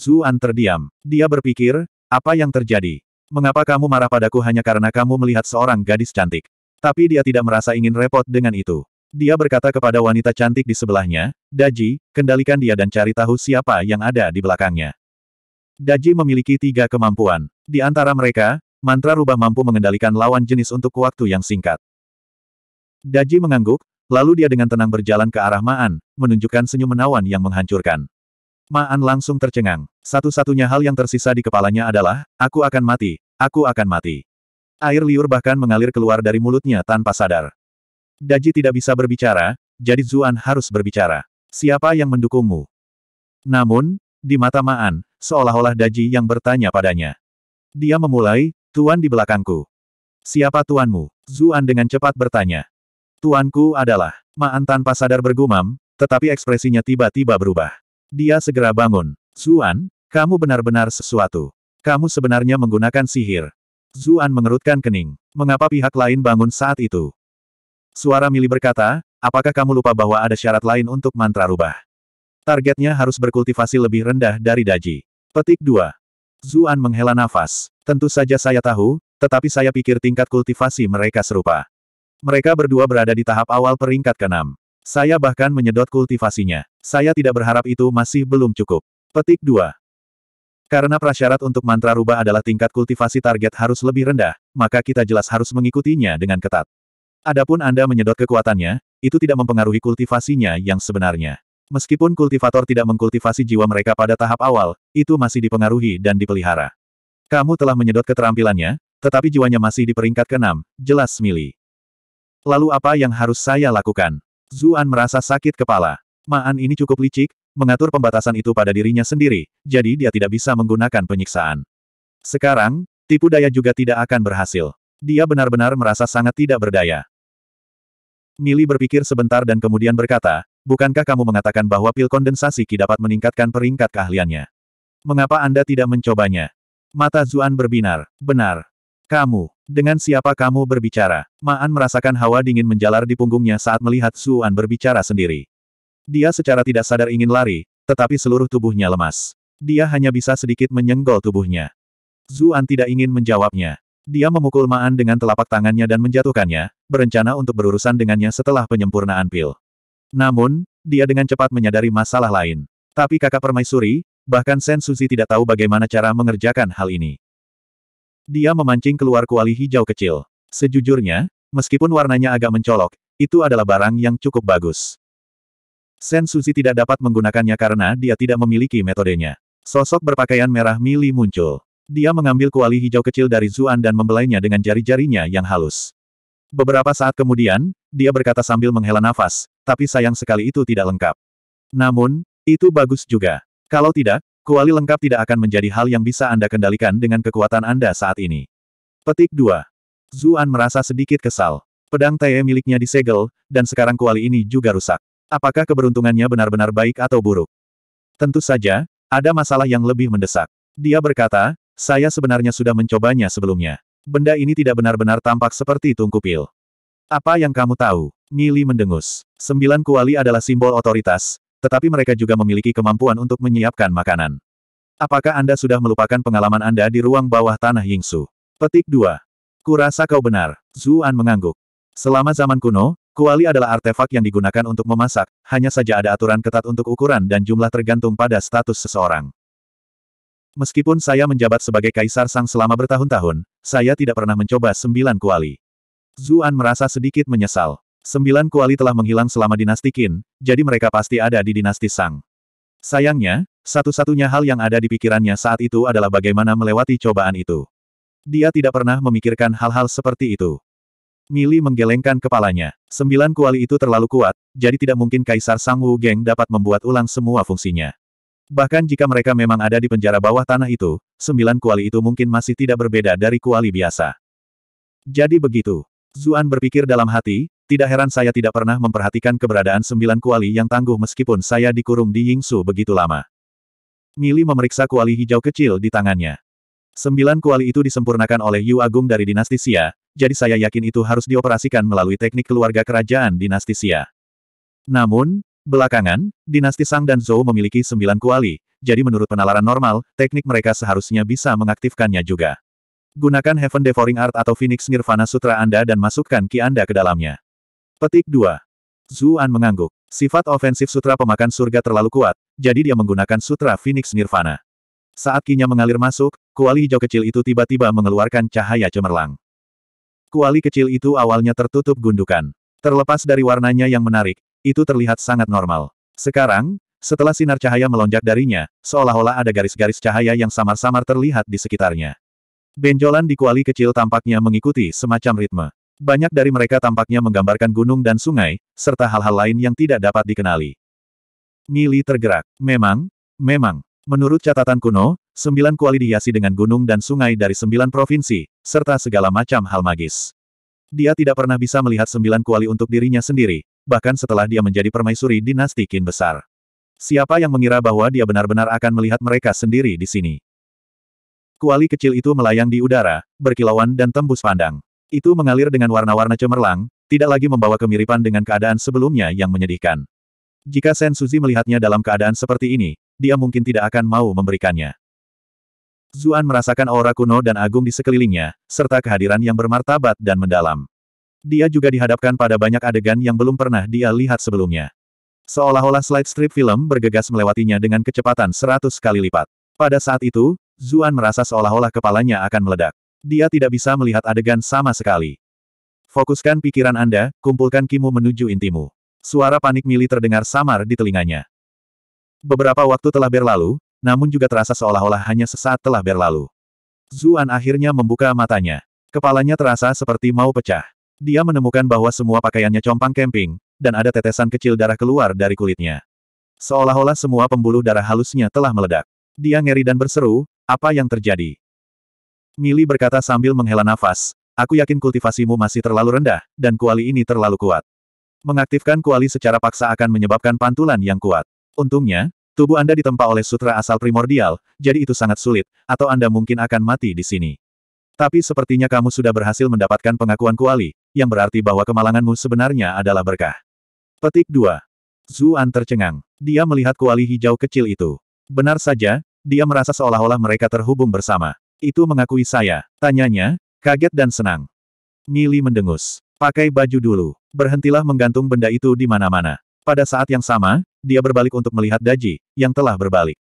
Zuan terdiam. Dia berpikir, apa yang terjadi? Mengapa kamu marah padaku hanya karena kamu melihat seorang gadis cantik? Tapi dia tidak merasa ingin repot dengan itu. Dia berkata kepada wanita cantik di sebelahnya, Daji, kendalikan dia dan cari tahu siapa yang ada di belakangnya. Daji memiliki tiga kemampuan. Di antara mereka, mantra rubah mampu mengendalikan lawan jenis untuk waktu yang singkat. Daji mengangguk, lalu dia dengan tenang berjalan ke arah Maan, menunjukkan senyum menawan yang menghancurkan. Maan langsung tercengang. Satu-satunya hal yang tersisa di kepalanya adalah, aku akan mati, aku akan mati. Air liur bahkan mengalir keluar dari mulutnya tanpa sadar. Daji tidak bisa berbicara, jadi Zuan harus berbicara. Siapa yang mendukungmu? Namun, di mata Maan, seolah-olah Daji yang bertanya padanya. Dia memulai, Tuan di belakangku. Siapa tuanmu? Zuan dengan cepat bertanya. Tuanku adalah, Maan tanpa sadar bergumam, tetapi ekspresinya tiba-tiba berubah. Dia segera bangun. Zuan, kamu benar-benar sesuatu. Kamu sebenarnya menggunakan sihir. Zuan mengerutkan kening. Mengapa pihak lain bangun saat itu? Suara Mili berkata, apakah kamu lupa bahwa ada syarat lain untuk mantra rubah? Targetnya harus berkultivasi lebih rendah dari daji. Petik 2. Zuan menghela nafas. Tentu saja saya tahu, tetapi saya pikir tingkat kultivasi mereka serupa. Mereka berdua berada di tahap awal peringkat keenam. Saya bahkan menyedot kultivasinya. Saya tidak berharap itu masih belum cukup. Petik 2. Karena prasyarat untuk mantra rubah adalah tingkat kultivasi target harus lebih rendah, maka kita jelas harus mengikutinya dengan ketat. Adapun Anda menyedot kekuatannya, itu tidak mempengaruhi kultivasinya yang sebenarnya. Meskipun kultivator tidak mengkultivasi jiwa mereka pada tahap awal, itu masih dipengaruhi dan dipelihara. Kamu telah menyedot keterampilannya, tetapi jiwanya masih di peringkat keenam, jelas Mili. Lalu apa yang harus saya lakukan? Zuan merasa sakit kepala. Maan ini cukup licik, mengatur pembatasan itu pada dirinya sendiri, jadi dia tidak bisa menggunakan penyiksaan. Sekarang, tipu daya juga tidak akan berhasil. Dia benar-benar merasa sangat tidak berdaya. Mili berpikir sebentar dan kemudian berkata, Bukankah kamu mengatakan bahwa pil kondensasi Qi dapat meningkatkan peringkat keahliannya? Mengapa Anda tidak mencobanya? Mata Zuan berbinar. Benar. Kamu. Dengan siapa kamu berbicara? Maan merasakan hawa dingin menjalar di punggungnya saat melihat Zuan berbicara sendiri. Dia secara tidak sadar ingin lari, tetapi seluruh tubuhnya lemas. Dia hanya bisa sedikit menyenggol tubuhnya. Zuan tidak ingin menjawabnya. Dia memukul Maan dengan telapak tangannya dan menjatuhkannya, berencana untuk berurusan dengannya setelah penyempurnaan pil. Namun, dia dengan cepat menyadari masalah lain. Tapi kakak permaisuri, bahkan Sen Suzi tidak tahu bagaimana cara mengerjakan hal ini. Dia memancing keluar kuali hijau kecil. Sejujurnya, meskipun warnanya agak mencolok, itu adalah barang yang cukup bagus. Sen Suzi tidak dapat menggunakannya karena dia tidak memiliki metodenya. Sosok berpakaian merah mili muncul. Dia mengambil kuali hijau kecil dari Zuan dan membelainya dengan jari-jarinya yang halus. Beberapa saat kemudian, dia berkata sambil menghela nafas, tapi sayang sekali itu tidak lengkap. Namun, itu bagus juga. Kalau tidak, kuali lengkap tidak akan menjadi hal yang bisa Anda kendalikan dengan kekuatan Anda saat ini. Petik 2. Zuan merasa sedikit kesal. Pedang Tae miliknya disegel, dan sekarang kuali ini juga rusak. Apakah keberuntungannya benar-benar baik atau buruk? Tentu saja, ada masalah yang lebih mendesak. Dia berkata, saya sebenarnya sudah mencobanya sebelumnya. Benda ini tidak benar-benar tampak seperti tungku pil. Apa yang kamu tahu? Mili mendengus. Sembilan kuali adalah simbol otoritas, tetapi mereka juga memiliki kemampuan untuk menyiapkan makanan. Apakah Anda sudah melupakan pengalaman Anda di ruang bawah tanah Yingsu? Petik 2. Kurasa kau benar. Zuan mengangguk. Selama zaman kuno, kuali adalah artefak yang digunakan untuk memasak, hanya saja ada aturan ketat untuk ukuran dan jumlah tergantung pada status seseorang. Meskipun saya menjabat sebagai kaisar sang selama bertahun-tahun, saya tidak pernah mencoba sembilan kuali. Zuan merasa sedikit menyesal. Sembilan kuali telah menghilang selama dinasti Qin, jadi mereka pasti ada di dinasti Sang. Sayangnya, satu-satunya hal yang ada di pikirannya saat itu adalah bagaimana melewati cobaan itu. Dia tidak pernah memikirkan hal-hal seperti itu. Mili menggelengkan kepalanya. Sembilan kuali itu terlalu kuat, jadi tidak mungkin Kaisar Sang Wu Geng dapat membuat ulang semua fungsinya. Bahkan jika mereka memang ada di penjara bawah tanah itu, sembilan kuali itu mungkin masih tidak berbeda dari kuali biasa. Jadi begitu. Zuan berpikir dalam hati, tidak heran saya tidak pernah memperhatikan keberadaan sembilan kuali yang tangguh meskipun saya dikurung di Yingsu begitu lama. Mili memeriksa kuali hijau kecil di tangannya. Sembilan kuali itu disempurnakan oleh Yu Agung dari dinasti Xia, jadi saya yakin itu harus dioperasikan melalui teknik keluarga kerajaan dinasti Xia. Namun, belakangan, dinasti Sang dan Zhou memiliki sembilan kuali, jadi menurut penalaran normal, teknik mereka seharusnya bisa mengaktifkannya juga. Gunakan Heaven Devouring Art atau Phoenix Nirvana Sutra Anda dan masukkan Ki Anda ke dalamnya. Petik 2. Zuan mengangguk. Sifat ofensif sutra pemakan surga terlalu kuat, jadi dia menggunakan sutra Phoenix Nirvana. Saat kinya mengalir masuk, kuali hijau kecil itu tiba-tiba mengeluarkan cahaya cemerlang. Kuali kecil itu awalnya tertutup gundukan. Terlepas dari warnanya yang menarik, itu terlihat sangat normal. Sekarang, setelah sinar cahaya melonjak darinya, seolah-olah ada garis-garis cahaya yang samar-samar terlihat di sekitarnya. Benjolan di kuali kecil tampaknya mengikuti semacam ritme. Banyak dari mereka tampaknya menggambarkan gunung dan sungai, serta hal-hal lain yang tidak dapat dikenali. Mili tergerak. Memang, memang. Menurut catatan kuno, sembilan kuali dihiasi dengan gunung dan sungai dari sembilan provinsi, serta segala macam hal magis. Dia tidak pernah bisa melihat sembilan kuali untuk dirinya sendiri, bahkan setelah dia menjadi permaisuri dinasti Qin besar. Siapa yang mengira bahwa dia benar-benar akan melihat mereka sendiri di sini? Kuali kecil itu melayang di udara, berkilauan dan tembus pandang. Itu mengalir dengan warna-warna cemerlang, tidak lagi membawa kemiripan dengan keadaan sebelumnya yang menyedihkan. Jika Sen Suzi melihatnya dalam keadaan seperti ini, dia mungkin tidak akan mau memberikannya. Zuan merasakan aura kuno dan agung di sekelilingnya, serta kehadiran yang bermartabat dan mendalam. Dia juga dihadapkan pada banyak adegan yang belum pernah dia lihat sebelumnya. Seolah-olah slide strip film bergegas melewatinya dengan kecepatan seratus kali lipat. Pada saat itu, Zuan merasa seolah-olah kepalanya akan meledak. Dia tidak bisa melihat adegan sama sekali. Fokuskan pikiran Anda, kumpulkan kimu menuju intimu. Suara panik Mili terdengar samar di telinganya. Beberapa waktu telah berlalu, namun juga terasa seolah-olah hanya sesaat telah berlalu. Zuan akhirnya membuka matanya. Kepalanya terasa seperti mau pecah. Dia menemukan bahwa semua pakaiannya compang camping, dan ada tetesan kecil darah keluar dari kulitnya. Seolah-olah semua pembuluh darah halusnya telah meledak. Dia ngeri dan berseru, apa yang terjadi? Mili berkata sambil menghela nafas, aku yakin kultivasimu masih terlalu rendah, dan kuali ini terlalu kuat. Mengaktifkan kuali secara paksa akan menyebabkan pantulan yang kuat. Untungnya, tubuh Anda ditempa oleh sutra asal primordial, jadi itu sangat sulit, atau Anda mungkin akan mati di sini. Tapi sepertinya kamu sudah berhasil mendapatkan pengakuan kuali, yang berarti bahwa kemalanganmu sebenarnya adalah berkah. Petik 2. Zuan tercengang. Dia melihat kuali hijau kecil itu. Benar saja, dia merasa seolah-olah mereka terhubung bersama. Itu mengakui saya. Tanyanya, kaget dan senang. Mili mendengus. Pakai baju dulu. Berhentilah menggantung benda itu di mana-mana. Pada saat yang sama, dia berbalik untuk melihat Daji, yang telah berbalik.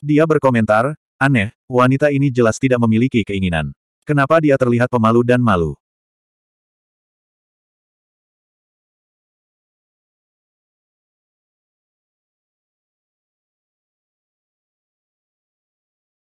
Dia berkomentar, aneh, wanita ini jelas tidak memiliki keinginan. Kenapa dia terlihat pemalu dan malu?